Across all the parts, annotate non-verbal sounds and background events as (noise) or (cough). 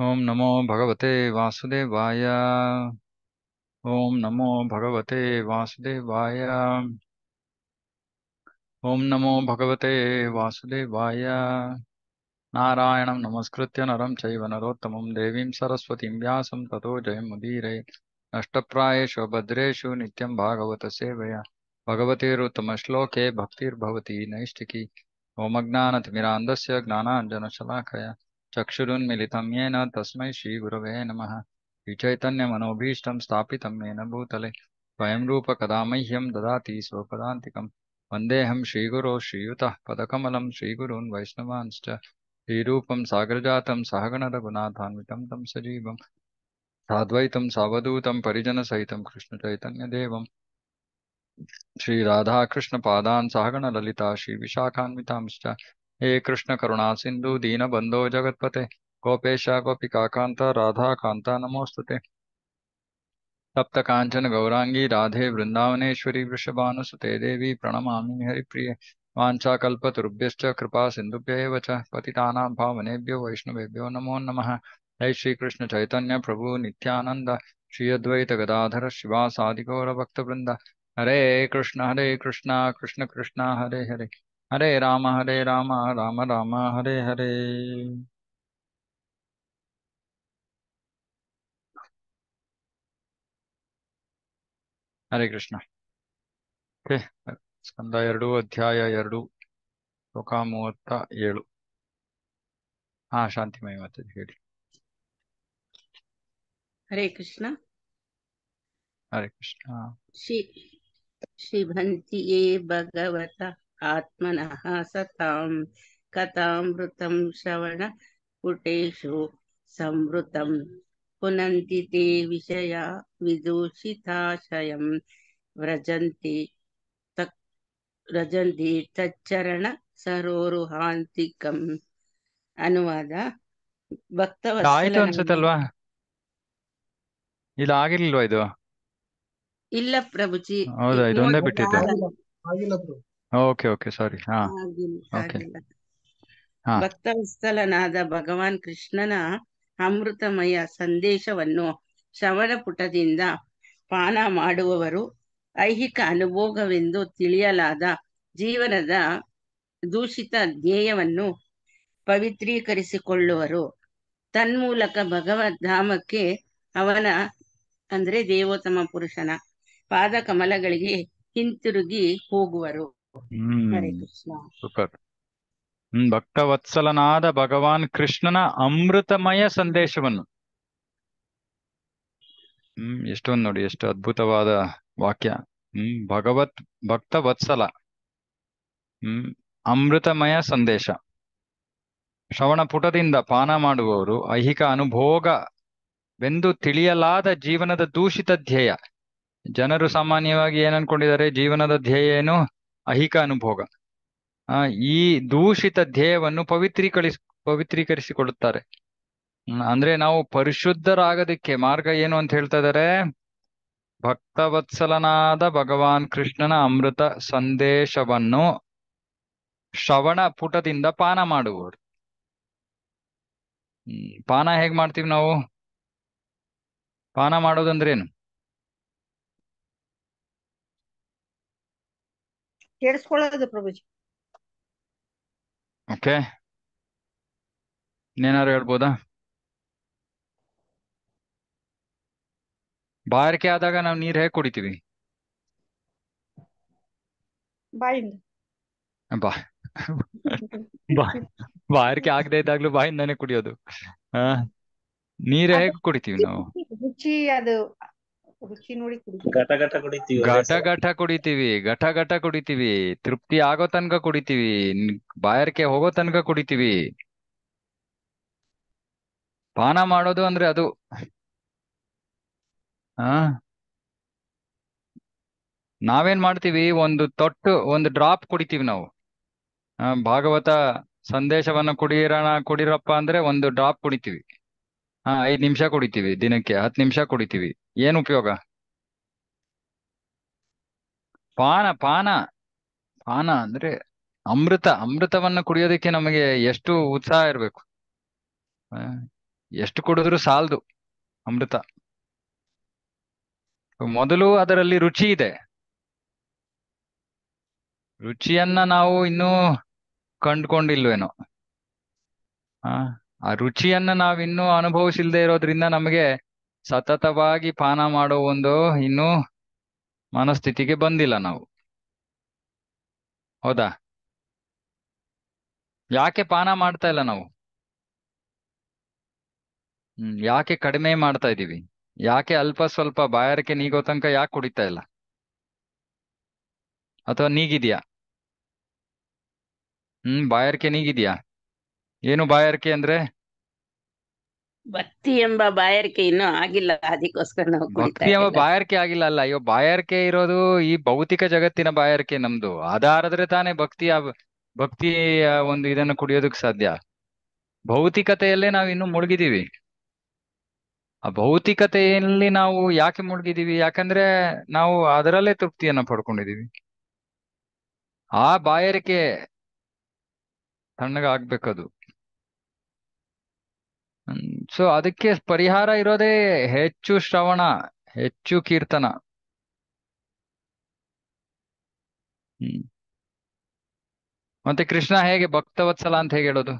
ओम नमो भगवते वासुदेवाय ओम नमो भगवते वासुदेवाय ओम नमो भगवते वासुदेवाय नारायण नमस्कृत नरम चैव नरोत्तमं सरस्वती व्या व्यासं ततो जयमुदीरे नष्टप्रायेषु भद्रेषु नित्यं भगवतीम भगवतेरुत्तमश्लोके भक्तिर्भवती नैष्टिकी ओमज्ञानतिमिरान्धस्य ज्ञानाञ्जनशलाखया चक्षुरुन्मिलितं येन तस्मै श्रीगुरवे नमः मनोभीष्ट स्थापितं येन भूतले स्वयं रूप रूपकदा मह्यम ददाति स्वपदान्तिकं वंदेहम श्रीगुरो श्रीयुतः पदकमलं श्रीगुरून् वैष्णवांश्च श्रीरूपं सागरजातं सहगणरघुनाथान्वितं तं सजीवं साद्वैतं सावधूतं परिजनसहितं सहगण ललिता श्री विशाखान्वता हे कृष्ण करुणा सिंधु दीन बंधो जगतपते गोपेश कांता राधा कांता नमोस्तुते तप्त कांचन गौरांगी राधे वृंदावनेश्वरी वृषभानुसुते देवी प्रणमा हरिप्रिय वाचाकल्पतरुभ्यश्च कृपा सिंधुभ्य च पतितानां भावनेभ्यो वैष्णवेभ्यो नमो नम जय श्रीकृष्ण चैतन्य प्रभु निनंद श्रीअद्वैत अद्वैत गदाधर शिवासादिगौरभक्तवृन्द हरे कृष्ण हरे कृष्ण कृष्ण कृष्ण हरे हरे हरे राम हरे राम राम राम हरे हरे हरे कृष्ण स्कंद एरू अध्याय एरू श्लोक मूव हाँ शांतिमय मत हरे कृष्ण हरे कृष्ण श्री भगवता ఆత్మన సతాం కథామృతం శ్రవణ పుటేషు సంవృతం పునంతి తే విషయ విదూషితాశయం వ్రజంతి రజంతి తచ్చరణ సరోరుహాంతికం ಅನುವಾದ ಭಕ್ತ ಆಯ್ತು ಇದು ಆಗಿರ್ಲಿಲ್ವಾ ಇದು ಇಲ್ಲ ಪ್ರಭುಜಿ ಹೌದಾ ಇದೊಂದೇ ಓಕೆ ಓಕೆ ಸಾರಿ ಹಾ ಭಗವಾನ್ ಕೃಷ್ಣನ ಅಮೃತಮಯ ಸಂದೇಶವನ್ನು ಶ್ರವಣ ಪುಟದಿಂದ ಪಾನ ಮಾಡುವವರು ಐಹಿಕ ಅನುಭೋಗವೆಂದು ತಿಳಿಯಲಾದ ಜೀವನದ ದೂಷಿತ ಧ್ಯೇಯವನ್ನು ಪವಿತ್ರೀಕರಿಸಿಕೊಳ್ಳುವರು ತನ್ಮೂಲಕ ಭಗವದ್ಧಾಮಕ್ಕೆ ಅವನ ಅಂದ್ರೆ ದೇವೋತ್ತಮ ಪುರುಷನ ಪಾದ ಕಮಲಗಳಿಗೆ ಹಿಂತಿರುಗಿ ಹೋಗುವರು ಹ್ಮ್ ಕೃಷ್ಣ ಸೂಪರ್ ಹ್ಮ್ ವತ್ಸಲನಾದ ಭಗವಾನ್ ಕೃಷ್ಣನ ಅಮೃತಮಯ ಸಂದೇಶವನ್ನು ಹ್ಮ್ ಎಷ್ಟೊಂದು ನೋಡಿ ಎಷ್ಟು ಅದ್ಭುತವಾದ ವಾಕ್ಯ ಹ್ಮ್ ಭಗವತ್ ಭಕ್ತ ವತ್ಸಲ ಹ್ಮ್ ಅಮೃತಮಯ ಸಂದೇಶ ಶ್ರವಣ ಪುಟದಿಂದ ಪಾನ ಮಾಡುವವರು ಐಹಿಕ ಅನುಭೋಗ ವೆಂದು ತಿಳಿಯಲಾದ ಜೀವನದ ದೂಷಿತ ಧ್ಯೇಯ ಜನರು ಸಾಮಾನ್ಯವಾಗಿ ಏನನ್ಕೊಂಡಿದ್ದಾರೆ ಜೀವನದ ಧ್ಯೇಯ ಏನು ಅಹಿಕ ಅನುಭೋಗ ಆ ಈ ದೂಷಿತ ಧ್ಯೇಯವನ್ನು ಪವಿತ್ರೀಕರಿಸ್ ಪವಿತ್ರೀಕರಿಸಿಕೊಳ್ಳುತ್ತಾರೆ ಅಂದ್ರೆ ನಾವು ಪರಿಶುದ್ಧರಾಗದಿಕ್ಕೆ ಮಾರ್ಗ ಏನು ಅಂತ ಹೇಳ್ತಾ ಇದ್ದಾರೆ ಭಕ್ತವತ್ಸಲನಾದ ಭಗವಾನ್ ಕೃಷ್ಣನ ಅಮೃತ ಸಂದೇಶವನ್ನು ಶ್ರವಣ ಪುಟದಿಂದ ಪಾನ ಮಾಡುವವರು ಪಾನ ಹೇಗ್ ಮಾಡ್ತೀವಿ ನಾವು ಪಾನ ಮಾಡೋದಂದ್ರೇನು ಕೇಳಿಸ್ಕೊಳ್ಳೋದು ಪ್ರಭುಜಿ ಓಕೆ ಇನ್ನೇನಾರು ಹೇಳ್ಬೋದಾ ಬಾಯಾರಿಕೆ ಆದಾಗ ನಾವು ನೀರ್ ಹೇಗೆ ಕುಡಿತೀವಿ ಬಾಯಿಂದ ಬಾಯಾರಿಕೆ ಆಗದೆ ಇದ್ದಾಗ್ಲೂ ಬಾಯಿಂದಾನೆ ಕುಡಿಯೋದು ಹ ನೀರ್ ಹೇಗೆ ಕುಡಿತೀವಿ ನಾವು ಅದು ರುಚಿ ನೋಡಿ ಘಟ ಘಟ ಕುಡಿತೀವಿ ಘಟ ಘಟ ಕುಡಿತೀವಿ ಘಟ ಘಟ ಕುಡಿತೀವಿ ತೃಪ್ತಿ ಆಗೋ ತನಕ ಕುಡಿತೀವಿ ಬಾಯಾರಿಕೆ ಹೋಗೋ ತನಕ ಕುಡಿತೀವಿ ಪಾನ ಮಾಡೋದು ಅಂದ್ರೆ ಅದು ಹಾ ನಾವೇನ್ ಮಾಡ್ತೀವಿ ಒಂದು ತೊಟ್ಟು ಒಂದು ಡ್ರಾಪ್ ಕುಡಿತೀವಿ ನಾವು ಭಾಗವತ ಸಂದೇಶವನ್ನ ಕುಡಿಯೋಣ ಕುಡಿರಪ್ಪ ಅಂದ್ರೆ ಒಂದು ಡ್ರಾಪ್ ಕುಡಿತೀವಿ ಹಾ ಐದ್ ನಿಮಿಷ ಕುಡಿತೀವಿ ದಿನಕ್ಕೆ ಹತ್ತು ನಿಮಿಷ ಕುಡಿತೀವಿ ಏನು ಉಪಯೋಗ ಪಾನ ಪಾನ ಪಾನ ಅಂದ್ರೆ ಅಮೃತ ಅಮೃತವನ್ನ ಕುಡಿಯೋದಕ್ಕೆ ನಮಗೆ ಎಷ್ಟು ಉತ್ಸಾಹ ಇರಬೇಕು ಎಷ್ಟು ಕುಡಿದ್ರು ಸಾಲದು ಅಮೃತ ಮೊದಲು ಅದರಲ್ಲಿ ರುಚಿ ಇದೆ ರುಚಿಯನ್ನ ನಾವು ಇನ್ನೂ ಕಂಡುಕೊಂಡಿಲ್ವೇನೋ ಆ ರುಚಿಯನ್ನ ನಾವಿನ್ನೂ ಅನುಭವಿಸಿಲ್ದೇ ಇರೋದ್ರಿಂದ ನಮಗೆ ಸತತವಾಗಿ ಪಾನ ಮಾಡೋ ಒಂದು ಇನ್ನೂ ಮನಸ್ಥಿತಿಗೆ ಬಂದಿಲ್ಲ ನಾವು ಹೌದಾ ಯಾಕೆ ಪಾನ ಮಾಡ್ತಾ ಇಲ್ಲ ನಾವು ಹ್ಮ್ ಯಾಕೆ ಕಡಿಮೆ ಮಾಡ್ತಾ ಇದ್ದೀವಿ ಯಾಕೆ ಅಲ್ಪ ಸ್ವಲ್ಪ ಬಾಯಾರಿಕೆ ನೀಗೋ ತನಕ ಯಾಕೆ ಕುಡಿತಾ ಇಲ್ಲ ಅಥವಾ ನೀಗಿದ್ಯಾ ಹ್ಮ್ ಬಾಯಾರಿಕೆ ನೀಗಿದ್ಯಾ ಏನು ಬಾಯಾರಿಕೆ ಅಂದ್ರೆ ಭಕ್ತಿ ಎಂಬ ಬಾಯಾರಿಕೆ ಇನ್ನು ಆಗಿಲ್ಲ ಅದಕ್ಕೋಸ್ಕರ ನಾವು ಭಕ್ತಿ ಎಂಬ ಬಾಯಾರಿಕೆ ಆಗಿಲ್ಲ ಅಲ್ಲ ಅಯ್ಯೋ ಬಾಯಾರಿಕೆ ಇರೋದು ಈ ಭೌತಿಕ ಜಗತ್ತಿನ ಬಾಯಾರಿಕೆ ನಮ್ದು ಅದಾರದ್ರೆ ತಾನೇ ಭಕ್ತಿಯ ಭಕ್ತಿ ಒಂದು ಇದನ್ನು ಕುಡಿಯೋದಕ್ ಸಾಧ್ಯ ಭೌತಿಕತೆಯಲ್ಲೇ ನಾವು ಇನ್ನು ಮುಳುಗಿದೀವಿ ಆ ಭೌತಿಕತೆಯಲ್ಲಿ ನಾವು ಯಾಕೆ ಮುಳುಗಿದೀವಿ ಯಾಕಂದ್ರೆ ನಾವು ಅದರಲ್ಲೇ ತೃಪ್ತಿಯನ್ನ ಪಡ್ಕೊಂಡಿದೀವಿ ಆ ಬಾಯಾರಿಕೆ ತಣ್ಣಗಾಗ್ಬೇಕದು ಸೊ ಅದಕ್ಕೆ ಪರಿಹಾರ ಇರೋದೇ ಹೆಚ್ಚು ಶ್ರವಣ ಹೆಚ್ಚು ಕೀರ್ತನ ಹ್ಮ್ ಮತ್ತೆ ಕೃಷ್ಣ ಹೇಗೆ ಭಕ್ತವತ್ಸಲ ಅಂತ ಹೇಗೆ ಹೇಳೋದು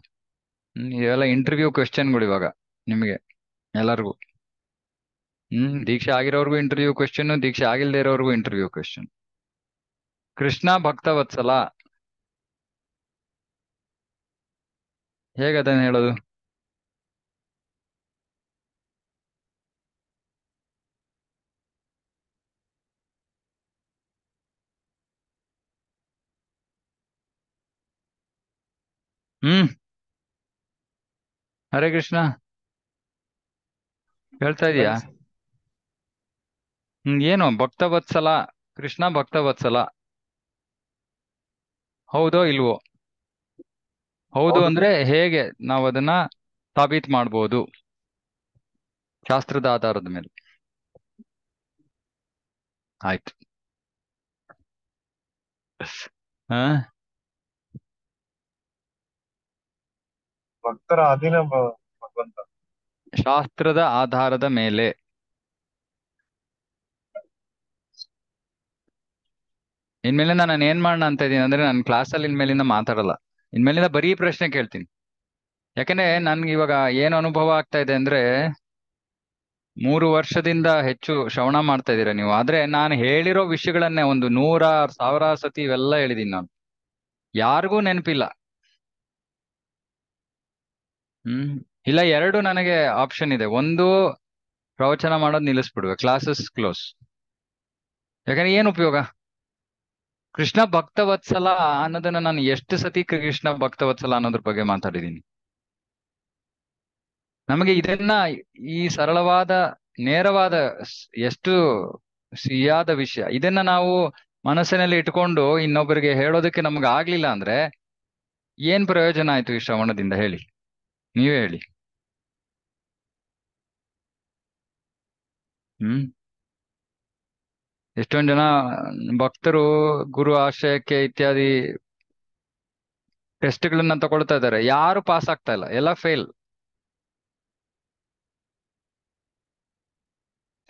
ಇವೆಲ್ಲ ಇಂಟರ್ವ್ಯೂ ಕ್ವೆಶನ್ಗಳು ಇವಾಗ ನಿಮಗೆ ಎಲ್ಲರಿಗೂ ಹ್ಮ್ ದೀಕ್ಷೆ ಆಗಿರೋರ್ಗೂ ಇಂಟರ್ವ್ಯೂ ಕ್ವೆಶನ್ ದೀಕ್ಷೆ ಆಗಿಲ್ಲದೆ ಇರೋರ್ಗೂ ಇಂಟರ್ವ್ಯೂ ಕ್ವೆಶನ್ ಕೃಷ್ಣ ಭಕ್ತವತ್ಸಲ ಹೇಗದನ್ನ ಹೇಳೋದು ಹ್ಮ್ ಹರೇ ಕೃಷ್ಣ ಹೇಳ್ತಾ ಇದೀಯಾ ಹ್ಮ್ ಏನು ಭಕ್ತ ವತ್ಸಲ ಕೃಷ್ಣ ಭಕ್ತ ವತ್ಸಲ ಹೌದೋ ಇಲ್ವೋ ಹೌದು ಅಂದ್ರೆ ಹೇಗೆ ನಾವು ಅದನ್ನ ಸಾಬೀತ್ ಮಾಡ್ಬೋದು ಶಾಸ್ತ್ರದ ಆಧಾರದ ಮೇಲೆ ಆಯ್ತು (laughs) ಹ ಭಕ್ತರ ಅಧೀನ ಭಗವಂತ ಶಾಸ್ತ್ರದ ಆಧಾರದ ಮೇಲೆ ಇನ್ಮೇಲಿಂದ ನಾನು ಏನ್ ಮಾಡೋಣ ಅಂತ ಇದ್ದೀನಿ ಅಂದ್ರೆ ನಾನು ಕ್ಲಾಸಲ್ಲಿ ಇನ್ಮೇಲಿಂದ ಮಾತಾಡಲ್ಲ ಇನ್ಮೇಲಿಂದ ಬರೀ ಪ್ರಶ್ನೆ ಕೇಳ್ತೀನಿ ಯಾಕಂದ್ರೆ ನನ್ಗೆ ಇವಾಗ ಏನು ಅನುಭವ ಆಗ್ತಾ ಇದೆ ಅಂದ್ರೆ ಮೂರು ವರ್ಷದಿಂದ ಹೆಚ್ಚು ಶ್ರವಣ ಮಾಡ್ತಾ ಇದ್ದೀರಾ ನೀವು ಆದ್ರೆ ನಾನು ಹೇಳಿರೋ ವಿಷಯಗಳನ್ನೇ ಒಂದು ನೂರಾರು ಸಾವಿರ ಸತಿ ಇವೆಲ್ಲ ಹೇಳಿದೀನಿ ನಾನು ಯಾರಿಗೂ ನೆನಪಿಲ್ಲ ಹ್ಮ್ ಇಲ್ಲ ಎರಡು ನನಗೆ ಆಪ್ಷನ್ ಇದೆ ಒಂದು ಪ್ರವಚನ ಮಾಡೋದು ನಿಲ್ಲಿಸ್ಬಿಡುವೆ ಕ್ಲಾಸಸ್ ಕ್ಲೋಸ್ ಯಾಕಂದ್ರೆ ಏನು ಉಪಯೋಗ ಕೃಷ್ಣ ಭಕ್ತವತ್ಸಲ ಅನ್ನೋದನ್ನ ನಾನು ಎಷ್ಟು ಸತಿ ಕೃಷ್ಣ ಭಕ್ತವತ್ಸಲ ಅನ್ನೋದ್ರ ಬಗ್ಗೆ ಮಾತಾಡಿದ್ದೀನಿ ನಮಗೆ ಇದನ್ನ ಈ ಸರಳವಾದ ನೇರವಾದ ಎಷ್ಟು ಸಿಹಿಯಾದ ವಿಷಯ ಇದನ್ನ ನಾವು ಮನಸ್ಸಿನಲ್ಲಿ ಇಟ್ಕೊಂಡು ಇನ್ನೊಬ್ಬರಿಗೆ ಹೇಳೋದಕ್ಕೆ ನಮ್ಗೆ ಆಗ್ಲಿಲ್ಲ ಅಂದ್ರೆ ಏನ್ ಪ್ರಯೋಜನ ಆಯ್ತು ಈ ಶ್ರವಣದಿಂದ ಹೇಳಿ ನೀವೇ ಹೇಳಿ ಹ್ಮ್ ಎಷ್ಟೊಂದು ಜನ ಭಕ್ತರು ಗುರು ಆಶ್ರಯಕ್ಕೆ ಇತ್ಯಾದಿ ಟೆಸ್ಟ್ ತಗೊಳ್ತಾ ಇದ್ದಾರೆ ಯಾರು ಪಾಸ್ ಆಗ್ತಾ ಇಲ್ಲ ಎಲ್ಲ ಫೇಲ್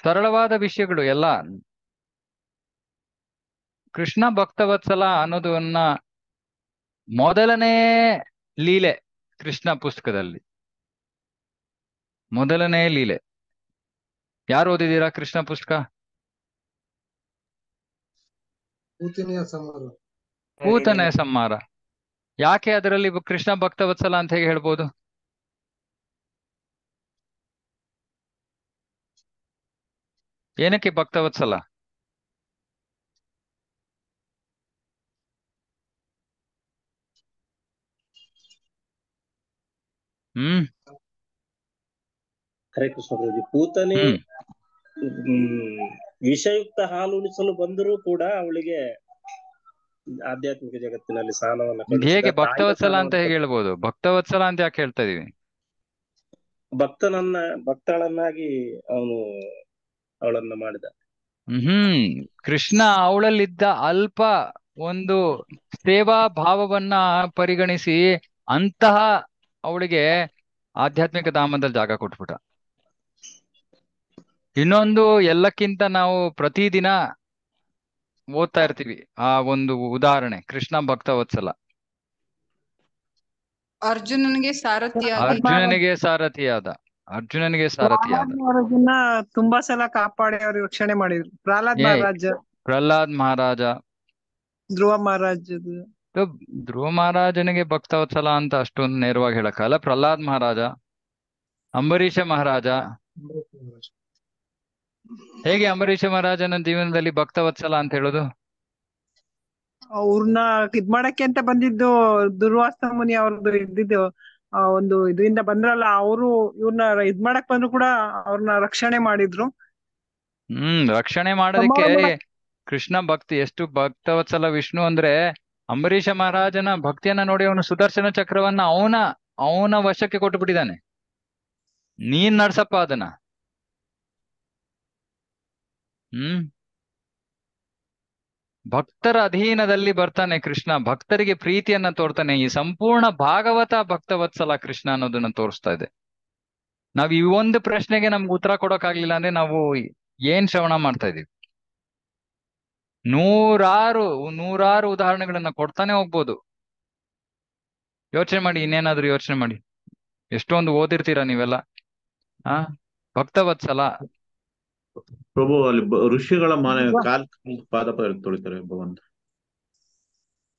ಸರಳವಾದ ವಿಷಯಗಳು ಎಲ್ಲ ಕೃಷ್ಣ ಭಕ್ತವತ್ಸಲ ಅನ್ನೋದನ್ನ ಮೊದಲನೇ ಲೀಲೆ ಕೃಷ್ಣ ಪುಸ್ತಕದಲ್ಲಿ ಮೊದಲನೇ ಲೀಲೆ ಯಾರು ಓದಿದ್ದೀರಾ ಕೃಷ್ಣ ಪುಸ್ತಕ ಪೂತನೇ ಸಂಹಾರ ಯಾಕೆ ಅದರಲ್ಲಿ ಕೃಷ್ಣ ಭಕ್ತವತ್ಸಲ ಅಂತ ಹೇಗೆ ಹೇಳ್ಬೋದು ಏನಕ್ಕೆ ಭಕ್ತವತ್ಸಲ ಹ್ಮ್ ಹರೇ ಕೃಷ್ಣ ಗುರುಜಿ ಕೂತನೇ ವಿಷಯುಕ್ತ ಹಾಲು ಉಣಿಸಲು ಬಂದರೂ ಕೂಡ ಅವಳಿಗೆ ಆಧ್ಯಾತ್ಮಿಕ ಜಗತ್ತಿನಲ್ಲಿ ಸ್ಥಾನವನ್ನು ಹೇಗೆ ಭಕ್ತವತ್ಸಲ ಅಂತ ಹೇಗೆ ಹೇಳ್ಬೋದು ಭಕ್ತವತ್ಸಲ ಅಂತ ಯಾಕೆ ಹೇಳ್ತಾ ಇದೀವಿ ಭಕ್ತನನ್ನ ಭಕ್ತಳನ್ನಾಗಿ ಅವನು ಅವಳನ್ನ ಮಾಡಿದ ಹ್ಮ್ ಕೃಷ್ಣ ಅವಳಲ್ಲಿದ್ದ ಅಲ್ಪ ಒಂದು ಸೇವಾ ಭಾವವನ್ನ ಪರಿಗಣಿಸಿ ಅಂತಹ ಅವಳಿಗೆ ಆಧ್ಯಾತ್ಮಿಕ ಧಾಮದಲ್ಲಿ ಜಾಗ ಕೊಟ್ಬಿಟ ಇನ್ನೊಂದು ಎಲ್ಲಕ್ಕಿಂತ ನಾವು ಪ್ರತಿದಿನ ಓದ್ತಾ ಇರ್ತೀವಿ ಆ ಒಂದು ಉದಾಹರಣೆ ಕೃಷ್ಣ ವತ್ಸಲ ಅರ್ಜುನನಿಗೆ ಸಾರಥಿಯಾದ ಅರ್ಜುನನಿಗೆ ಸಾರಥಿಯಾದ ಅರ್ಜುನನಿಗೆ ಸಾರಥಿಯಾದ ತುಂಬಾ ಸಲ ಕಾಪಾಡಿ ಅವರು ರಕ್ಷಣೆ ಮಾಡಿದ್ರು ಪ್ರಹ್ಲಾದ್ ಮಹಾರಾಜ ಪ್ರಹ್ಲಾದ್ ಮಹಾರಾಜ ಧ್ರುವ ಮಹಾರಾಜ ಧ್ರುವ ಮಹಾರಾಜನಿಗೆ ಭಕ್ತವತ್ಸಲ ಅಂತ ಅಷ್ಟೊಂದು ನೇರವಾಗಿ ಹೇಳಕ್ಕಲ್ಲ ಪ್ರಹ್ಲಾದ್ ಮಹಾರಾಜ ಅಂಬರೀಷ ಮಹಾರಾಜ ಹೇಗೆ ಅಂಬರೀಷ ಮಹಾರಾಜನ ಜೀವನದಲ್ಲಿ ಭಕ್ತವತ್ಸಲ ಅಂತ ಹೇಳೋದು ಅವ್ರನ್ನ ಇದ್ ಮಾಡಕ್ಕೆ ಅಂತ ಬಂದಿದ್ದು ದುರ್ವಾಸ್ತ ಮುನಿ ಅವ್ರದ್ದು ಇದ್ದಿದ್ದು ಒಂದು ಇದರಿಂದ ಬಂದ್ರಲ್ಲ ಅವರು ಇವ್ರನ್ನ ಇದ್ ಮಾಡಕ್ ಬಂದ್ರು ಕೂಡ ಅವ್ರನ್ನ ರಕ್ಷಣೆ ಮಾಡಿದ್ರು ಹ್ಮ್ ರಕ್ಷಣೆ ಮಾಡೋದಕ್ಕೆ ಕೃಷ್ಣ ಭಕ್ತಿ ಎಷ್ಟು ಭಕ್ತವತ್ಸಲ ವಿಷ್ಣು ಅಂದ್ರೆ ಅಂಬರೀಷ ಮಹಾರಾಜನ ಭಕ್ತಿಯನ್ನ ನೋಡಿ ಅವನು ಸುದರ್ಶನ ಚಕ್ರವನ್ನ ಅವನ ಅವನ ವಶಕ್ಕೆ ಕೊಟ್ಟು ಬಿಟ್ಟಿದ್ದಾನೆ ನೀನ್ ನಡ್ಸಪ್ಪ ಅದನ್ನ ಹ್ಮ್ ಭಕ್ತರ ಅಧೀನದಲ್ಲಿ ಬರ್ತಾನೆ ಕೃಷ್ಣ ಭಕ್ತರಿಗೆ ಪ್ರೀತಿಯನ್ನ ತೋರ್ತಾನೆ ಈ ಸಂಪೂರ್ಣ ಭಾಗವತ ಭಕ್ತವತ್ಸಲ ಕೃಷ್ಣ ಅನ್ನೋದನ್ನ ತೋರಿಸ್ತಾ ಇದೆ ನಾವ್ ಈ ಒಂದು ಪ್ರಶ್ನೆಗೆ ನಮ್ಗೆ ಉತ್ತರ ಕೊಡೋಕಾಗ್ಲಿಲ್ಲ ಅಂದ್ರೆ ನಾವು ಏನ್ ಶ್ರವಣ ಮಾಡ್ತಾ ಇದೀವಿ ನೂರಾರು ನೂರಾರು ಉದಾಹರಣೆಗಳನ್ನ ಕೊಡ್ತಾನೆ ಹೋಗ್ಬೋದು ಯೋಚನೆ ಮಾಡಿ ಇನ್ನೇನಾದ್ರೂ ಯೋಚನೆ ಮಾಡಿ ಎಷ್ಟೊಂದು ಓದಿರ್ತೀರಾ ನೀವೆಲ್ಲ ಆ ಭಕ್ತವತ್ಸಲ ಪ್ರಭು ಅಲ್ಲಿ ಋಷಿಗಳ ಮಾನ ಪಾದ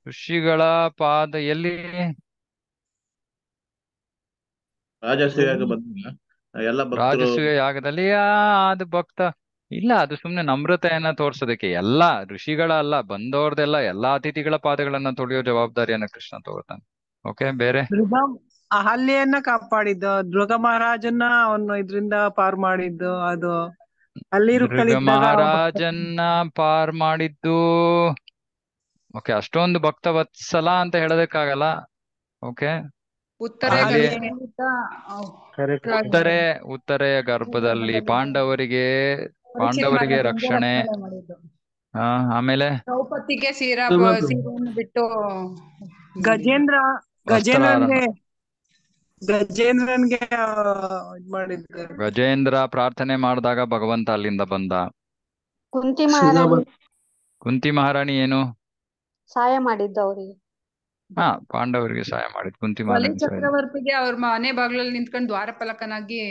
ಋಷಿಗಳ ಪಾದ ಎಲ್ಲಿ ರಾಜಸೂಯಾಗ ಬಂದ ಎಲ್ಲ ರಾಜಸೂಯ ಯಾಗದಲ್ಲಿ ಅದು ಭಕ್ತ ಇಲ್ಲ ಅದು ಸುಮ್ನೆ ನಮ್ರತೆಯನ್ನ ತೋರ್ಸೋದಕ್ಕೆ ಎಲ್ಲಾ ಋಷಿಗಳ ಅಲ್ಲ ಬಂದವ್ರದೆಲ್ಲ ಎಲ್ಲಾ ಅತಿಥಿಗಳ ಪಾದಗಳನ್ನ ತೊಳೆಯೋ ಜವಾಬ್ದಾರಿಯನ್ನ ಕೃಷ್ಣ ತಗೋತಾನೆ ಓಕೆ ಬೇರೆ ಅಹಲ್ಯೆಯನ್ನ ಕಾಪಾಡಿದ್ದು ದುರ್ಗ ಮಹಾರಾಜನ್ನ ಅವನು ಇದ್ರಿಂದ ಪಾರ್ ಮಾಡಿದ್ದು ಅದು ಅಲ್ಲಿ ಮಹಾರಾಜನ್ನ ಪಾರ್ ಮಾಡಿದ್ದು ಓಕೆ ಅಷ್ಟೊಂದು ಭಕ್ತವತ್ಸಲ ಅಂತ ಹೇಳೋದಕ್ಕಾಗಲ್ಲ ಓಕೆ ಉತ್ತರ ಉತ್ತರೆಯ ಗರ್ಭದಲ್ಲಿ ಪಾಂಡವರಿಗೆ ಪಾಂಡವರಿಗೆ ರಕ್ಷಣೆ ಆಮೇಲೆ ದ್ರೌಪದಿಗೆ ಸೀರಾ ಬಿಟ್ಟು ಗಜೇಂದ್ರ ಗಜೇಂದ್ರನ್ಗೆ ಗಜೇಂದ್ರನ್ಗೆ ಗಜೇಂದ್ರ ಪ್ರಾರ್ಥನೆ ಮಾಡಿದಾಗ ಭಗವಂತ ಅಲ್ಲಿಂದ ಬಂದ ಕುಂತಿ ಮಹಾರಾಣಿ ಕುಂತಿ ಮಹಾರಾಣಿ ಏನು ಸಹಾಯ ಮಾಡಿದ್ದ ಅವರಿಗೆ ಹಾ ಪಾಂಡವರಿಗೆ ಸಹಾಯ ಮಾಡಿದ್ ಕುಂತಿ ಮಹಾರಾಣಿ ಚಕ್ರವರ್ತಿಗೆ ಅವ್ರ ಮನೆ ಬಾಗ್ಲಲ್ಲಿ ನಿಂತ್ಕೊಂಡು ದ್ವಾರಪಾಲಕನಾಗಿ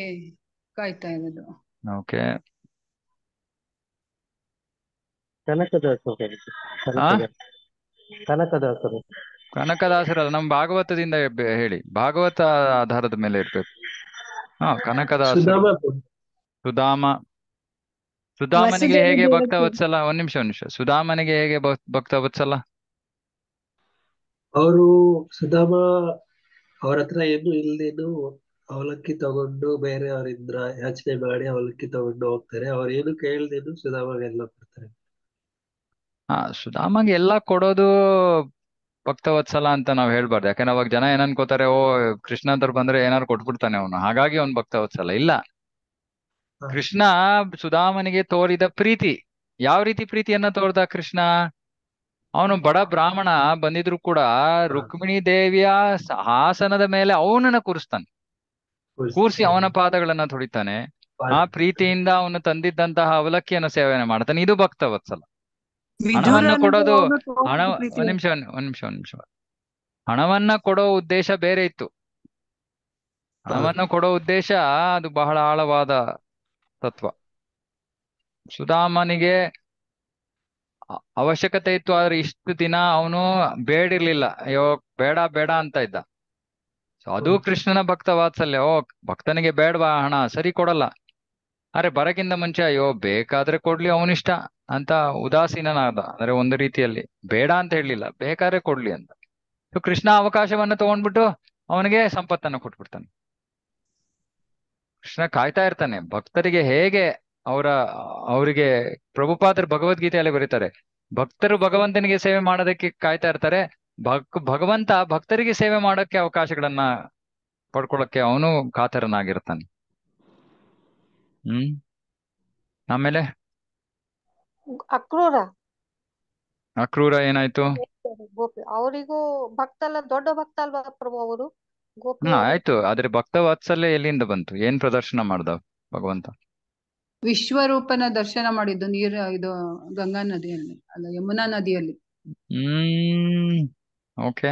ಕಾಯ್ತಾ ಇರೋದು ಓಕೆ ಕನಕದಾಸರು ಕನಕದಾಸರು ಕನಕದಾಸರಲ್ಲ ನಮ್ಮ ಭಾಗವತದಿಂದ ಹೇಳಿ ಭಾಗವತ ಆಧಾರದ ಮೇಲೆ ಇರ್ಬೇಕು ಹಾ ಕನಕದಾಸ ಸುಧಾಮ ಸುಧಾಮನಿಗೆ ಹೇಗೆ ಭಕ್ತ ಭಕ್ತವತ್ಸಲ ಒಂದ್ ನಿಮಿಷ ಒಂದ್ ನಿಮಿಷ ಸುಧಾಮನಿಗೆ ಹೇಗೆ ಭಕ್ತ ಭಕ್ತವತ್ಸಲ ಅವರು ಸುಧಾಮ ಅವ್ರ ಹತ್ರ ಏನು ಇಲ್ದೇನು ಅವಲಕ್ಕಿ ತಗೊಂಡು ಬೇರೆ ಅವರಿಂದ ಯಾಚನೆ ಮಾಡಿ ಅವಲಕ್ಕಿ ತಗೊಂಡು ಹೋಗ್ತಾರೆ ಏನು ಕೇಳ್ದೇನು ಸುಧಾಮಗೆಲ್ಲ ಹಾ ಸುಧಾಮಗೆ ಎಲ್ಲಾ ಕೊಡೋದು ಭಕ್ತವತ್ಸಲ ಅಂತ ನಾವ್ ಹೇಳ್ಬಾರ್ದು ಯಾಕಂದ್ರೆ ಅವಾಗ ಜನ ಏನನ್ಕೋತಾರೆ ಓ ಕೃಷ್ಣ ಅಂತ ಬಂದ್ರೆ ಏನಾರು ಕೊಟ್ಬಿಡ್ತಾನೆ ಅವನು ಹಾಗಾಗಿ ಅವ್ನ್ ಭಕ್ತವತ್ಸಲ ಇಲ್ಲ ಕೃಷ್ಣ ಸುಧಾಮನಿಗೆ ತೋರಿದ ಪ್ರೀತಿ ಯಾವ ರೀತಿ ಪ್ರೀತಿಯನ್ನ ತೋರ್ದ ಕೃಷ್ಣ ಅವನು ಬಡ ಬ್ರಾಹ್ಮಣ ಬಂದಿದ್ರು ಕೂಡ ರುಕ್ಮಿಣಿ ದೇವಿಯ ಹಾಸನದ ಮೇಲೆ ಅವನನ್ನ ಕೂರಿಸ್ತಾನೆ ಕೂರಿಸಿ ಅವನ ಪಾದಗಳನ್ನ ತೊಡಿತಾನೆ ಆ ಪ್ರೀತಿಯಿಂದ ಅವನು ತಂದಿದ್ದಂತಹ ಅವಲಕ್ಕಿಯನ್ನ ಸೇವನೆ ಮಾಡ್ತಾನೆ ಇದು ಭಕ್ತವತ್ಸಲ ಹಣವನ್ನ ಕೊಡೋದು ಹಣ ಒಂದ್ ನಿಮಿಷ ಒಂದ್ ನಿಮಿಷ ಒಂದ್ ನಿಮಿಷ ಹಣವನ್ನ ಕೊಡೋ ಉದ್ದೇಶ ಬೇರೆ ಇತ್ತು ಹಣವನ್ನ ಕೊಡೋ ಉದ್ದೇಶ ಅದು ಬಹಳ ಆಳವಾದ ತತ್ವ ಸುಧಾಮನಿಗೆ ಅವಶ್ಯಕತೆ ಇತ್ತು ಆದ್ರೆ ಇಷ್ಟು ದಿನ ಅವನು ಬೇಡಿರ್ಲಿಲ್ಲ ಅಯ್ಯೋ ಬೇಡ ಬೇಡ ಅಂತ ಇದ್ದ ಸೊ ಅದು ಕೃಷ್ಣನ ಭಕ್ತ ವಾತ್ಸಲ್ಯ ಓ ಭಕ್ತನಿಗೆ ಬೇಡವಾ ಹಣ ಸರಿ ಕೊಡಲ್ಲ ಅರೆ ಬರಕ್ಕಿಂತ ಮುಂಚೆ ಅಯ್ಯೋ ಬೇಕಾದ್ರೆ ಕೊಡ್ಲಿ ಅವನಿಷ್ಟ ಅಂತ ಉದಾಸೀನಾದ ಅಂದ್ರೆ ಒಂದು ರೀತಿಯಲ್ಲಿ ಬೇಡ ಅಂತ ಹೇಳಲಿಲ್ಲ ಬೇಕಾದ್ರೆ ಕೊಡ್ಲಿ ಅಂತ ಕೃಷ್ಣ ಅವಕಾಶವನ್ನ ತಗೊಂಡ್ಬಿಟ್ಟು ಅವನಿಗೆ ಸಂಪತ್ತನ್ನ ಕೊಟ್ಬಿಡ್ತಾನೆ ಕೃಷ್ಣ ಕಾಯ್ತಾ ಇರ್ತಾನೆ ಭಕ್ತರಿಗೆ ಹೇಗೆ ಅವರ ಅವರಿಗೆ ಪ್ರಭುಪಾದರು ಭಗವದ್ಗೀತೆಯಲ್ಲಿ ಬರೀತಾರೆ ಭಕ್ತರು ಭಗವಂತನಿಗೆ ಸೇವೆ ಮಾಡೋದಕ್ಕೆ ಕಾಯ್ತಾ ಇರ್ತಾರೆ ಭಕ್ ಭಗವಂತ ಭಕ್ತರಿಗೆ ಸೇವೆ ಮಾಡೋಕ್ಕೆ ಅವಕಾಶಗಳನ್ನ ಪಡ್ಕೊಳ್ಳಕ್ಕೆ ಅವನು ಕಾತರನಾಗಿರ್ತಾನೆ ಹ್ಮ್ ಆಮೇಲೆ ಅಕ್ರೂರ ಅಕ್ರೂರ ಏನಾಯ್ತು ಗೋಪಿ ಅವರಿಗೂ ಅಲ್ಲ ದೊಡ್ಡ ಭಕ್ತ ಅಲ್ವಾ ಪ್ರಭು ಅವರು ಗೋಪಿ ಆಯ್ತು ಆದ್ರೆ ಭಕ್ತ ವಾತ್ಸಲ್ಯ ಎಲ್ಲಿಂದ ಬಂತು ಏನ್ ಪ್ರದರ್ಶನ ಮಾಡ್ದ ಭಗವಂತ ವಿಶ್ವರೂಪನ ದರ್ಶನ ಮಾಡಿದ್ದು ನೀರ ಇದು ಗಂಗಾ ನದಿಯಲ್ಲಿ ಅಲ್ಲ ಯಮುನಾ ನದಿಯಲ್ಲಿ ಹ್ಮ್ ಓಕೆ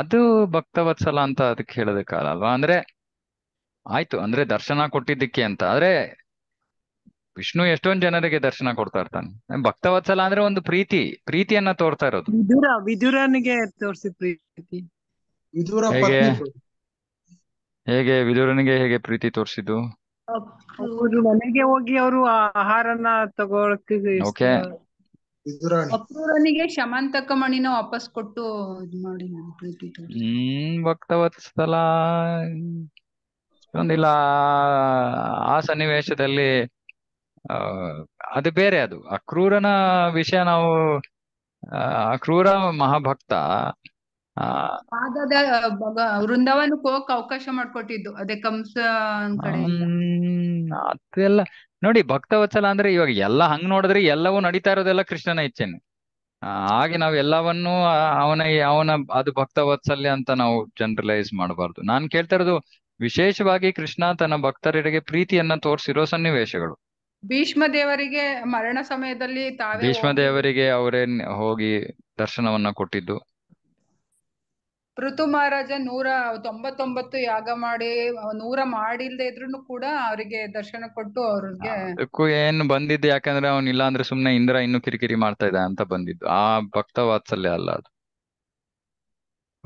ಅದು ಭಕ್ತವತ್ಸಲ ಅಂತ ಅದಕ್ಕೆ ಹೇಳೋದಕ್ಕಲ್ಲ ಅಲ್ವಾ ಅಂದ್ರೆ ಆಯ್ತು ಅಂದ್ರೆ ದರ್ಶನ ಕೊಟ್ಟಿದ್ದಕ್ಕೆ ಅಂತ ಆದ್ರೆ ವಿಷ್ಣು ಎಷ್ಟೊಂದ್ ಜನರಿಗೆ ದರ್ಶನ ಕೊಡ್ತಾ ಇರ್ತಾನೆ ಭಕ್ತವತ್ಸಲ ಅಂದ್ರೆ ಒಂದು ಪ್ರೀತಿ ಪ್ರೀತಿಯನ್ನ ತೋರ್ತಾ ಇರೋದು ವಿದುರ ವಿದುರನಿಗೆ ತೋರಿಸಿದ ಪ್ರೀತಿ ಹೇಗೆ ಹೇಗೆ ವಿದುರನಿಗೆ ಹೇಗೆ ಪ್ರೀತಿ ತೋರಿಸಿದ್ದು ಮನೆಗೆ ಹೋಗಿ ಅವರು ಆಹಾರನ ತಗೊಳಕ್ಕೆ ಓಕೆ ಅಪ್ರೂರನಿಗೆ ಶಮಂತಕ ಮಣಿನ ವಾಪಸ್ ಕೊಟ್ಟು ಮಾಡಿ ಹ್ಮ್ ಭಕ್ತವತ್ಸಲ ಒಂದಿಲ್ಲ ಆ ಸನ್ನಿವೇಶದಲ್ಲಿ ಅದು ಬೇರೆ ಅದು ಅಕ್ರೂರನ ವಿಷಯ ನಾವು ಅಕ್ರೂರ ಮಹಾಭಕ್ತ ಆ ವೃಂದಾವನಕ್ಕೆ ಹೋಗಕ್ ಅವಕಾಶ ಮಾಡ್ಕೊಟ್ಟಿದ್ದು ಅದೇ ಕಂಸ ಅದೆಲ್ಲ ನೋಡಿ ಭಕ್ತವತ್ಸಲ ಅಂದ್ರೆ ಇವಾಗ ಎಲ್ಲ ಹಂಗ್ ನೋಡಿದ್ರೆ ಎಲ್ಲವೂ ನಡೀತಾ ಇರೋದೆಲ್ಲ ಕೃಷ್ಣನ ಇಚ್ಛೆನೆ ಹಾಗೆ ನಾವ್ ಎಲ್ಲವನ್ನೂ ಅವನ ಅವನ ಅದು ಭಕ್ತವತ್ಸಲ್ಯ ಅಂತ ನಾವು ಜನರಲೈಸ್ ಮಾಡಬಾರ್ದು ನಾನ್ ಕೇಳ್ತಾ ಇರೋದು ವಿಶೇಷವಾಗಿ ಕೃಷ್ಣ ತನ್ನ ಭಕ್ತರಿಗೆ ಪ್ರೀತಿಯನ್ನ ತೋರಿಸಿರೋ ಸನ್ನಿವೇಶಗಳು ಭೀಷ್ಮ ದೇವರಿಗೆ ಮರಣ ಸಮಯದಲ್ಲಿ ತಾವೇ ಭೀಷ್ಮ ದೇವರಿಗೆ ಅವರೇ ಹೋಗಿ ದರ್ಶನವನ್ನ ಕೊಟ್ಟಿದ್ದು ಋತು ಮಹಾರಾಜ ನೂರ ತೊಂಬತ್ತೊಂಬತ್ತು ಯಾಗ ಮಾಡಿ ನೂರ ಮಾಡಿಲ್ದೆ ಇದ್ರು ಕೂಡ ಅವರಿಗೆ ದರ್ಶನ ಕೊಟ್ಟು ಅವ್ರಿಗೆ ಏನು ಬಂದಿದ್ದು ಯಾಕಂದ್ರೆ ಅವನಿಲ್ಲ ಇಲ್ಲ ಅಂದ್ರೆ ಸುಮ್ನೆ ಇಂದ್ರ ಇನ್ನು ಕಿರಿಕಿರಿ ಮಾಡ್ತಾ ಇದ್ದ ಅಂತ ಬಂದಿದ್ದು ಆ ಭಕ್ತ ವಾತ್ಸಲ್ಯ ಅಲ್ಲ ಅದು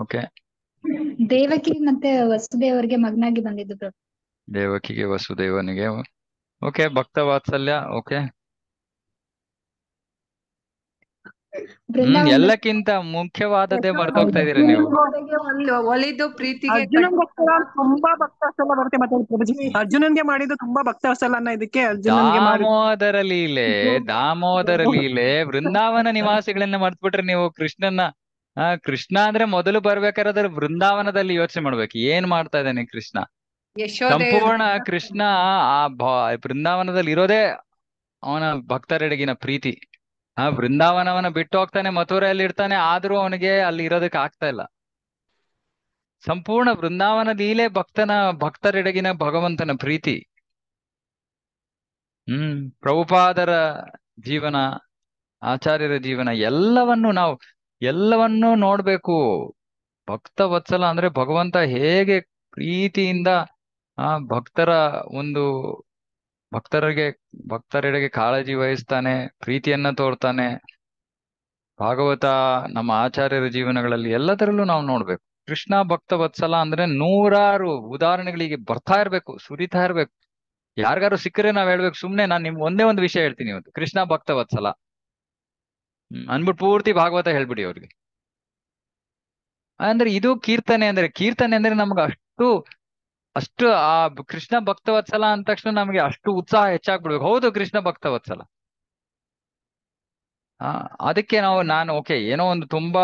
ಓಕೆ ದೇವಕಿ ಮತ್ತೆ ವಸುದೇವರಿಗೆ ಮಗನಾಗಿ ಬಂದಿದ್ದು ದೇವಕಿಗೆ ವಸುದೇವನಿಗೆ ಓಕೆ ಭಕ್ತ ವಾತ್ಸಲ್ಯ ಓಕೆ ಎಲ್ಲಕ್ಕಿಂತ ಮುಖ್ಯವಾದದ್ದೇ ಹೋಗ್ತಾ ಇದೀರಿ ನೀವು ಒಲಿದು ಪ್ರೀತಿಗೆ ತುಂಬಾ ಬರುತ್ತೆ ಮತ್ತೆ ಅರ್ಜುನನ್ಗೆ ಮಾಡಿದ್ದು ತುಂಬಾ ವಾತ್ಸಲ್ಯ ಅನ್ನ ಇದಕ್ಕೆ ದಾಮೋದರ ಲೀಲೆ ದಾಮೋದರ ಲೀಲೆ ವೃಂದಾವನ ನಿವಾಸಿಗಳನ್ನ ಮರ್ತ್ಬಿಟ್ರಿ ನೀವು ಕೃಷ್ಣನ್ನ ಕೃಷ್ಣ ಅಂದ್ರೆ ಮೊದಲು ಬರ್ಬೇಕಾದ್ರೆ ವೃಂದಾವನದಲ್ಲಿ ಯೋಚನೆ ಮಾಡ್ಬೇಕು ಏನ್ ಮಾಡ್ತಾ ಇದ್ದಾನೆ ಕೃಷ್ಣ ಸಂಪೂರ್ಣ ಕೃಷ್ಣ ಆ ಬೃಂದಾವನದಲ್ಲಿ ಇರೋದೇ ಅವನ ಭಕ್ತರೆಡೆಗಿನ ಪ್ರೀತಿ ಆ ಬೃಂದಾವನವನ್ನ ಬಿಟ್ಟು ಹೋಗ್ತಾನೆ ಮಥುರೆಯಲ್ಲಿ ಇರ್ತಾನೆ ಆದ್ರೂ ಅವನಿಗೆ ಅಲ್ಲಿ ಇರೋದಕ್ಕೆ ಆಗ್ತಾ ಇಲ್ಲ ಸಂಪೂರ್ಣ ಬೃಂದಾವನ ಲೀಲೆ ಭಕ್ತನ ಭಕ್ತರೆಡೆಗಿನ ಭಗವಂತನ ಪ್ರೀತಿ ಹ್ಮ್ ಪ್ರಭುಪಾದರ ಜೀವನ ಆಚಾರ್ಯರ ಜೀವನ ಎಲ್ಲವನ್ನು ನಾವು ಎಲ್ಲವನ್ನೂ ನೋಡ್ಬೇಕು ಭಕ್ತ ವತ್ಸಲ ಅಂದ್ರೆ ಭಗವಂತ ಹೇಗೆ ಪ್ರೀತಿಯಿಂದ ಆ ಭಕ್ತರ ಒಂದು ಭಕ್ತರಿಗೆ ಭಕ್ತರೆಡೆಗೆ ಕಾಳಜಿ ವಹಿಸ್ತಾನೆ ಪ್ರೀತಿಯನ್ನ ತೋರ್ತಾನೆ ಭಾಗವತ ನಮ್ಮ ಆಚಾರ್ಯರ ಜೀವನಗಳಲ್ಲಿ ಎಲ್ಲದರಲ್ಲೂ ನಾವು ನೋಡ್ಬೇಕು ಕೃಷ್ಣ ಭಕ್ತ ವತ್ಸಲ ಅಂದ್ರೆ ನೂರಾರು ಉದಾಹರಣೆಗಳಿಗೆ ಬರ್ತಾ ಇರ್ಬೇಕು ಸುರಿತಾ ಇರ್ಬೇಕು ಯಾರಿಗಾರು ಸಿಕ್ಕರೆ ನಾವ್ ಹೇಳ್ಬೇಕು ಸುಮ್ನೆ ನಾನ್ ನಿಮ್ ಒಂದೇ ಒಂದು ವಿಷಯ ಹೇಳ್ತೀನಿ ಇವತ್ತು ಕೃಷ್ಣ ಭಕ್ತ ವತ್ಸಲ ಅನ್ಬಿಟ್ ಪೂರ್ತಿ ಭಾಗವತ ಹೇಳ್ಬಿಡಿ ಅವ್ರಿಗೆ ಅಂದ್ರೆ ಇದು ಕೀರ್ತನೆ ಅಂದ್ರೆ ಕೀರ್ತನೆ ಅಂದ್ರೆ ನಮ್ಗೆ ಅಷ್ಟು ಅಷ್ಟು ಆ ಕೃಷ್ಣ ಭಕ್ತವತ್ಸಲ ಅಂದ ತಕ್ಷಣ ನಮಗೆ ಅಷ್ಟು ಉತ್ಸಾಹ ಹೆಚ್ಚಾಗ್ಬಿಡ್ಬೇಕು ಹೌದು ಕೃಷ್ಣ ಭಕ್ತವತ್ಸಲ ಅದಕ್ಕೆ ನಾವು ನಾನು ಓಕೆ ಏನೋ ಒಂದು ತುಂಬಾ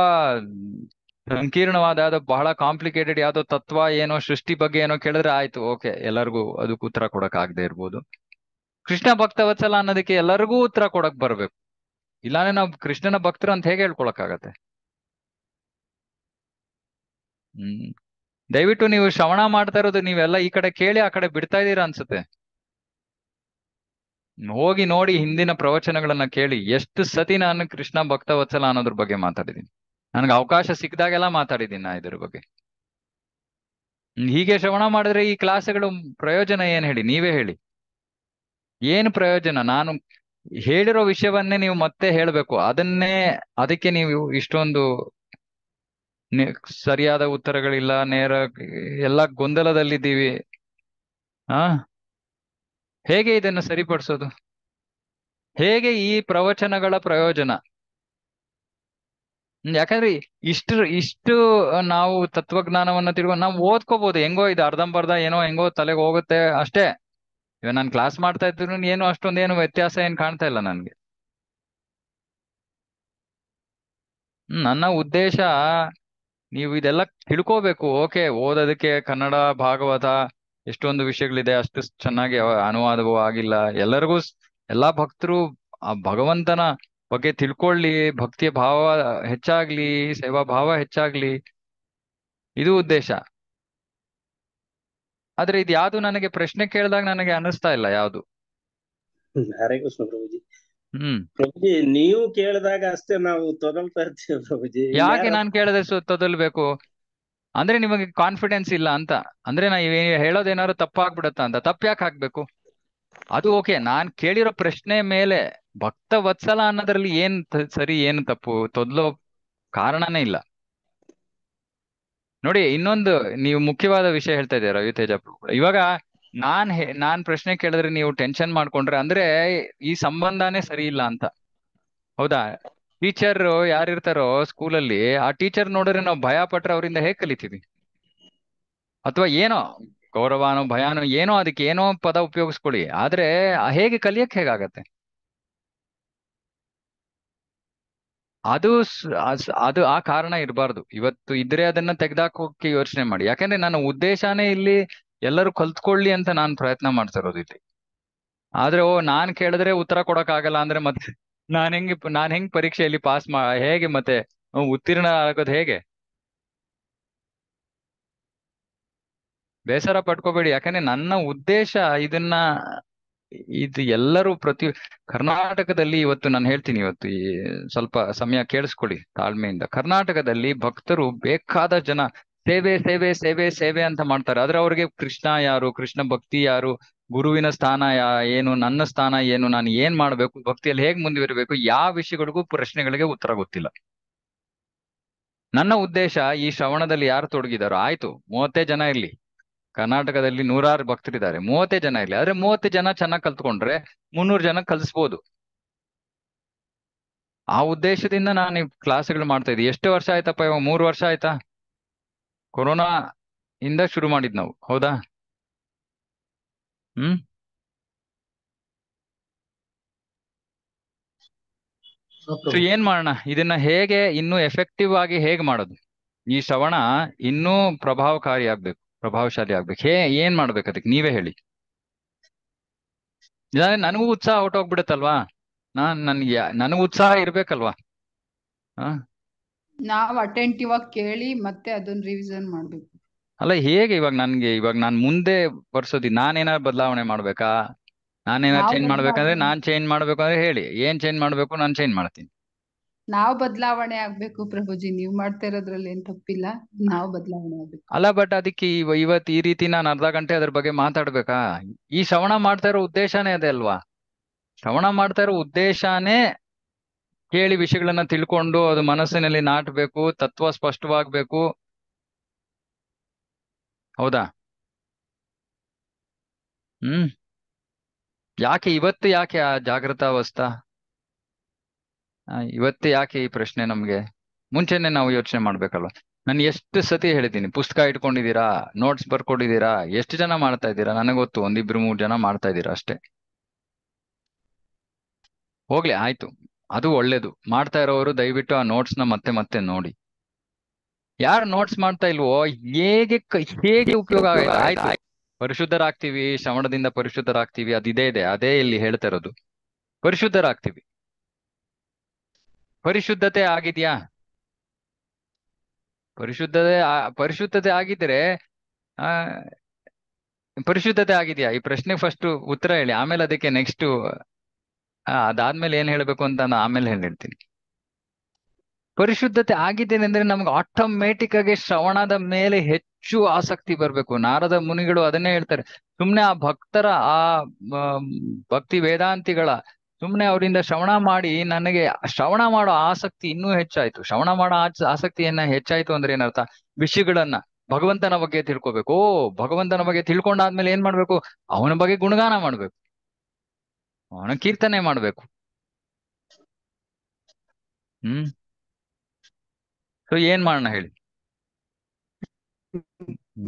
ಸಂಕೀರ್ಣವಾದ ಬಹಳ ಕಾಂಪ್ಲಿಕೇಟೆಡ್ ಯಾವ್ದೋ ತತ್ವ ಏನೋ ಸೃಷ್ಟಿ ಬಗ್ಗೆ ಏನೋ ಕೇಳಿದ್ರೆ ಆಯ್ತು ಓಕೆ ಎಲ್ಲರಿಗೂ ಅದಕ್ಕೆ ಉತ್ತರ ಕೊಡಕ್ ಆಗದೆ ಇರ್ಬೋದು ಕೃಷ್ಣ ಭಕ್ತವತ್ಸಲ ಅನ್ನೋದಕ್ಕೆ ಎಲ್ಲರಿಗೂ ಉತ್ತರ ಕೊಡಕ್ ಬರ್ಬೇಕು ಇಲ್ಲಾಂದ್ರೆ ನಾವು ಕೃಷ್ಣನ ಭಕ್ತರು ಅಂತ ಹೇಗೆ ಹೇಳ್ಕೊಳಕ್ ಆಗತ್ತೆ ಹ್ಮ್ ದಯವಿಟ್ಟು ನೀವು ಶ್ರವಣ ಮಾಡ್ತಾ ಇರೋದು ನೀವೆಲ್ಲ ಈ ಕಡೆ ಕೇಳಿ ಆ ಕಡೆ ಬಿಡ್ತಾ ಇದ್ದೀರಾ ಅನ್ಸುತ್ತೆ ಹೋಗಿ ನೋಡಿ ಹಿಂದಿನ ಪ್ರವಚನಗಳನ್ನ ಕೇಳಿ ಎಷ್ಟು ಸತಿ ನಾನು ಕೃಷ್ಣ ಭಕ್ತ ವತ್ಸಲ ಅನ್ನೋದ್ರ ಬಗ್ಗೆ ಮಾತಾಡಿದ್ದೀನಿ ನನಗೆ ಅವಕಾಶ ಸಿಕ್ಕಿದಾಗೆಲ್ಲ ಮಾತಾಡಿದ್ದೀನಿ ನಾ ಇದ್ರ ಬಗ್ಗೆ ಹೀಗೆ ಶ್ರವಣ ಮಾಡಿದ್ರೆ ಈ ಕ್ಲಾಸ್ಗಳು ಪ್ರಯೋಜನ ಏನ್ ಹೇಳಿ ನೀವೇ ಹೇಳಿ ಏನು ಪ್ರಯೋಜನ ನಾನು ಹೇಳಿರೋ ವಿಷಯವನ್ನೇ ನೀವು ಮತ್ತೆ ಹೇಳಬೇಕು ಅದನ್ನೇ ಅದಕ್ಕೆ ನೀವು ಇಷ್ಟೊಂದು ಸರಿಯಾದ ಉತ್ತರಗಳಿಲ್ಲ ನೇರ ಎಲ್ಲ ಗೊಂದಲದಲ್ಲಿದ್ದೀವಿ ಆ ಹೇಗೆ ಇದನ್ನು ಸರಿಪಡಿಸೋದು ಹೇಗೆ ಈ ಪ್ರವಚನಗಳ ಪ್ರಯೋಜನ ಯಾಕಂದ್ರೆ ಇಷ್ಟು ಇಷ್ಟು ನಾವು ತತ್ವಜ್ಞಾನವನ್ನ ತಿಳ್ಕೊಂಡು ನಾವು ಓದ್ಕೋಬಹುದು ಹೆಂಗೋ ಇದು ಅರ್ಧಂಬರ್ಧ ಏನೋ ಹೆಂಗೋ ತಲೆಗೆ ಹೋಗುತ್ತೆ ಅಷ್ಟೇ ಇವಾಗ ನಾನು ಕ್ಲಾಸ್ ಮಾಡ್ತಾ ಇದ್ರು ಏನು ಅಷ್ಟೊಂದೇನು ವ್ಯತ್ಯಾಸ ಏನು ಕಾಣ್ತಾ ಇಲ್ಲ ನನ್ಗೆ ನನ್ನ ಉದ್ದೇಶ ನೀವು ಇದೆಲ್ಲ ತಿಳ್ಕೋಬೇಕು ಓಕೆ ಓದೋದಕ್ಕೆ ಕನ್ನಡ ಭಾಗವತ ಎಷ್ಟೊಂದು ವಿಷಯಗಳಿದೆ ಅಷ್ಟು ಚೆನ್ನಾಗಿ ಅನುವಾದವೂ ಆಗಿಲ್ಲ ಎಲ್ಲರಿಗೂ ಎಲ್ಲಾ ಭಕ್ತರು ಆ ಭಗವಂತನ ಬಗ್ಗೆ ತಿಳ್ಕೊಳ್ಳಿ ಭಕ್ತಿಯ ಭಾವ ಹೆಚ್ಚಾಗ್ಲಿ ಸೇವಾ ಭಾವ ಹೆಚ್ಚಾಗ್ಲಿ ಇದು ಉದ್ದೇಶ ಆದ್ರೆ ಇದು ಯಾವ್ದು ನನಗೆ ಪ್ರಶ್ನೆ ಕೇಳಿದಾಗ ನನಗೆ ಅನಿಸ್ತಾ ಇಲ್ಲ ಯಾವ್ದು ಪ್ರಭುಜಿ ನೀವು ಕೇಳಿದಾಗ ಅಷ್ಟೇ ನಾವು ತೊದಲ್ತಾ ಇರ್ತೀವಿ ಪ್ರಭುಜಿ ಯಾಕೆ ನಾನು ಕೇಳದೆ ತೊದಲ್ಬೇಕು ಅಂದ್ರೆ ನಿಮಗೆ ಕಾನ್ಫಿಡೆನ್ಸ್ ಇಲ್ಲ ಅಂತ ಅಂದ್ರೆ ನಾ ಹೇಳೋದೇನಾದ್ರು ತಪ್ಪಾಗ್ಬಿಡತ್ತ ಅಂತ ತಪ್ಪ ಯಾಕೆ ಹಾಕ್ಬೇಕು ಅದು ಓಕೆ ನಾನ್ ಕೇಳಿರೋ ಪ್ರಶ್ನೆ ಮೇಲೆ ಭಕ್ತ ವತ್ಸಲ ಅನ್ನೋದ್ರಲ್ಲಿ ಏನ್ ಸರಿ ಏನ್ ತಪ್ಪು ತೊದ್ಲೋ ಕಾರಣನೇ ಇಲ್ಲ ನೋಡಿ ಇನ್ನೊಂದು ನೀವು ಮುಖ್ಯವಾದ ವಿಷಯ ಹೇಳ್ತಾ ಇದ್ದೀರಾ ರವಿ ತೇಜಪ್ಪ ಇವಾಗ ನಾನ್ ನಾನ್ ಪ್ರಶ್ನೆ ಕೇಳಿದ್ರೆ ನೀವು ಟೆನ್ಷನ್ ಮಾಡ್ಕೊಂಡ್ರೆ ಅಂದ್ರೆ ಈ ಸಂಬಂಧನೇ ಸರಿ ಇಲ್ಲ ಅಂತ ಹೌದಾ ಟೀಚರ್ ಯಾರಿರ್ತಾರೋ ಸ್ಕೂಲಲ್ಲಿ ಆ ಟೀಚರ್ ನೋಡಿದ್ರೆ ನಾವು ಭಯ ಪಟ್ರೆ ಅವರಿಂದ ಹೇಗ್ ಕಲಿತೀವಿ ಅಥವಾ ಏನೋ ಗೌರವನೋ ಭಯನೋ ಏನೋ ಅದಕ್ಕೆ ಏನೋ ಪದ ಉಪಯೋಗಿಸ್ಕೊಳ್ಳಿ ಆದ್ರೆ ಹೇಗೆ ಕಲಿಯಕ್ ಹೇಗಾಗತ್ತೆ ಅದು ಅದು ಆ ಕಾರಣ ಇರಬಾರ್ದು ಇವತ್ತು ಇದ್ರೆ ಅದನ್ನ ತೆಗ್ದಾಕೋಕೆ ಯೋಚನೆ ಮಾಡಿ ಯಾಕಂದ್ರೆ ನನ್ನ ಉದ್ದೇಶನೇ ಇಲ್ಲಿ ಎಲ್ಲರೂ ಕಲ್ತ್ಕೊಳ್ಳಿ ಅಂತ ನಾನ್ ಪ್ರಯತ್ನ ಮಾಡ್ತಾ ಇಲ್ಲಿ ಆದ್ರೆ ಓ ನಾನ್ ಕೇಳಿದ್ರೆ ಉತ್ತರ ಕೊಡಕ್ ಆಗಲ್ಲ ಅಂದ್ರೆ ಮತ್ತೆ ನಾನ್ ಹೆಂಗೆ ನಾನ್ ಹೆಂಗ್ ಪರೀಕ್ಷೆಯಲ್ಲಿ ಪಾಸ್ ಮಾ ಹೇಗೆ ಮತ್ತೆ ಉತ್ತೀರ್ಣ ಆಗೋದು ಹೇಗೆ ಬೇಸರ ಪಟ್ಕೋಬೇಡಿ ಯಾಕಂದ್ರೆ ನನ್ನ ಉದ್ದೇಶ ಇದನ್ನ ಇದು ಎಲ್ಲರೂ ಪ್ರತಿ ಕರ್ನಾಟಕದಲ್ಲಿ ಇವತ್ತು ನಾನು ಹೇಳ್ತೀನಿ ಇವತ್ತು ಈ ಸ್ವಲ್ಪ ಸಮಯ ಕೇಳಿಸ್ಕೊಳ್ಳಿ ತಾಳ್ಮೆಯಿಂದ ಕರ್ನಾಟಕದಲ್ಲಿ ಭಕ್ತರು ಬೇಕಾದ ಜನ ಸೇವೆ ಸೇವೆ ಸೇವೆ ಸೇವೆ ಅಂತ ಮಾಡ್ತಾರೆ ಆದ್ರೆ ಅವ್ರಿಗೆ ಕೃಷ್ಣ ಯಾರು ಕೃಷ್ಣ ಭಕ್ತಿ ಯಾರು ಗುರುವಿನ ಸ್ಥಾನ ಏನು ನನ್ನ ಸ್ಥಾನ ಏನು ನಾನು ಏನ್ ಮಾಡ್ಬೇಕು ಭಕ್ತಿಯಲ್ಲಿ ಹೇಗ್ ಮುಂದುವರಿಬೇಕು ಯಾವ ವಿಷಯಗಳಿಗೂ ಪ್ರಶ್ನೆಗಳಿಗೆ ಉತ್ತರ ಗೊತ್ತಿಲ್ಲ ನನ್ನ ಉದ್ದೇಶ ಈ ಶ್ರವಣದಲ್ಲಿ ಯಾರು ತೊಡಗಿದಾರೋ ಆಯ್ತು ಮೂವತ್ತೇ ಜನ ಇರ್ಲಿ ಕರ್ನಾಟಕದಲ್ಲಿ ನೂರಾರು ಭಕ್ತರಿದ್ದಾರೆ ಮೂವತ್ತೇ ಜನ ಇರ್ಲಿ ಆದ್ರೆ ಮೂವತ್ತೇ ಜನ ಚೆನ್ನಾಗಿ ಕಲ್ತ್ಕೊಂಡ್ರೆ ಮುನ್ನೂರು ಜನ ಕಲಿಸ್ಬೋದು ಆ ಉದ್ದೇಶದಿಂದ ನಾನು ಕ್ಲಾಸ್ಗಳು ಮಾಡ್ತಾ ಇದ್ದೀನಿ ಎಷ್ಟು ವರ್ಷ ಆಯ್ತಪ್ಪ ಇವಾಗ ಮೂರು ವರ್ಷ ಆಯ್ತಾ ಕೊರೋನಾ ಇಂದ ಶುರು ಮಾಡಿದ್ ನಾವು ಹೌದಾ ಹ್ಮ್ ಏನ್ ಮಾಡೋಣ ಇದನ್ನ ಹೇಗೆ ಇನ್ನು ಎಫೆಕ್ಟಿವ್ ಆಗಿ ಹೇಗೆ ಮಾಡೋದು ಈ ಶ್ರವಣ ಇನ್ನೂ ಪ್ರಭಾವಕಾರಿ ಆಗ್ಬೇಕು ಪ್ರಭಾವಶಾಲಿ ಆಗ್ಬೇಕು ಹೇ ಏನ್ ಮಾಡ್ಬೇಕು ಅದಕ್ಕೆ ನೀವೇ ಹೇಳಿ ಇಲ್ಲಾಂದ್ರೆ ನನಗೂ ಉತ್ಸಾಹ ಹೊಟ್ಟೋಗ್ಬಿಡತ್ತಲ್ವಾ ನಾನ್ ನನ್ಗೆ ನನಗೂ ಉತ್ಸಾಹ ಇರ್ಬೇಕಲ್ವಾ ಹ ನಾವ್ ಅಟೆಂಟಿವ್ ಆಗಿ ಕೇಳಿ ಮತ್ತೆ ಅದನ್ನ ರಿವಿಷನ್ ಮಾಡ್ಬೇಕು ಅಲ್ಲ ಹೇಗೆ ಇವಾಗ ನನ್ಗೆ ಇವಾಗ ನಾನ್ ಮುಂದೆ ಬರ್ಸೋದಿ ನಾನೇನಾದ್ರು ಬದಲಾವಣೆ ಮಾಡ್ಬೇಕಾ ನಾನೇನಾದ್ರು ನಾವು ಚೇಂಜ್ ಮಾಡ್ಬೇಕಂದ್ರೆ ನಾನ್ ಚೇಂಜ್ ಮಾಡ್ಬೇಕು ಅಂದ್ರೆ ಹೇಳಿ ಏನ್ ಚೇಂಜ್ ಮಾಡ್ಬೇಕು ನಾನ್ ಚೇಂಜ್ ಮಾಡ್ತೀನಿ ನಾವ್ ಬದಲಾವಣೆ ಆಗ್ಬೇಕು ಪ್ರಭುಜಿ ನೀವ್ ಮಾಡ್ತಾ ಇರೋದ್ರಲ್ಲಿ ಏನ್ ತಪ್ಪಿಲ್ಲ ನಾವ್ ಬದಲಾವಣೆ ಆಗ್ಬೇಕು ಅಲ್ಲ ಬಟ್ ಅದಕ್ಕೆ ಇವತ್ ಇವತ್ತು ಈ ರೀತಿ ನಾನ್ ಅರ್ಧ ಗಂಟೆ ಅದ್ರ ಬಗ್ಗೆ ಮಾತಾಡ್ಬೇಕಾ ಈ ಶ್ರವಣ ಮಾಡ್ತಾ ಇರೋ ಉದ್ದೇಶನೇ ಅದೇ ಅಲ್ವಾ ಶ್ರವಣ ಮಾಡ್ತಾ ಇರೋ ಉದ್ದೇಶನೇ ಕೇಳಿ ವಿಷಯಗಳನ್ನ ತಿಳ್ಕೊಂಡು ಅದು ಮನಸ್ಸಿನಲ್ಲಿ ನಾಟಬೇಕು ತತ್ವ ಸ್ಪಷ್ಟವಾಗಬೇಕು ಹೌದಾ ಹ್ಮ್ ಯಾಕೆ ಇವತ್ತು ಯಾಕೆ ಆ ಜಾಗೃತ ಅವಸ್ಥಾ ಇವತ್ತು ಯಾಕೆ ಈ ಪ್ರಶ್ನೆ ನಮ್ಗೆ ಮುಂಚೆನೆ ನಾವು ಯೋಚನೆ ಮಾಡ್ಬೇಕಲ್ವ ನಾನು ಎಷ್ಟು ಸತಿ ಹೇಳಿದ್ದೀನಿ ಪುಸ್ತಕ ಇಟ್ಕೊಂಡಿದ್ದೀರಾ ನೋಟ್ಸ್ ಬರ್ಕೊಂಡಿದ್ದೀರಾ ಎಷ್ಟು ಜನ ಮಾಡ್ತಾ ಇದ್ದೀರಾ ನನಗೆ ಗೊತ್ತು ಒಂದಿಬ್ರು ಮೂರು ಜನ ಮಾಡ್ತಾ ಇದ್ದೀರಾ ಅಷ್ಟೇ ಹೋಗ್ಲಿ ಆಯ್ತು ಅದು ಒಳ್ಳೇದು ಮಾಡ್ತಾ ಇರೋರು ದಯವಿಟ್ಟು ಆ ನೋಟ್ಸ್ ನ ಮತ್ತೆ ಮತ್ತೆ ನೋಡಿ ಯಾರು ನೋಟ್ಸ್ ಮಾಡ್ತಾ ಇಲ್ವೋ ಹೇಗೆ ಹೇಗೆ ಉಪಯೋಗ ಆಯ್ತು ಪರಿಶುದ್ಧರಾಗ್ತೀವಿ ಶ್ರವಣದಿಂದ ಪರಿಶುದ್ಧರಾಗ್ತೀವಿ ಅದಿದೇ ಇದೆ ಅದೇ ಇಲ್ಲಿ ಹೇಳ್ತಾ ಇರೋದು ಪರಿಶುದ್ಧರಾಗ್ತೀವಿ ಪರಿಶುದ್ಧತೆ ಆಗಿದ್ಯಾ ಪರಿಶುದ್ಧತೆ ಪರಿಶುದ್ಧತೆ ಆಗಿದ್ರೆ ಆ ಪರಿಶುದ್ಧತೆ ಆಗಿದ್ಯಾ ಈ ಪ್ರಶ್ನೆ ಫಸ್ಟ್ ಉತ್ತರ ಹೇಳಿ ಆಮೇಲೆ ಅದಕ್ಕೆ ನೆಕ್ಸ್ಟ್ ಹಾ ಅದಾದ್ಮೇಲೆ ಏನ್ ಹೇಳ್ಬೇಕು ಅಂತ ನಾನು ಆಮೇಲೆ ಹೇಳಿರ್ತೀನಿ ಪರಿಶುದ್ಧತೆ ಆಗಿದ್ದೇನೆ ಅಂದ್ರೆ ನಮ್ಗೆ ಆಟೋಮೆಟಿಕ್ ಆಗಿ ಶ್ರವಣದ ಮೇಲೆ ಹೆಚ್ಚು ಆಸಕ್ತಿ ಬರ್ಬೇಕು ನಾರದ ಮುನಿಗಳು ಅದನ್ನೇ ಹೇಳ್ತಾರೆ ಸುಮ್ನೆ ಆ ಭಕ್ತರ ಆ ಭಕ್ತಿ ವೇದಾಂತಿಗಳ ಸುಮ್ನೆ ಅವರಿಂದ ಶ್ರವಣ ಮಾಡಿ ನನಗೆ ಶ್ರವಣ ಮಾಡೋ ಆಸಕ್ತಿ ಇನ್ನೂ ಹೆಚ್ಚಾಯ್ತು ಶ್ರವಣ ಮಾಡೋ ಆಸಕ್ತಿಯನ್ನ ಹೆಚ್ಚಾಯ್ತು ಅಂದ್ರೆ ಏನರ್ಥ ವಿಷಯಗಳನ್ನ ಭಗವಂತನ ಬಗ್ಗೆ ತಿಳ್ಕೊಬೇಕು ಓ ಭಗವಂತನ ಬಗ್ಗೆ ತಿಳ್ಕೊಂಡಾದ್ಮೇಲೆ ಏನ್ ಮಾಡ್ಬೇಕು ಅವನ ಬಗ್ಗೆ ಗುಣಗಾನ ಮಾಡ್ಬೇಕು ಅವನು ಕೀರ್ತನೆ ಮಾಡ್ಬೇಕು ಹ್ಮ್ ಸೊ ಏನ್ ಮಾಡೋಣ ಹೇಳಿ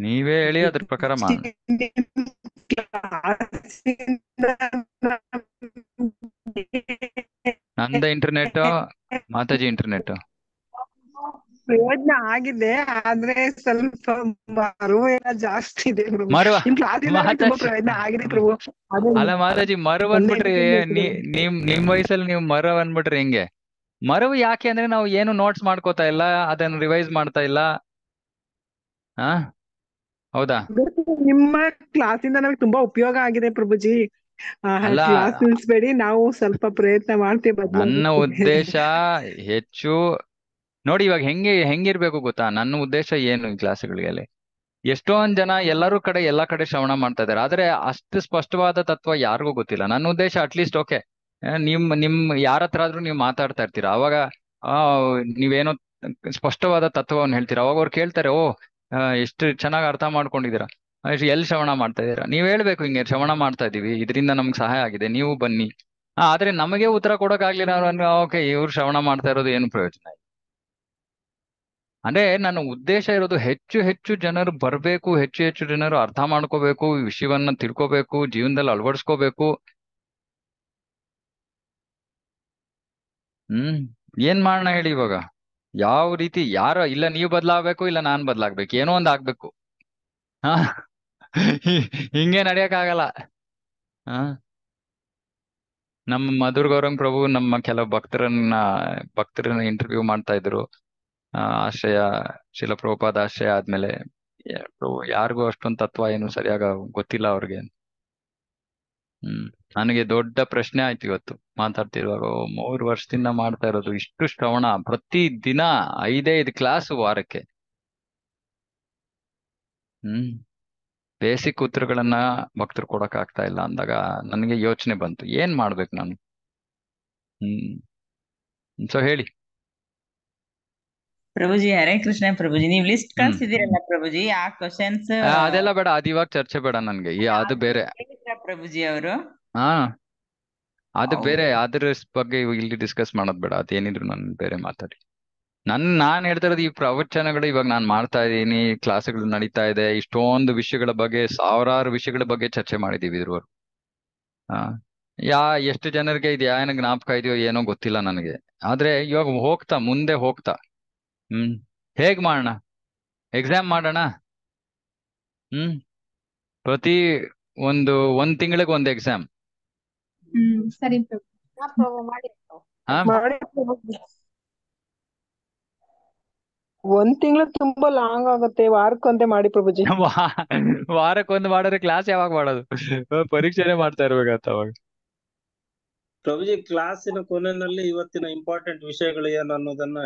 ನೀವೇ ಹೇಳಿ ಅದ್ರ ಪ್ರಕಾರ ಮಾಡ ನಂದ ಇಂಟರ್ನೆಟ್ ಮಾತಾಜಿ ಇಂಟರ್ನೆಟ್ ಪ್ರಯೋಜನ ಆಗಿದೆ ಆದ್ರೆ ಸ್ವಲ್ಪ ಮರುವ ಜಾಸ್ತಿ ಇದೆ ಪ್ರಯೋಜನ ಆಗಿದೆ ಪ್ರಭು ಅಲ್ಲ ಮಾತಾಜಿ ಮರು ಬಂದ್ಬಿಟ್ರಿ ನಿಮ್ ನಿಮ್ ವಯಸ್ಸಲ್ಲಿ ನೀವು ಮರ ಬಂದ್ಬಿಟ್ರಿ ಹಿಂಗೆ ಮರವು ಯಾಕೆ ಅಂದ್ರೆ ನಾವು ಏನು ನೋಟ್ಸ್ ಮಾಡ್ಕೋತಾ ಇಲ್ಲ ಅದನ್ನ ರಿವೈಸ್ ಮಾಡ್ತಾ ಇಲ್ಲ ಆ ಹೌದಾ ನಿಮ್ಮ ಕ್ಲಾಸಿಂದ ನಮಗೆ ತುಂಬಾ ಉಪಯೋಗ ಆಗಿದೆ ಪ್ರಭುಜಿ ನಿಲ್ಸ್ಬೇಡಿ ನಾವು ಸ್ವಲ್ಪ ಪ್ರಯತ್ನ ಮಾಡ್ತೀವಿ ನನ್ನ ಉದ್ದೇಶ ಹೆಚ್ಚು ನೋಡಿ ಇವಾಗ ಹೆಂಗೆ ಹೆಂಗಿರ್ಬೇಕು ಗೊತ್ತಾ ನನ್ನ ಉದ್ದೇಶ ಏನು ಈ ಕ್ಲಾಸ್ಗಳಿಗೆ ಎಷ್ಟೊಂದ್ ಜನ ಎಲ್ಲರೂ ಕಡೆ ಎಲ್ಲಾ ಕಡೆ ಶ್ರವಣ ಮಾಡ್ತಾ ಇದಾರೆ ಆದ್ರೆ ಅಷ್ಟು ಸ್ಪಷ್ಟವಾದ ತತ್ವ ಯಾರಿಗೂ ಗೊತ್ತಿಲ್ಲ ನನ್ನ ಉದ್ದೇಶ ಅಟ್ಲೀಸ್ಟ್ ಓಕೆ ನಿಮ್ ನಿಮ್ ಯಾರ ಹತ್ರ ಆದ್ರೂ ನೀವು ಮಾತಾಡ್ತಾ ಇರ್ತೀರ ಅವಾಗ ಆ ನೀವೇನೋ ಸ್ಪಷ್ಟವಾದ ತತ್ವವನ್ನು ಹೇಳ್ತೀರ ಅವಾಗ ಅವ್ರು ಕೇಳ್ತಾರೆ ಓ ಎಷ್ಟು ಚೆನ್ನಾಗಿ ಅರ್ಥ ಮಾಡ್ಕೊಂಡಿದ್ದೀರಾ ಎಲ್ಲಿ ಶ್ರವಣ ಮಾಡ್ತಾ ಇದೀರಾ ನೀವ್ ಹೇಳ್ಬೇಕು ಹಿಂಗೆ ಶ್ರವಣ ಮಾಡ್ತಾ ಇದೀವಿ ಇದರಿಂದ ನಮ್ಗೆ ಸಹಾಯ ಆಗಿದೆ ನೀವು ಬನ್ನಿ ಆದ್ರೆ ನಮಗೆ ಉತ್ತರ ಕೊಡೋಕಾಗ್ಲಿಲ್ಲ ಓಕೆ ಇವ್ರು ಶ್ರವಣ ಮಾಡ್ತಾ ಇರೋದು ಏನು ಪ್ರಯೋಜನ ಅಂದ್ರೆ ನನ್ನ ಉದ್ದೇಶ ಇರೋದು ಹೆಚ್ಚು ಹೆಚ್ಚು ಜನರು ಬರಬೇಕು ಹೆಚ್ಚು ಹೆಚ್ಚು ಜನರು ಅರ್ಥ ಮಾಡ್ಕೋಬೇಕು ಈ ವಿಷಯವನ್ನ ತಿಳ್ಕೋಬೇಕು ಜೀವನದಲ್ಲಿ ಅಳವಡಿಸ್ಕೋಬೇಕು ಹ್ಮ್ ಏನ್ ಮಾಡೋಣ ಹೇಳಿ ಇವಾಗ ಯಾವ ರೀತಿ ಯಾರ ಇಲ್ಲ ನೀವು ಬದಲಾಗಬೇಕು ಇಲ್ಲ ನಾನ್ ಬದಲಾಗ್ಬೇಕು ಏನೋ ಒಂದ್ ಆಗ್ಬೇಕು ಹಾ ಹಿಂಗೆ ನಡೆಯಕ್ಕಾಗಲ್ಲ ಆಗಲ್ಲ ಹಾ ನಮ್ಮ ಮಧುರ್ ಗೌರಂಗ್ ಪ್ರಭು ನಮ್ಮ ಕೆಲವು ಭಕ್ತರನ್ನ ಭಕ್ತರನ್ನ ಇಂಟರ್ವ್ಯೂ ಮಾಡ್ತಾ ಇದ್ರು ಆಶ್ರಯ ಶಿಲ ಆಶ್ರಯ ಆದ್ಮೇಲೆ ಯಾರಿಗೂ ಅಷ್ಟೊಂದು ತತ್ವ ಏನು ಸರಿಯಾಗ ಗೊತ್ತಿಲ್ಲ ಅವ್ರಿಗೆ ಹ್ಮ್ ನನಗೆ ದೊಡ್ಡ ಪ್ರಶ್ನೆ ಆಯ್ತು ಇವತ್ತು ಮಾತಾಡ್ತಿರುವಾಗ ಮೂರು ವರ್ಷದಿಂದ ಮಾಡ್ತಾ ಇರೋದು ಇಷ್ಟು ಶ್ರವಣ ಪ್ರತಿ ದಿನ ಐದೈದು ಕ್ಲಾಸ್ ವಾರಕ್ಕೆ ಹ್ಮ್ ಬೇಸಿಕ್ ಉತ್ತರಗಳನ್ನ ಭಕ್ತರು ಕೊಡಕ್ ಆಗ್ತಾ ಇಲ್ಲ ಅಂದಾಗ ನನಗೆ ಯೋಚನೆ ಬಂತು ಏನ್ ಮಾಡ್ಬೇಕು ನಾನು ಹ್ಮ್ ಸೊ ಹೇಳಿ ಪ್ರಭುಜಿ ಹರೇ ಕೃಷ್ಣ ಪ್ರಭುಜಿ ನೀವು ಲಿಸ್ಟ್ ಕಳ್ಸಿದಿರಲ್ಲ ಪ್ರಭುಜಿ ಆ ಕ್ವಶನ್ಸ್ ಅದೆಲ್ಲ ಬೇಡ ಅದ್ ಇವಾಗ ಚರ್ಚೆ ಬೇಡ ನನ್ಗೆ ಅದು ಬೇರೆ ಪ್ರಭುಜಿ ಅವರು ಹಾ ಅದು ಬೇರೆ ಅದ್ರ ಬಗ್ಗೆ ಇಲ್ಲಿ ಡಿಸ್ಕಸ್ ಮಾಡೋದ್ ಬೇಡ ಅದೇನಿದ್ರು ನಾನು ಬೇರೆ ಮಾತಾಡಿ ನನ್ ನಾನ್ ಹೇಳ್ತಾ ಇರೋದು ಈ ಪ್ರವಚನಗಳು ಇವಾಗ ನಾನ್ ಮಾಡ್ತಾ ಇದ್ದೀನಿ ಕ್ಲಾಸ್ಗಳು ನಡೀತಾ ಇದೆ ಇಷ್ಟೊಂದು ವಿಷಯಗಳ ಬಗ್ಗೆ ಸಾವಿರಾರು ವಿಷಯಗಳ ಬಗ್ಗೆ ಚರ್ಚೆ ಮಾಡಿದೀವಿ ಇದ್ರವರು ಆ ಯಾ ಎಷ್ಟು ಜನರಿಗೆ ಇದು ಯಾನ ಜ್ಞಾಪಕ ಇದೆಯೋ ಏನೋ ಗೊತ್ತಿಲ್ಲ ನನಗೆ ಆದ್ರೆ ಇವಾಗ ಹೋಗ್ತಾ ಮುಂದೆ ಹೋಗ್ತಾ ಹ್ಮ್ ಹೇಗ್ ಮಾಡೋಣ ಎಕ್ಸಾಮ್ ಮಾಡೋಣ ಹ್ಮ್ ಪ್ರತಿ ಒಂದು ಒಂದ್ ತಿಂಗಳಿಗೆ ಒಂದ್ ಎಕ್ಸಾಮ್ ಸರಿ ಒಂದ್ ತಿಂಗಳು ತುಂಬಾ ಲಾಂಗ್ ಆಗುತ್ತೆ ವಾರಕ್ಕೊಂದೇ ಮಾಡಿ ಪ್ರಭುಜಿ (laughs) ವಾರಕ್ಕೊಂದು ಮಾಡಿದ್ರೆ ಕ್ಲಾಸ್ ಯಾವಾಗ ಮಾಡೋದು ಪರೀಕ್ಷೆನೆ ಮಾಡ್ತಾ ಇರ್ಬೇಕಾಗತ್ತೆ ಅವಾಗ ಪ್ರಭುಜಿ ಕ್ಲಾಸಿನ ಕೊನೆಯಲ್ಲಿ ಇವತ್ತಿನ ಇಂಪಾರ್ಟೆಂಟ್ ವಿಷಯಗಳು ಏನು ಅನ್ನೋದನ್ನ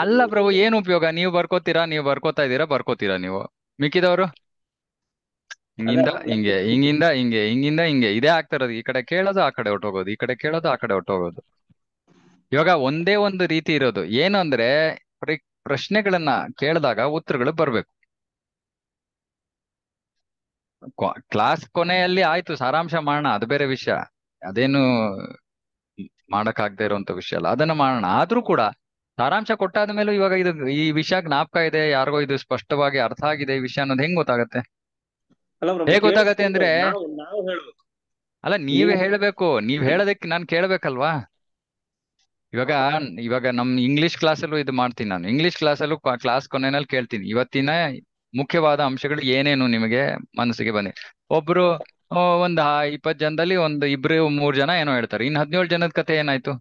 ಅಲ್ಲ ಪ್ರಭು ಏನು ಉಪಯೋಗ ನೀವು ಬರ್ಕೋತೀರಾ ನೀವು ಬರ್ಕೋತಾ ಇದ್ದೀರಾ ಬರ್ಕೋತೀರಾ ನೀವು ಮಿಕ್ಕಿದವರು ಹಿಂಗಿಂದ ಹಿಂಗೆ ಹಿಂಗಿಂದ ಹಿಂಗೆ ಹಿಂಗಿಂದ ಹಿಂಗೆ ಇದೇ ಆಗ್ತಾ ಇರೋದು ಈ ಕಡೆ ಕೇಳೋದು ಆ ಕಡೆ ಹೋಗೋದು ಈ ಕಡೆ ಕೇಳೋದು ಆ ಕಡೆ ಹೋಗೋದು ಇವಾಗ ಒಂದೇ ಒಂದು ರೀತಿ ಇರೋದು ಏನು ಅಂದ್ರೆ ಪ್ರಶ್ನೆಗಳನ್ನ ಕೇಳಿದಾಗ ಉತ್ತರಗಳು ಬರ್ಬೇಕು ಕ್ಲಾಸ್ ಕೊನೆಯಲ್ಲಿ ಆಯ್ತು ಸಾರಾಂಶ ಮಾಡೋಣ ಅದು ಬೇರೆ ವಿಷಯ ಅದೇನು ಮಾಡಕ್ ಆಗದೆ ಇರುವಂತ ವಿಷಯ ಅಲ್ಲ ಅದನ್ನ ಮಾಡೋಣ ಆದ್ರೂ ಕೂಡ ಸಾರಾಂಶ ಕೊಟ್ಟಾದ ಮೇಲೂ ಇವಾಗ ಇದು ಈ ವಿಷಯ ಜ್ಞಾಪಕ ಇದೆ ಯಾರಿಗೋ ಇದು ಸ್ಪಷ್ಟವಾಗಿ ಅರ್ಥ ಆಗಿದೆ ಈ ವಿಷಯ ಅನ್ನೋದು ಹೆಂಗ್ ಗೊತ್ತಾಗತ್ತೆ ಹೇಗ್ ಗೊತ್ತಾಗತ್ತೆ ಅಂದ್ರೆ ಅಲ್ಲ ನೀವೇ ಹೇಳ್ಬೇಕು ನೀವ್ ಹೇಳೋದಕ್ಕೆ ನಾನ್ ಕೇಳ್ಬೇಕಲ್ವಾ ಇವಾಗ ಇವಾಗ ನಮ್ ಇಂಗ್ಲಿಷ್ ಕ್ಲಾಸಲ್ಲೂ ಇದು ಮಾಡ್ತೀನಿ ನಾನು ಇಂಗ್ಲಿಷ್ ಕ್ಲಾಸಲ್ಲೂ ಕ್ಲಾಸ್ ಕೊನೆಯಲ್ಲಿ ಕೇಳ್ತೀನಿ ಇವತ್ತಿನ ಮುಖ್ಯವಾದ ಅಂಶಗಳು ಏನೇನು ನಿಮಗೆ ಮನಸ್ಸಿಗೆ ಬನ್ನಿ ಒಬ್ರು ಒಂದ್ ಇಪ್ಪತ್ ಜನದಲ್ಲಿ ಒಂದ್ ಇಬ್ರು ಮೂರ್ ಜನ ಏನೋ ಹೇಳ್ತಾರೆ ಇನ್ ಹದಿನೇಳು ಜನದ ಕತೆ ಏನಾಯ್ತು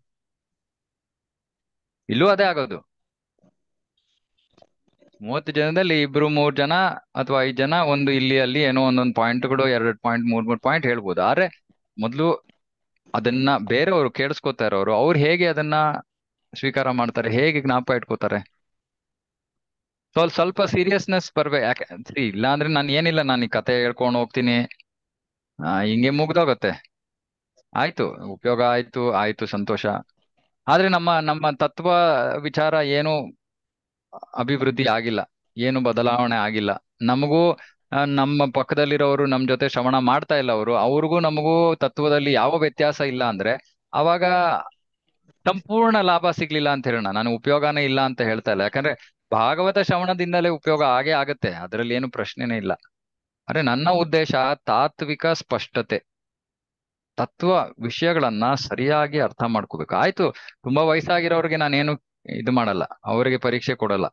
ಇಲ್ಲೂ ಅದೇ ಆಗೋದು ಮೂವತ್ತು ಜನದಲ್ಲಿ ಇಬ್ರು ಮೂರ್ ಜನ ಅಥವಾ ಐದ್ ಜನ ಒಂದು ಇಲ್ಲಿ ಅಲ್ಲಿ ಏನೋ ಒಂದೊಂದು ಪಾಯಿಂಟ್ಗಳು ಎರಡು ಪಾಯಿಂಟ್ ಮೂರ್ ಮೂರ್ ಪಾಯಿಂಟ್ ಹೇಳ್ಬೋದು ಆದ್ರೆ ಮೊದ್ಲು ಅದನ್ನ ಬೇರೆಯವರು ಕೇಳಿಸ್ಕೊತಾ ಇರೋರು ಅವ್ರು ಹೇಗೆ ಅದನ್ನ ಸ್ವೀಕಾರ ಮಾಡ್ತಾರೆ ಹೇಗೆ ಜ್ಞಾಪಕ ಇಟ್ಕೋತಾರೆ ಸ್ವಲ್ಪ ಸೀರಿಯಸ್ನೆಸ್ ಬರ್ಬೇಕು ಯಾಕೆ ಇಲ್ಲ ಅಂದ್ರೆ ನಾನು ಏನಿಲ್ಲ ನಾನು ಈ ಕತೆ ಹೇಳ್ಕೊಂಡು ಹೋಗ್ತೀನಿ ಆ, ಹಿಂಗೆ ಮುಗ್ದೋಗತ್ತೆ ಆಯ್ತು ಉಪಯೋಗ ಆಯ್ತು ಆಯ್ತು ಸಂತೋಷ ಆದ್ರೆ ನಮ್ಮ ನಮ್ಮ ತತ್ವ ವಿಚಾರ ಏನು ಅಭಿವೃದ್ಧಿ ಆಗಿಲ್ಲ ಏನು ಬದಲಾವಣೆ ಆಗಿಲ್ಲ ನಮಗೂ ನಮ್ಮ ಪಕ್ಕದಲ್ಲಿರೋರು ನಮ್ಮ ಜೊತೆ ಶ್ರವಣ ಮಾಡ್ತಾ ಇಲ್ಲ ಅವರು ಅವ್ರಿಗೂ ನಮಗೂ ತತ್ವದಲ್ಲಿ ಯಾವ ವ್ಯತ್ಯಾಸ ಇಲ್ಲ ಅಂದ್ರೆ ಅವಾಗ ಸಂಪೂರ್ಣ ಲಾಭ ಸಿಗ್ಲಿಲ್ಲ ಅಂತ ಹೇಳೋಣ ನಾನು ಉಪಯೋಗನೇ ಇಲ್ಲ ಅಂತ ಹೇಳ್ತಾ ಇಲ್ಲ ಯಾಕಂದ್ರೆ ಭಾಗವತ ಶ್ರವಣದಿಂದಲೇ ಉಪಯೋಗ ಆಗೇ ಆಗತ್ತೆ ಅದರಲ್ಲಿ ಏನು ಪ್ರಶ್ನೆನೇ ಇಲ್ಲ ಅರೆ ನನ್ನ ಉದ್ದೇಶ ತಾತ್ವಿಕ ಸ್ಪಷ್ಟತೆ ತತ್ವ ವಿಷಯಗಳನ್ನ ಸರಿಯಾಗಿ ಅರ್ಥ ಮಾಡ್ಕೋಬೇಕು ಆಯ್ತು ತುಂಬಾ ವಯಸ್ಸಾಗಿರೋರಿಗೆ ನಾನೇನು ಇದು ಮಾಡಲ್ಲ ಅವರಿಗೆ ಪರೀಕ್ಷೆ ಕೊಡಲ್ಲ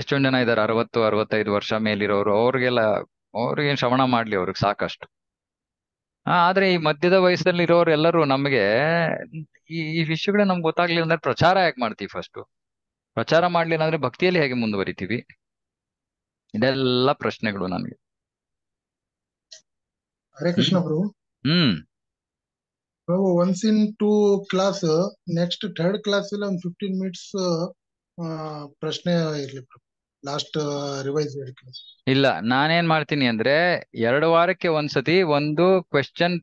ಎಷ್ಟೊಂದು ಜನ ಇದಾರೆ ಅರವತ್ತು ಅರವತ್ತೈದು ವರ್ಷ ಮೇಲಿರೋರು ಅವ್ರಿಗೆಲ್ಲ ಅವ್ರಿಗೆ ಶ್ರವಣ ಮಾಡ್ಲಿ ಅವ್ರಿಗೆ ಸಾಕಷ್ಟು ಆದ್ರೆ ಈ ಮಧ್ಯದ ವಯಸ್ಸಲ್ಲಿ ಇರೋರು ಎಲ್ಲರೂ ನಮ್ಗೆ ಈ ಈ ವಿಷಯಗಳೇ ನಮ್ಗೆ ಗೊತ್ತಾಗ್ಲಿಲ್ಲ ಅಂದ್ರೆ ಪ್ರಚಾರ ಯಾಕೆ ಮಾಡ್ತೀವಿ ಫಸ್ಟ್ ಪ್ರಚಾರ ಮಾಡ್ಲಿಲ್ಲ ಅಂದ್ರೆ ಭಕ್ತಿಯಲ್ಲಿ ಹೇಗೆ ಮುಂದುವರಿತೀವಿ ಇದೆಲ್ಲ ಪ್ರಶ್ನೆಗಳು ನನಗೆ ಹರೇ ಕೃಷ್ಣ ಅವರು ಹ್ಮ್ once in two class next third class ಅಲ್ಲಿ ಒಂದು ಫಿಫ್ಟೀನ್ ಮಿನಿಟ್ಸ್ ಪ್ರಶ್ನೆ ಇರ್ಲಿ ಲಾಸ್ಟ್ ರಿವೈಸ್ ಇಲ್ಲ ನಾನೇನ್ ಮಾಡ್ತೀನಿ ಅಂದ್ರೆ ಎರಡು ವಾರಕ್ಕೆ ಒಂದ್ಸತಿ ಒಂದು ಕ್ವೆಶ್ಚನ್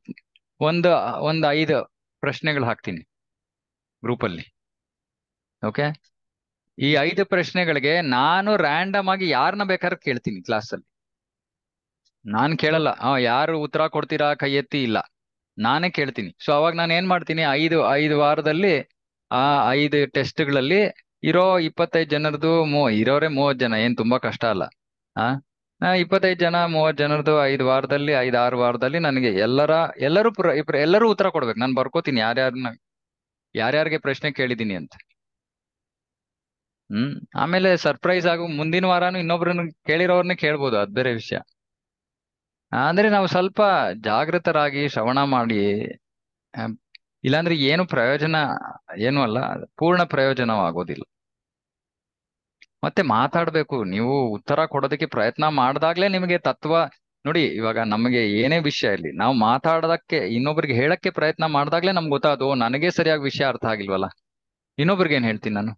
ಒಂದು ಒಂದು ಐದು ಪ್ರಶ್ನೆಗಳು ಹಾಕ್ತೀನಿ ಗ್ರೂಪಲ್ಲಿ ಓಕೆ ಈ ಐದು ಪ್ರಶ್ನೆಗಳಿಗೆ ನಾನು ರ್ಯಾಂಡಮ್ ಆಗಿ ಯಾರನ್ನ ಬೇಕಾದ್ರೂ ಕೇಳ್ತೀನಿ ಕ್ಲಾಸ್ ಅಲ್ಲಿ ನಾನ್ ಕೇಳಲ್ಲ ಆ ಯಾರು ಉತ್ತರ ಕೊಡ್ತೀರಾ ಕೈ ಎತ್ತಿ ಇಲ್ಲ ನಾನೇ ಕೇಳ್ತೀನಿ ಸೊ ಅವಾಗ ನಾನು ಏನ್ ಮಾಡ್ತೀನಿ ಐದು ಐದು ವಾರದಲ್ಲಿ ಆ ಐದು ಟೆಸ್ಟ್ಗಳಲ್ಲಿ ಇರೋ ಇಪ್ಪತ್ತೈದು ಜನರದು ಮೂ ಇರೋರೆ ಮೂವತ್ತು ಜನ ಏನು ತುಂಬಾ ಕಷ್ಟ ಅಲ್ಲ ಆ ಇಪ್ಪತ್ತೈದು ಜನ ಮೂವತ್ತು ಜನರದು ಐದು ವಾರದಲ್ಲಿ ಐದು ಆರು ವಾರದಲ್ಲಿ ನನಗೆ ಎಲ್ಲರ ಎಲ್ಲರೂ ಎಲ್ಲರೂ ಉತ್ತರ ಕೊಡ್ಬೇಕು ನಾನು ಬರ್ಕೋತೀನಿ ಯಾರ್ಯಾರನ್ನ ಯಾರ್ಯಾರಿಗೆ ಪ್ರಶ್ನೆ ಕೇಳಿದ್ದೀನಿ ಅಂತ ಹ್ಮ್ ಆಮೇಲೆ ಸರ್ಪ್ರೈಸ್ ಆಗು ಮುಂದಿನ ವಾರಾನು ಇನ್ನೊಬ್ರನ್ನ ಕೇಳಿರೋರ್ನೇ ಕೇಳ್ಬೋದು ಅದ್ ಬೇರೆ ವಿಷಯ ಅಂದ್ರೆ ನಾವು ಸ್ವಲ್ಪ ಜಾಗೃತರಾಗಿ ಶ್ರವಣ ಮಾಡಿ ಇಲ್ಲಾಂದ್ರೆ ಏನು ಪ್ರಯೋಜನ ಏನು ಅಲ್ಲ ಪೂರ್ಣ ಪ್ರಯೋಜನವಾಗೋದಿಲ್ಲ ಮತ್ತೆ ಮಾತಾಡ್ಬೇಕು ನೀವು ಉತ್ತರ ಕೊಡೋದಕ್ಕೆ ಪ್ರಯತ್ನ ಮಾಡ್ದಾಗ್ಲೆ ನಿಮಗೆ ತತ್ವ ನೋಡಿ ಇವಾಗ ನಮಗೆ ಏನೇ ವಿಷಯ ಇರಲಿ ನಾವು ಮಾತಾಡೋದಕ್ಕೆ ಇನ್ನೊಬ್ರಿಗೆ ಹೇಳಕ್ಕೆ ಪ್ರಯತ್ನ ಮಾಡಿದಾಗಲೇ ನಮ್ಗೆ ಗೊತ್ತಾದ್ವು ನನಗೆ ಸರಿಯಾಗಿ ವಿಷಯ ಅರ್ಥ ಆಗಿಲ್ವಲ್ಲ ಇನ್ನೊಬ್ರಿಗೆ ಏನ್ ಹೇಳ್ತೀನಿ ನಾನು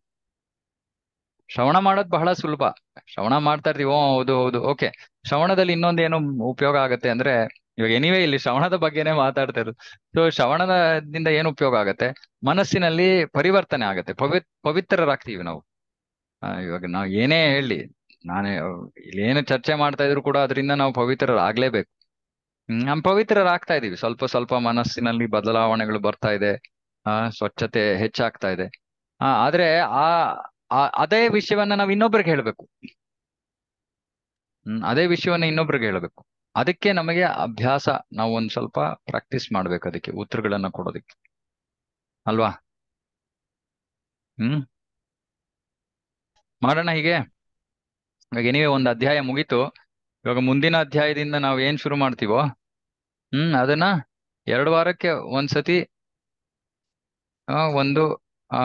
ಶ್ರವಣ ಮಾಡೋದು ಬಹಳ ಸುಲಭ ಶ್ರವಣ ಮಾಡ್ತಾ ಇರ್ತೀವಿ ಓ ಹೌದು ಹೌದು ಓಕೆ ಶ್ರವಣದಲ್ಲಿ ಇನ್ನೊಂದೇನು ಉಪಯೋಗ ಆಗುತ್ತೆ ಅಂದ್ರೆ ಇವಾಗ ಎನಿವೇ ಇಲ್ಲಿ ಶ್ರವಣದ ಬಗ್ಗೆನೇ ಮಾತಾಡ್ತಾ ಇರೋದು ಸೊ ಶ್ರವಣದಿಂದ ಏನು ಉಪಯೋಗ ಆಗುತ್ತೆ ಮನಸ್ಸಿನಲ್ಲಿ ಪರಿವರ್ತನೆ ಆಗುತ್ತೆ ಪವಿತ್ ಪವಿತ್ರರಾಗ್ತೀವಿ ನಾವು ಇವಾಗ ನಾವು ಏನೇ ಹೇಳಿ ನಾನೇ ಇಲ್ಲಿ ಏನು ಚರ್ಚೆ ಮಾಡ್ತಾ ಇದ್ರು ಕೂಡ ಅದರಿಂದ ನಾವು ಪವಿತ್ರರಾಗ್ಲೇಬೇಕು ನಮ್ ಪವಿತ್ರರಾಗ್ತಾ ಇದೀವಿ ಸ್ವಲ್ಪ ಸ್ವಲ್ಪ ಮನಸ್ಸಿನಲ್ಲಿ ಬದಲಾವಣೆಗಳು ಬರ್ತಾ ಇದೆ ಆ ಸ್ವಚ್ಛತೆ ಹೆಚ್ಚಾಗ್ತಾ ಇದೆ ಆ ಆದ್ರೆ ಆ ಅದೇ ವಿಷಯವನ್ನ ನಾವು ಇನ್ನೊಬ್ರಿಗೆ ಹೇಳ್ಬೇಕು ಹ್ಮ್ ಅದೇ ವಿಷಯವನ್ನ ಇನ್ನೊಬ್ರಿಗೆ ಹೇಳ್ಬೇಕು ಅದಕ್ಕೆ ನಮಗೆ ಅಭ್ಯಾಸ ನಾವು ಒಂದ್ ಸ್ವಲ್ಪ ಪ್ರಾಕ್ಟೀಸ್ ಮಾಡ್ಬೇಕು ಅದಕ್ಕೆ ಉತ್ತರಗಳನ್ನ ಕೊಡೋದಕ್ಕೆ ಅಲ್ವಾ ಹ್ಮ್ ಮಾಡೋಣ ಹೀಗೆ ಇವಾಗ ಏನಿವೆ ಒಂದು ಅಧ್ಯಾಯ ಮುಗೀತು ಇವಾಗ ಮುಂದಿನ ಅಧ್ಯಾಯದಿಂದ ನಾವು ಏನ್ ಶುರು ಮಾಡ್ತೀವೋ ಹ್ಮ್ ಅದನ್ನ ಎರಡು ವಾರಕ್ಕೆ ಒಂದ್ಸತಿ ಒಂದು ಆ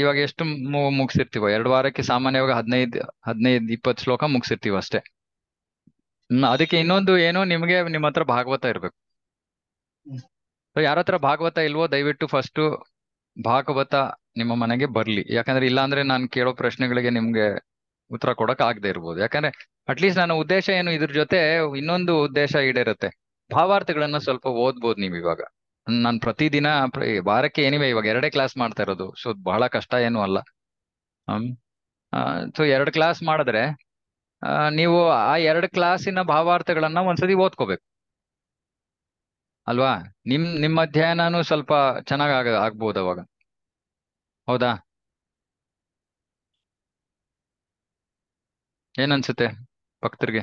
ಇವಾಗ ಎಷ್ಟು ಮುಗಿಸಿರ್ತೀವೋ ಎರಡು ವಾರಕ್ಕೆ ಸಾಮಾನ್ಯವಾಗಿ ಹದಿನೈದು ಹದಿನೈದು ಇಪ್ಪತ್ತು ಶ್ಲೋಕ ಮುಗಿಸಿರ್ತೀವಿ ಅಷ್ಟೇ ಅದಕ್ಕೆ ಇನ್ನೊಂದು ಏನೋ ನಿಮ್ಗೆ ನಿಮ್ಮ ಹತ್ರ ಭಾಗವತ ಇರ್ಬೇಕು ಯಾರ ಹತ್ರ ಭಾಗವತ ಇಲ್ವೋ ದಯವಿಟ್ಟು ಫಸ್ಟ್ ಭಾಗವತ ನಿಮ್ಮ ಮನೆಗೆ ಬರ್ಲಿ ಯಾಕಂದ್ರೆ ಇಲ್ಲಾಂದ್ರೆ ನಾನು ಕೇಳೋ ಪ್ರಶ್ನೆಗಳಿಗೆ ನಿಮ್ಗೆ ಉತ್ತರ ಕೊಡಕ್ ಆಗದೆ ಇರ್ಬೋದು ಯಾಕಂದ್ರೆ ಅಟ್ಲೀಸ್ಟ್ ನನ್ನ ಉದ್ದೇಶ ಏನು ಇದ್ರ ಜೊತೆ ಇನ್ನೊಂದು ಉದ್ದೇಶ ಈಡೇರುತ್ತೆ ಭಾವಾರ್ಥಗಳನ್ನ ಸ್ವಲ್ಪ ಓದ್ಬೋದು ನೀವು ಇವಾಗ ನಾನು ಪ್ರತಿದಿನ ವಾರಕ್ಕೆ ಏನಿವೆ ಇವಾಗ ಎರಡೇ ಕ್ಲಾಸ್ ಮಾಡ್ತಾ ಇರೋದು ಸೊ ಬಹಳ ಕಷ್ಟ ಏನು ಅಲ್ಲ ಸೊ ಎರಡು ಕ್ಲಾಸ್ ಮಾಡಿದ್ರೆ ನೀವು ಆ ಎರಡು ಕ್ಲಾಸಿನ ಭಾವಾರ್ಥಗಳನ್ನ ಒಂದ್ಸತಿ ಓದ್ಕೋಬೇಕು ಅಲ್ವಾ ನಿಮ್ ನಿಮ್ಮ ಅಧ್ಯಯನನು ಸ್ವಲ್ಪ ಚೆನ್ನಾಗ್ ಆಗ ಆಗ್ಬೋದು ಅವಾಗ ಹೌದಾ ಏನನ್ಸುತ್ತೆ ಭಕ್ತರಿಗೆ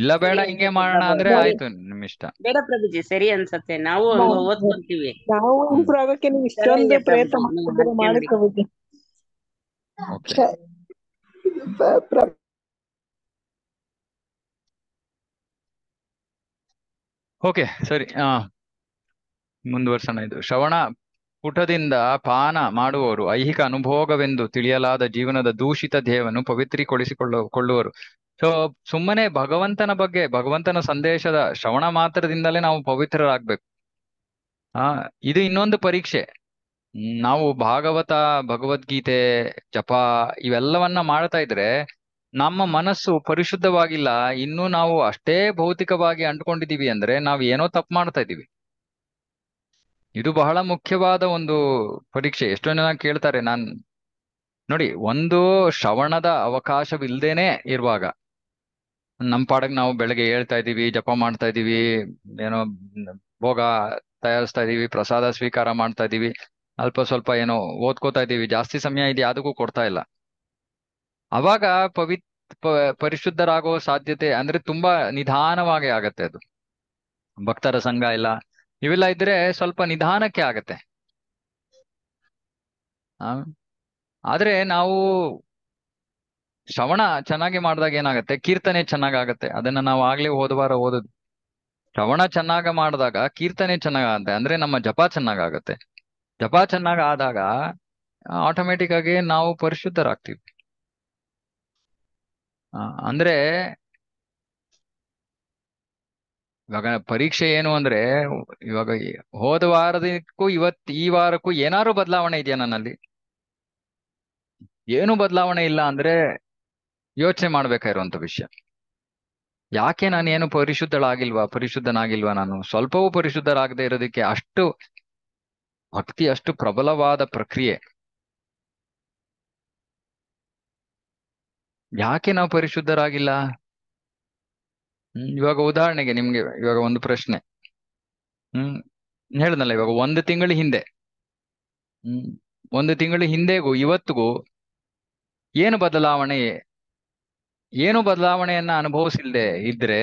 ಇಲ್ಲ ಬೇಡ ಹಿಂಗೆ ಮಾಡೋಣ ಅಂದ್ರೆ ಆಯ್ತು ನಿಮ್ ಇಷ್ಟ ಬೇಡ ಪ್ರಭುಜಿ ಸರಿ ಅನ್ಸತ್ತೆ ನಾವು ಓದ್ಕೊಂತೀವಿ ನಾವು ಇಂಪ್ರೂವ್ ಆಗಕ್ಕೆ ನೀವು ಇಷ್ಟೊಂದು ಪ್ರಯತ್ನ ಮಾಡ್ತಿದ್ದೀರಾ ಮಾಡಿ ಪ್ರಭುಜಿ ಓಕೆ ಸರಿ ಹಾ ಮುಂದುವರ್ಸೋಣ ಇದು ಶ್ರವಣ ಪುಟದಿಂದ ಪಾನ ಮಾಡುವವರು ಐಹಿಕ ಅನುಭೋಗವೆಂದು ತಿಳಿಯಲಾದ ಜೀವನದ ದೂಷಿತ ದೇಹವನ್ನು ಪವಿತ್ರಿಗೊಳಿಸಿಕೊಳ್ಳ ಕೊಳ್ಳುವರು ಸೊ ಸುಮ್ಮನೆ ಭಗವಂತನ ಬಗ್ಗೆ ಭಗವಂತನ ಸಂದೇಶದ ಶ್ರವಣ ಮಾತ್ರದಿಂದಲೇ ನಾವು ಪವಿತ್ರರಾಗ್ಬೇಕು ಆ ಇದು ಇನ್ನೊಂದು ಪರೀಕ್ಷೆ ನಾವು ಭಾಗವತ ಭಗವದ್ಗೀತೆ ಜಪ ಇವೆಲ್ಲವನ್ನ ಮಾಡ್ತಾ ಇದ್ರೆ ನಮ್ಮ ಮನಸ್ಸು ಪರಿಶುದ್ಧವಾಗಿಲ್ಲ ಇನ್ನೂ ನಾವು ಅಷ್ಟೇ ಭೌತಿಕವಾಗಿ ಅಂಟ್ಕೊಂಡಿದೀವಿ ಅಂದ್ರೆ ನಾವು ಏನೋ ತಪ್ಪು ಮಾಡ್ತಾ ಇದೀವಿ ಇದು ಬಹಳ ಮುಖ್ಯವಾದ ಒಂದು ಪರೀಕ್ಷೆ ಎಷ್ಟೋ ಜನ ಕೇಳ್ತಾರೆ ನಾನ್ ನೋಡಿ ಒಂದು ಶ್ರವಣದ ಅವಕಾಶವಿಲ್ಲದೇನೆ ಇರುವಾಗ ನಮ್ ಪಾಡಕ್ ನಾವು ಬೆಳಗ್ಗೆ ಹೇಳ್ತಾ ಇದೀವಿ ಜಪ ಮಾಡ್ತಾ ಇದೀವಿ ಏನೋ ಭೋಗ ತಯಾರಿಸ್ತಾ ಇದೀವಿ ಪ್ರಸಾದ ಸ್ವೀಕಾರ ಮಾಡ್ತಾ ಇದೀವಿ ಅಲ್ಪ ಸ್ವಲ್ಪ ಏನೋ ಓದ್ಕೋತಾ ಇದೀವಿ ಜಾಸ್ತಿ ಸಮಯ ಇದೆ ಯಾವುದಕ್ಕೂ ಕೊಡ್ತಾ ಇಲ್ಲ ಅವಾಗ ಪವಿತ್ ಪರಿಶುದ್ಧರಾಗೋ ಸಾಧ್ಯತೆ ಅಂದ್ರೆ ತುಂಬಾ ನಿಧಾನವಾಗಿ ಆಗತ್ತೆ ಅದು ಭಕ್ತರ ಸಂಘ ಇಲ್ಲ ಇವೆಲ್ಲ ಇದ್ರೆ ಸ್ವಲ್ಪ ನಿಧಾನಕ್ಕೆ ಆಗತ್ತೆ ಆದ್ರೆ ನಾವು ಶ್ರವಣ ಚೆನ್ನಾಗಿ ಮಾಡಿದಾಗ ಏನಾಗುತ್ತೆ ಕೀರ್ತನೆ ಚೆನ್ನಾಗ್ ಆಗತ್ತೆ ಅದನ್ನ ನಾವು ಆಗ್ಲೇ ಹೋದ ವಾರ ಶ್ರವಣ ಚೆನ್ನಾಗ ಮಾಡಿದಾಗ ಕೀರ್ತನೆ ಆಗುತ್ತೆ ಅಂದ್ರೆ ನಮ್ಮ ಜಪ ಚೆನ್ನಾಗತ್ತೆ ಜಪ ಚೆನ್ನಾಗ್ ಆದಾಗ ಆಟೋಮೆಟಿಕ್ ಆಗಿ ನಾವು ಪರಿಶುದ್ಧರಾಗ್ತೀವಿ ಅಂದ್ರೆ ಇವಾಗ ಪರೀಕ್ಷೆ ಏನು ಅಂದ್ರೆ ಇವಾಗ ಹೋದ ವಾರದಕ್ಕೂ ಇವತ್ ಈ ವಾರಕ್ಕೂ ಏನಾರು ಬದಲಾವಣೆ ಇದೆಯಾ ನನ್ನಲ್ಲಿ ಏನು ಬದಲಾವಣೆ ಇಲ್ಲ ಅಂದ್ರೆ ಯೋಚನೆ ಮಾಡ್ಬೇಕಾಗಿರುವಂತ ವಿಷಯ ಯಾಕೆ ನಾನು ಏನು ಪರಿಶುದ್ಧಳಾಗಿಲ್ವಾ ಪರಿಶುದ್ಧನಾಗಿಲ್ವಾ ನಾನು ಸ್ವಲ್ಪವೂ ಪರಿಶುದ್ಧರಾಗದೆ ಇರೋದಕ್ಕೆ ಅಷ್ಟು ಭಕ್ತಿ ಅಷ್ಟು ಪ್ರಬಲವಾದ ಪ್ರಕ್ರಿಯೆ ಯಾಕೆ ನಾವು ಪರಿಶುದ್ಧರಾಗಿಲ್ಲ ಇವಾಗ ಉದಾಹರಣೆಗೆ ನಿಮ್ಗೆ ಇವಾಗ ಒಂದು ಪ್ರಶ್ನೆ ಹ್ಮ್ ಹೇಳ್ದಲ್ಲ ಇವಾಗ ಒಂದು ತಿಂಗಳ ಹಿಂದೆ ಹ್ಮ್ ಒಂದು ತಿಂಗಳ ಹಿಂದೆಗೂ ಇವತ್ತಿಗೂ ಏನು ಬದಲಾವಣೆ ಏನು ಬದಲಾವಣೆಯನ್ನ ಅನುಭವಿಸಿಲ್ಲದೆ ಇದ್ರೆ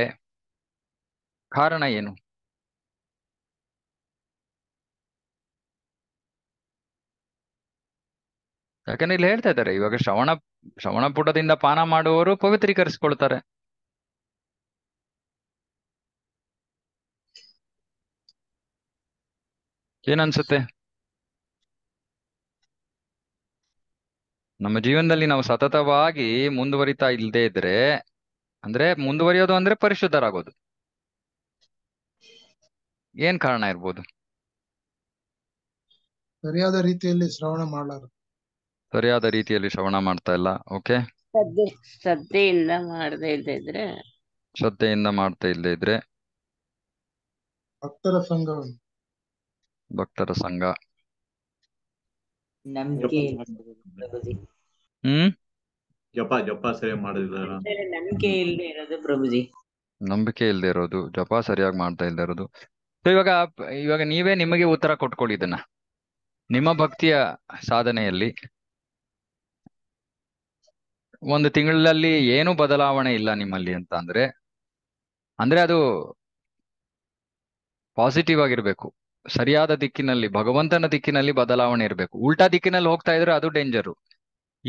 ಕಾರಣ ಏನು ಯಾಕಂದ್ರೆ ಇಲ್ಲಿ ಹೇಳ್ತಾ ಇದ್ದಾರೆ ಇವಾಗ ಶ್ರವಣ ಶ್ರವಣ ಪುಟದಿಂದ ಪಾನ ಮಾಡುವವರು ಪವಿತ್ರೀಕರಿಸಿಕೊಳ್ತಾರೆ ಏನನ್ಸುತ್ತೆ ನಮ್ಮ ಜೀವನದಲ್ಲಿ ನಾವು ಸತತವಾಗಿ ಮುಂದುವರಿತಾ ಇಲ್ಲದೆ ಇದ್ರೆ ಅಂದ್ರೆ ಮುಂದುವರಿಯೋದು ಅಂದ್ರೆ ಪರಿಶುದ್ಧರಾಗೋದು ಏನ್ ಕಾರಣ ಇರ್ಬೋದು ಸರಿಯಾದ ರೀತಿಯಲ್ಲಿ ಶ್ರವಣ ಮಾಡಲಾರ ಸರಿಯಾದ ರೀತಿಯಲ್ಲಿ ಶ್ರವಣ ಮಾಡ್ತಾ ಇಲ್ಲ ಓಕೆ ಶ್ರದ್ಧೆಯಿಂದ ಮಾಡದೇ ಇಲ್ಲದೆ ಇದ್ರೆ ಶ್ರದ್ಧೆಯಿಂದ ಮಾಡ್ತಾ ಇಲ್ಲದೆ ಇದ್ರೆ ಭಕ್ತರ ಸಂಘ ಭಕ್ತರ ಸಂಘ ನಂಬಿಕೆ ಹ್ಮ್ ಜಪ ಜಪ ಸರಿ ನಂಬಿಕೆ ಇಲ್ಲದೆ ಇರೋದು ಪ್ರಭುಜಿ ನಂಬಿಕೆ ಇಲ್ಲದೆ ಇರೋದು ಜಪ ಸರಿಯಾಗಿ ಮಾಡ್ತಾ ಇಲ್ಲದೆ ಇರೋದು ಇವಾಗ ಇವಾಗ ನೀವೇ ನಿಮಗೆ ಉತ್ತರ ಕೊಟ್ಕೊಳ್ಳಿ ಇದನ್ನ ನಿಮ್ಮ ಭಕ್ತಿಯ ಸಾಧನೆಯಲ್ಲಿ ಒಂದು ತಿಂಗಳಲ್ಲಿ ಏನು ಬದಲಾವಣೆ ಇಲ್ಲ ನಿಮ್ಮಲ್ಲಿ ಅಂತ ಅಂದ್ರೆ ಅಂದ್ರೆ ಅದು ಪಾಸಿಟಿವ್ ಆಗಿರ್ಬೇಕು ಸರಿಯಾದ ದಿಕ್ಕಿನಲ್ಲಿ ಭಗವಂತನ ದಿಕ್ಕಿನಲ್ಲಿ ಬದಲಾವಣೆ ಇರಬೇಕು ಉಲ್ಟಾ ದಿಕ್ಕಿನಲ್ಲಿ ಹೋಗ್ತಾ ಇದ್ರೆ ಅದು ಡೇಂಜರು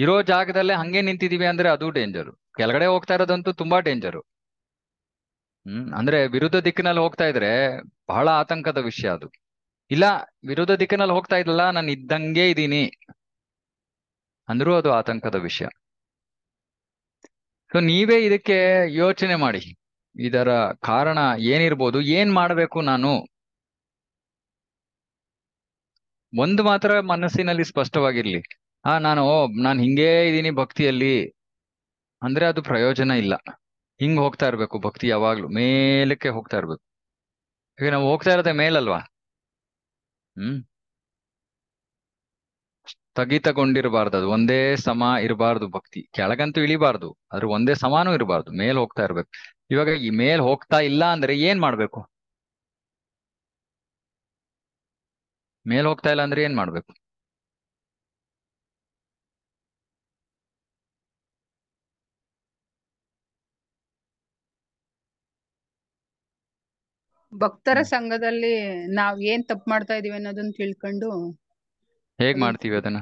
ಇರೋ ಜಾಗದಲ್ಲೇ ಹಂಗೆ ನಿಂತಿದೀವಿ ಅಂದ್ರೆ ಅದು ಡೇಂಜರು ಕೆಳಗಡೆ ಹೋಗ್ತಾ ಇರೋದಂತೂ ತುಂಬಾ ಡೇಂಜರು ಹ್ಮ್ ಅಂದ್ರೆ ವಿರುದ್ಧ ದಿಕ್ಕಿನಲ್ಲಿ ಹೋಗ್ತಾ ಇದ್ರೆ ಬಹಳ ಆತಂಕದ ವಿಷಯ ಅದು ಇಲ್ಲ ವಿರುದ್ಧ ದಿಕ್ಕಿನಲ್ಲಿ ಹೋಗ್ತಾ ಇದ್ದಲ್ಲ ನಾನು ಇದ್ದಂಗೆ ಇದ್ದೀನಿ ಅಂದ್ರೂ ಅದು ಆತಂಕದ ವಿಷಯ ಸೊ ನೀವೇ ಇದಕ್ಕೆ ಯೋಚನೆ ಮಾಡಿ ಇದರ ಕಾರಣ ಏನಿರ್ಬೋದು ಏನ್ ಮಾಡಬೇಕು ನಾನು ಒಂದು ಮಾತ್ರ ಮನಸ್ಸಿನಲ್ಲಿ ಸ್ಪಷ್ಟವಾಗಿರ್ಲಿ ಆ ನಾನು ನಾನು ಹಿಂಗೇ ಇದ್ದೀನಿ ಭಕ್ತಿಯಲ್ಲಿ ಅಂದ್ರೆ ಅದು ಪ್ರಯೋಜನ ಇಲ್ಲ ಹಿಂಗ್ ಹೋಗ್ತಾ ಇರ್ಬೇಕು ಭಕ್ತಿ ಯಾವಾಗ್ಲೂ ಮೇಲಕ್ಕೆ ಹೋಗ್ತಾ ಇರ್ಬೇಕು ಈಗ ನಾವು ಹೋಗ್ತಾ ಇರೋದೇ ಮೇಲಲ್ವಾ ಹ್ಮ್ ಸ್ಥಗಿತಗೊಂಡಿರಬಾರ್ದು ಅದು ಒಂದೇ ಸಮ ಇರಬಾರ್ದು ಭಕ್ತಿ ಕೆಳಗಂತೂ ಇಳಿಬಾರ್ದು ಆದ್ರೆ ಒಂದೇ ಸಮಾನು ಇರಬಾರ್ದು ಮೇಲ್ ಹೋಗ್ತಾ ಇರ್ಬೇಕು ಇವಾಗ ಈ ಮೇಲ್ ಹೋಗ್ತಾ ಇಲ್ಲ ಅಂದ್ರೆ ಏನ್ ಮಾಡ್ಬೇಕು ಮೇಲ್ ಹೋಗ್ತಾ ಇಲ್ಲ ಅಂದ್ರೆ ಏನ್ ಮಾಡ್ಬೇಕು ಭಕ್ತರ ಸಂಘದಲ್ಲಿ ನಾವ್ ಏನ್ ತಪ್ಪು ಮಾಡ್ತಾ ಇದೀವಿ ಅನ್ನೋದನ್ನ ತಿಳ್ಕೊಂಡು ಹೇಗ್ ಮಾಡ್ತೀವಿ ಅದನ್ನ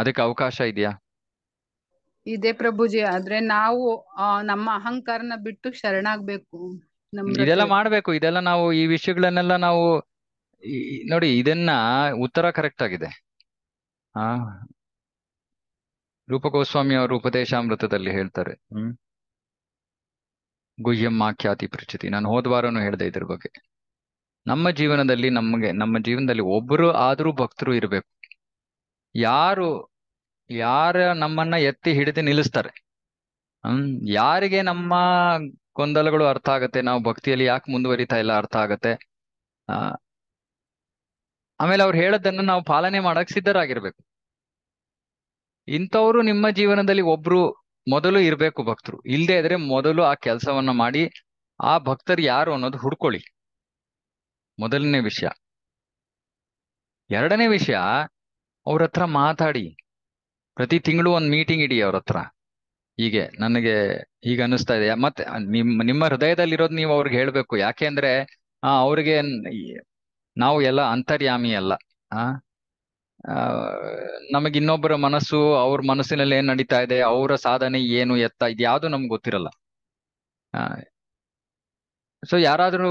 ಅದಕ್ಕೆ ಅವಕಾಶ ಇದೆಯಾ ಇದೆ ಪ್ರಭುಜಿ ಆದ್ರೆ ನಾವು ನಮ್ಮ ಅಹಂಕಾರನ ಬಿಟ್ಟು ಶರಣಾಗ್ಬೇಕು ಇದೆಲ್ಲ ಮಾಡ್ಬೇಕು ಇದೆಲ್ಲ ನಾವು ಈ ವಿಷಯಗಳನ್ನೆಲ್ಲ ನಾವು ನೋಡಿ ಇದನ್ನ ಉತ್ತರ ಕರೆಕ್ಟ್ ಆಗಿದೆ ಆ ರೂಪ ಗೋಸ್ವಾಮಿ ಅವರು ಉಪದೇಶಾಮೃತದಲ್ಲಿ ಹೇಳ್ತಾರೆ ಹ್ಮ್ ಗುಹ್ಯಮ್ಮ ಖ್ಯಾತಿ ಪ್ರಚಿತಿ ನಾನು ಹೋದ ಹೇಳಿದೆ ಇದ್ರ ಬಗ್ಗೆ ನಮ್ಮ ಜೀವನದಲ್ಲಿ ನಮಗೆ ನಮ್ಮ ಜೀವನದಲ್ಲಿ ಒಬ್ಬರು ಆದರೂ ಭಕ್ತರು ಇರಬೇಕು ಯಾರು ಯಾರ ನಮ್ಮನ್ನ ಎತ್ತಿ ಹಿಡಿದು ನಿಲ್ಲಿಸ್ತಾರೆ ಹ್ಮ್ ಯಾರಿಗೆ ನಮ್ಮ ಗೊಂದಲಗಳು ಅರ್ಥ ಆಗತ್ತೆ ನಾವು ಭಕ್ತಿಯಲ್ಲಿ ಯಾಕೆ ಮುಂದುವರಿತಾ ಇಲ್ಲ ಅರ್ಥ ಆಗತ್ತೆ ಆಮೇಲೆ ಅವ್ರು ಹೇಳೋದನ್ನ ನಾವು ಪಾಲನೆ ಮಾಡಕ್ ಸಿದ್ಧರಾಗಿರ್ಬೇಕು ಇಂಥವ್ರು ನಿಮ್ಮ ಜೀವನದಲ್ಲಿ ಒಬ್ರು ಮೊದಲು ಇರ್ಬೇಕು ಭಕ್ತರು ಇಲ್ಲದೆ ಇದ್ರೆ ಮೊದಲು ಆ ಕೆಲಸವನ್ನ ಮಾಡಿ ಆ ಭಕ್ತರು ಯಾರು ಅನ್ನೋದು ಹುಡ್ಕೊಳ್ಳಿ ಮೊದಲನೇ ವಿಷಯ ಎರಡನೇ ವಿಷಯ ಅವ್ರ ಹತ್ರ ಮಾತಾಡಿ ಪ್ರತಿ ತಿಂಗಳು ಒಂದು ಮೀಟಿಂಗ್ ಇಡಿ ಅವ್ರ ಹತ್ರ ಹೀಗೆ ನನಗೆ ಈಗ ಅನಿಸ್ತಾ ಇದೆ ಮತ್ತೆ ನಿಮ್ ನಿಮ್ಮ ಹೃದಯದಲ್ಲಿರೋದು ನೀವು ಅವ್ರಿಗೆ ಹೇಳ್ಬೇಕು ಯಾಕೆ ಅಂದ್ರೆ ಆ ಅವ್ರಿಗೆ ನಾವು ಎಲ್ಲ ಅಂತರ್ಯಾಮಿ ಅಲ್ಲ ಆ ನಮಗ್ ಇನ್ನೊಬ್ಬರ ಮನಸ್ಸು ಅವ್ರ ಮನಸ್ಸಿನಲ್ಲಿ ಏನ್ ನಡೀತಾ ಇದೆ ಅವರ ಸಾಧನೆ ಏನು ಎತ್ತ ಇದ್ಯಾವುದು ನಮ್ಗೆ ಗೊತ್ತಿರಲ್ಲ ಸೊ ಯಾರಾದ್ರೂ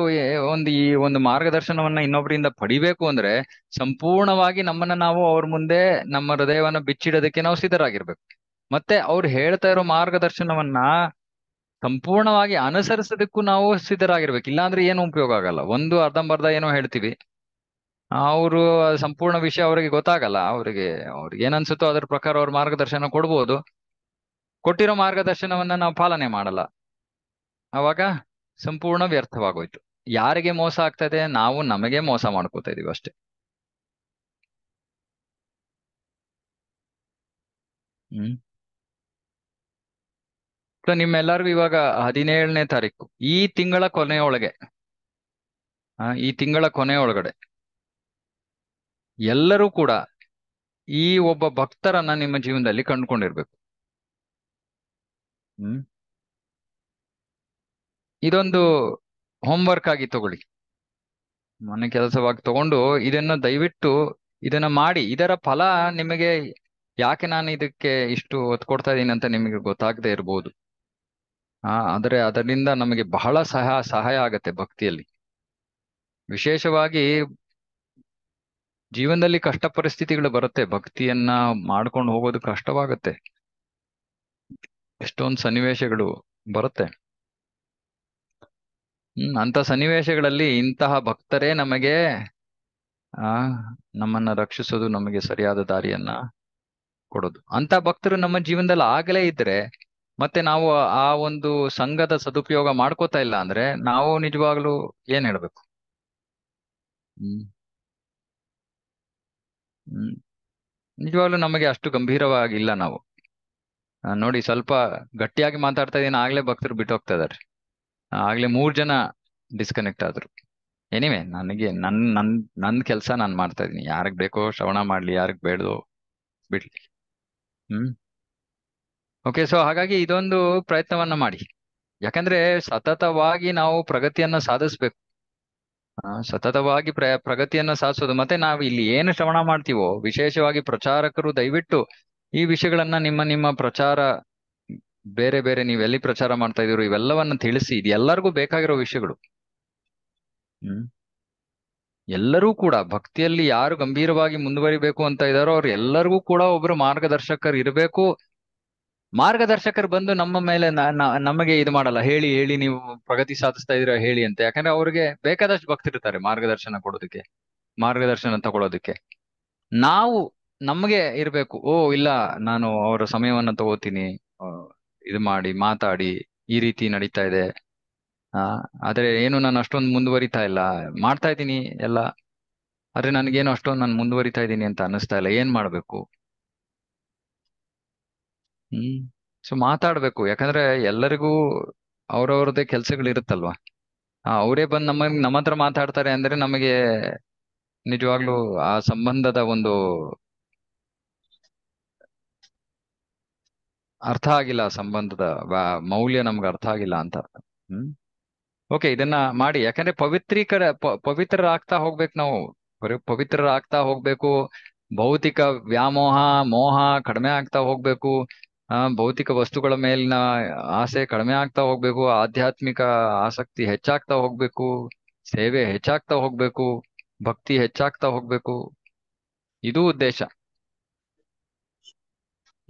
ಒಂದು ಈ ಒಂದು ಮಾರ್ಗದರ್ಶನವನ್ನ ಇನ್ನೊಬ್ಬರಿಂದ ಪಡಿಬೇಕು ಅಂದ್ರೆ ಸಂಪೂರ್ಣವಾಗಿ ನಮ್ಮನ್ನ ನಾವು ಅವ್ರ ಮುಂದೆ ನಮ್ಮ ಹೃದಯವನ್ನ ಬಿಚ್ಚಿಡೋದಕ್ಕೆ ನಾವು ಸಿದ್ಧರಾಗಿರ್ಬೇಕು ಮತ್ತೆ ಅವ್ರು ಹೇಳ್ತಾ ಇರೋ ಮಾರ್ಗದರ್ಶನವನ್ನ ಸಂಪೂರ್ಣವಾಗಿ ಅನುಸರಿಸೋದಕ್ಕೂ ನಾವು ಸಿದ್ಧರಾಗಿರ್ಬೇಕು ಇಲ್ಲಾಂದ್ರೆ ಏನು ಉಪಯೋಗ ಆಗಲ್ಲ ಒಂದು ಅರ್ಧಂಬರ್ಧ ಏನೋ ಹೇಳ್ತೀವಿ ಅವರು ಸಂಪೂರ್ಣ ವಿಷಯ ಅವರಿಗೆ ಗೊತ್ತಾಗಲ್ಲ ಅವರಿಗೆ ಅವ್ರಿಗೆ ಏನನ್ಸುತ್ತೋ ಅದ್ರ ಪ್ರಕಾರ ಅವ್ರ ಮಾರ್ಗದರ್ಶನ ಕೊಡ್ಬೋದು ಕೊಟ್ಟಿರೋ ಮಾರ್ಗದರ್ಶನವನ್ನ ನಾವು ಪಾಲನೆ ಮಾಡಲ್ಲ ಅವಾಗ ಸಂಪೂರ್ಣ ವ್ಯರ್ಥವಾಗೋಯ್ತು ಯಾರಿಗೆ ಮೋಸ ಆಗ್ತದೆ ನಾವು ನಮಗೆ ಮೋಸ ಮಾಡ್ಕೋತಾ ಇದೀವಿ ಅಷ್ಟೇ ಹ್ಮ್ ಸೊ ನಿಮ್ಮೆಲ್ಲರಿಗೂ ಇವಾಗ ಹದಿನೇಳನೇ ತಾರೀಕು ಈ ತಿಂಗಳ ಕೊನೆಯೊಳಗೆ ಒಳಗೆ ಈ ತಿಂಗಳ ಕೊನೆಯೊಳಗಡೆ ಎಲ್ಲರೂ ಕೂಡ ಈ ಒಬ್ಬ ಭಕ್ತರನ್ನ ನಿಮ್ಮ ಜೀವನದಲ್ಲಿ ಕಂಡುಕೊಂಡಿರ್ಬೇಕು ಹ್ಮ್ ಇದೊಂದು ಹೋಮ್ವರ್ಕ್ ಆಗಿ ತಗೊಳ್ಳಿ ಮನೆ ಕೆಲಸವಾಗಿ ತಗೊಂಡು ಇದನ್ನ ದಯವಿಟ್ಟು ಇದನ್ನ ಮಾಡಿ ಇದರ ಫಲ ನಿಮಗೆ ಯಾಕೆ ನಾನು ಇದಕ್ಕೆ ಇಷ್ಟು ಒತ್ತು ಕೊಡ್ತಾ ಇದ್ದೀನಿ ಅಂತ ನಿಮಗೆ ಗೊತ್ತಾಗದೆ ಇರ್ಬೋದು ಆ ಆದರೆ ಅದರಿಂದ ನಮಗೆ ಬಹಳ ಸಹ ಸಹಾಯ ಆಗತ್ತೆ ಭಕ್ತಿಯಲ್ಲಿ ವಿಶೇಷವಾಗಿ ಜೀವನದಲ್ಲಿ ಕಷ್ಟ ಪರಿಸ್ಥಿತಿಗಳು ಬರುತ್ತೆ ಭಕ್ತಿಯನ್ನ ಮಾಡ್ಕೊಂಡು ಹೋಗೋದು ಕಷ್ಟವಾಗುತ್ತೆ ಎಷ್ಟೊಂದು ಸನ್ನಿವೇಶಗಳು ಬರುತ್ತೆ ಹ್ಮ್ ಅಂತ ಸನ್ನಿವೇಶಗಳಲ್ಲಿ ಇಂತಹ ಭಕ್ತರೇ ನಮಗೆ ಆ ನಮ್ಮನ್ನ ರಕ್ಷಿಸೋದು ನಮಗೆ ಸರಿಯಾದ ದಾರಿಯನ್ನ ಕೊಡೋದು ಅಂತ ಭಕ್ತರು ನಮ್ಮ ಜೀವನದಲ್ಲಿ ಆಗಲೇ ಇದ್ರೆ ಮತ್ತೆ ನಾವು ಆ ಒಂದು ಸಂಘದ ಸದುಪಯೋಗ ಮಾಡ್ಕೋತಾ ಇಲ್ಲ ಅಂದ್ರೆ ನಾವು ನಿಜವಾಗ್ಲೂ ಏನ್ ಹೇಳ್ಬೇಕು ಹ್ಮ್ ಹ್ಮ್ ನಿಜವಾಗ್ಲೂ ನಮಗೆ ಅಷ್ಟು ಗಂಭೀರವಾಗಿಲ್ಲ ನಾವು ನೋಡಿ ಸ್ವಲ್ಪ ಗಟ್ಟಿಯಾಗಿ ಮಾತಾಡ್ತಾ ಇದ್ದೀನಿ ಆಗ್ಲೇ ಭಕ್ತರು ಬಿಟ್ಟು ಹೋಗ್ತಾ ಇದಾರೆ ಆಗ್ಲೇ ಮೂರ್ ಜನ ಡಿಸ್ಕನೆಕ್ಟ್ ಆದ್ರು ಎನಿವೆ ನನಗೆ ನನ್ ನನ್ ನನ್ ಕೆಲಸ ನಾನು ಮಾಡ್ತಾ ಇದ್ದೀನಿ ಯಾರಿಗ್ ಬೇಕೋ ಶ್ರವಣ ಮಾಡ್ಲಿ ಯಾರಿಗ್ ಬೇಡದೋ ಬಿಡ್ಲಿ ಹ್ಮ್ ಓಕೆ ಸೊ ಹಾಗಾಗಿ ಇದೊಂದು ಪ್ರಯತ್ನವನ್ನ ಮಾಡಿ ಯಾಕಂದ್ರೆ ಸತತವಾಗಿ ನಾವು ಪ್ರಗತಿಯನ್ನ ಸಾಧಿಸ್ಬೇಕು ಸತತವಾಗಿ ಪ್ರ ಪ್ರಗತಿಯನ್ನ ಸಾಧಿಸೋದು ಮತ್ತೆ ನಾವು ಇಲ್ಲಿ ಏನು ಶ್ರವಣ ಮಾಡ್ತೀವೋ ವಿಶೇಷವಾಗಿ ಪ್ರಚಾರಕರು ದಯವಿಟ್ಟು ಈ ವಿಷಯಗಳನ್ನ ನಿಮ್ಮ ನಿಮ್ಮ ಪ್ರಚಾರ ಬೇರೆ ಬೇರೆ ನೀವು ಎಲ್ಲಿ ಪ್ರಚಾರ ಮಾಡ್ತಾ ಇದೀರೋ ಇವೆಲ್ಲವನ್ನ ತಿಳಿಸಿ ಇದು ಎಲ್ಲರಿಗೂ ಬೇಕಾಗಿರೋ ವಿಷಯಗಳು ಹ್ಮ್ ಎಲ್ಲರೂ ಕೂಡ ಭಕ್ತಿಯಲ್ಲಿ ಯಾರು ಗಂಭೀರವಾಗಿ ಮುಂದುವರಿಬೇಕು ಅಂತ ಇದಾರೋ ಅವ್ರು ಎಲ್ಲರಿಗೂ ಕೂಡ ಒಬ್ರು ಮಾರ್ಗದರ್ಶಕರು ಇರಬೇಕು ಮಾರ್ಗದರ್ಶಕರು ಬಂದು ನಮ್ಮ ಮೇಲೆ ನಮಗೆ ಇದು ಮಾಡಲ್ಲ ಹೇಳಿ ಹೇಳಿ ನೀವು ಪ್ರಗತಿ ಸಾಧಿಸ್ತಾ ಇದೀರ ಹೇಳಿ ಅಂತ ಯಾಕಂದ್ರೆ ಅವ್ರಿಗೆ ಬೇಕಾದಷ್ಟು ಭಕ್ತಿ ಇರ್ತಾರೆ ಮಾರ್ಗದರ್ಶನ ಕೊಡೋದಕ್ಕೆ ಮಾರ್ಗದರ್ಶನ ತಗೊಳೋದಕ್ಕೆ ನಾವು ನಮ್ಗೆ ಇರ್ಬೇಕು ಓ ಇಲ್ಲ ನಾನು ಅವರ ಸಮಯವನ್ನ ತಗೋತೀನಿ ಇದು ಮಾಡಿ ಮಾತಾಡಿ ಈ ರೀತಿ ನಡೀತಾ ಇದೆ ಆ ಆದ್ರೆ ಏನು ನಾನು ಅಷ್ಟೊಂದು ಮುಂದುವರಿತಾ ಇಲ್ಲ ಮಾಡ್ತಾ ಇದ್ದೀನಿ ಎಲ್ಲ ಆದ್ರೆ ನನ್ಗೇನು ಅಷ್ಟೊಂದು ನಾನು ಮುಂದುವರಿತಾ ಇದ್ದೀನಿ ಅಂತ ಅನ್ನಿಸ್ತಾ ಇಲ್ಲ ಏನ್ ಮಾಡ್ಬೇಕು ಹ್ಮ್ ಸೊ ಮಾತಾಡ್ಬೇಕು ಯಾಕಂದ್ರೆ ಎಲ್ಲರಿಗೂ ಅವ್ರವ್ರದೇ ಕೆಲ್ಸಗಳಿರುತ್ತಲ್ವಾ ಆ, ಅವರೇ ಬಂದು ನಮ್ಮ ನಮ್ಮ ಹತ್ರ ಮಾತಾಡ್ತಾರೆ ಅಂದ್ರೆ ನಮಗೆ ನಿಜವಾಗ್ಲೂ ಆ ಸಂಬಂಧದ ಒಂದು ಅರ್ಥ ಆಗಿಲ್ಲ ಸಂಬಂಧದ ಮೌಲ್ಯ ನಮ್ಗೆ ಅರ್ಥ ಆಗಿಲ್ಲ ಅಂತ ಅರ್ಥ ಹ್ಮ್ ಓಕೆ ಇದನ್ನ ಮಾಡಿ ಯಾಕಂದ್ರೆ ಪವಿತ್ರೀಕರ ಪವಿತ್ರರಾಗ್ತಾ ಹೋಗ್ಬೇಕು ನಾವು ಪವಿತ್ರರಾಗ್ತಾ ಹೋಗ್ಬೇಕು ಭೌತಿಕ ವ್ಯಾಮೋಹ ಮೋಹ ಕಡಿಮೆ ಆಗ್ತಾ ಹೋಗ್ಬೇಕು ಆ ಭೌತಿಕ ವಸ್ತುಗಳ ಮೇಲಿನ ಆಸೆ ಕಡಿಮೆ ಆಗ್ತಾ ಹೋಗ್ಬೇಕು ಆಧ್ಯಾತ್ಮಿಕ ಆಸಕ್ತಿ ಹೆಚ್ಚಾಗ್ತಾ ಹೋಗ್ಬೇಕು ಸೇವೆ ಹೆಚ್ಚಾಗ್ತಾ ಹೋಗ್ಬೇಕು ಭಕ್ತಿ ಹೆಚ್ಚಾಗ್ತಾ ಹೋಗ್ಬೇಕು ಇದು ಉದ್ದೇಶ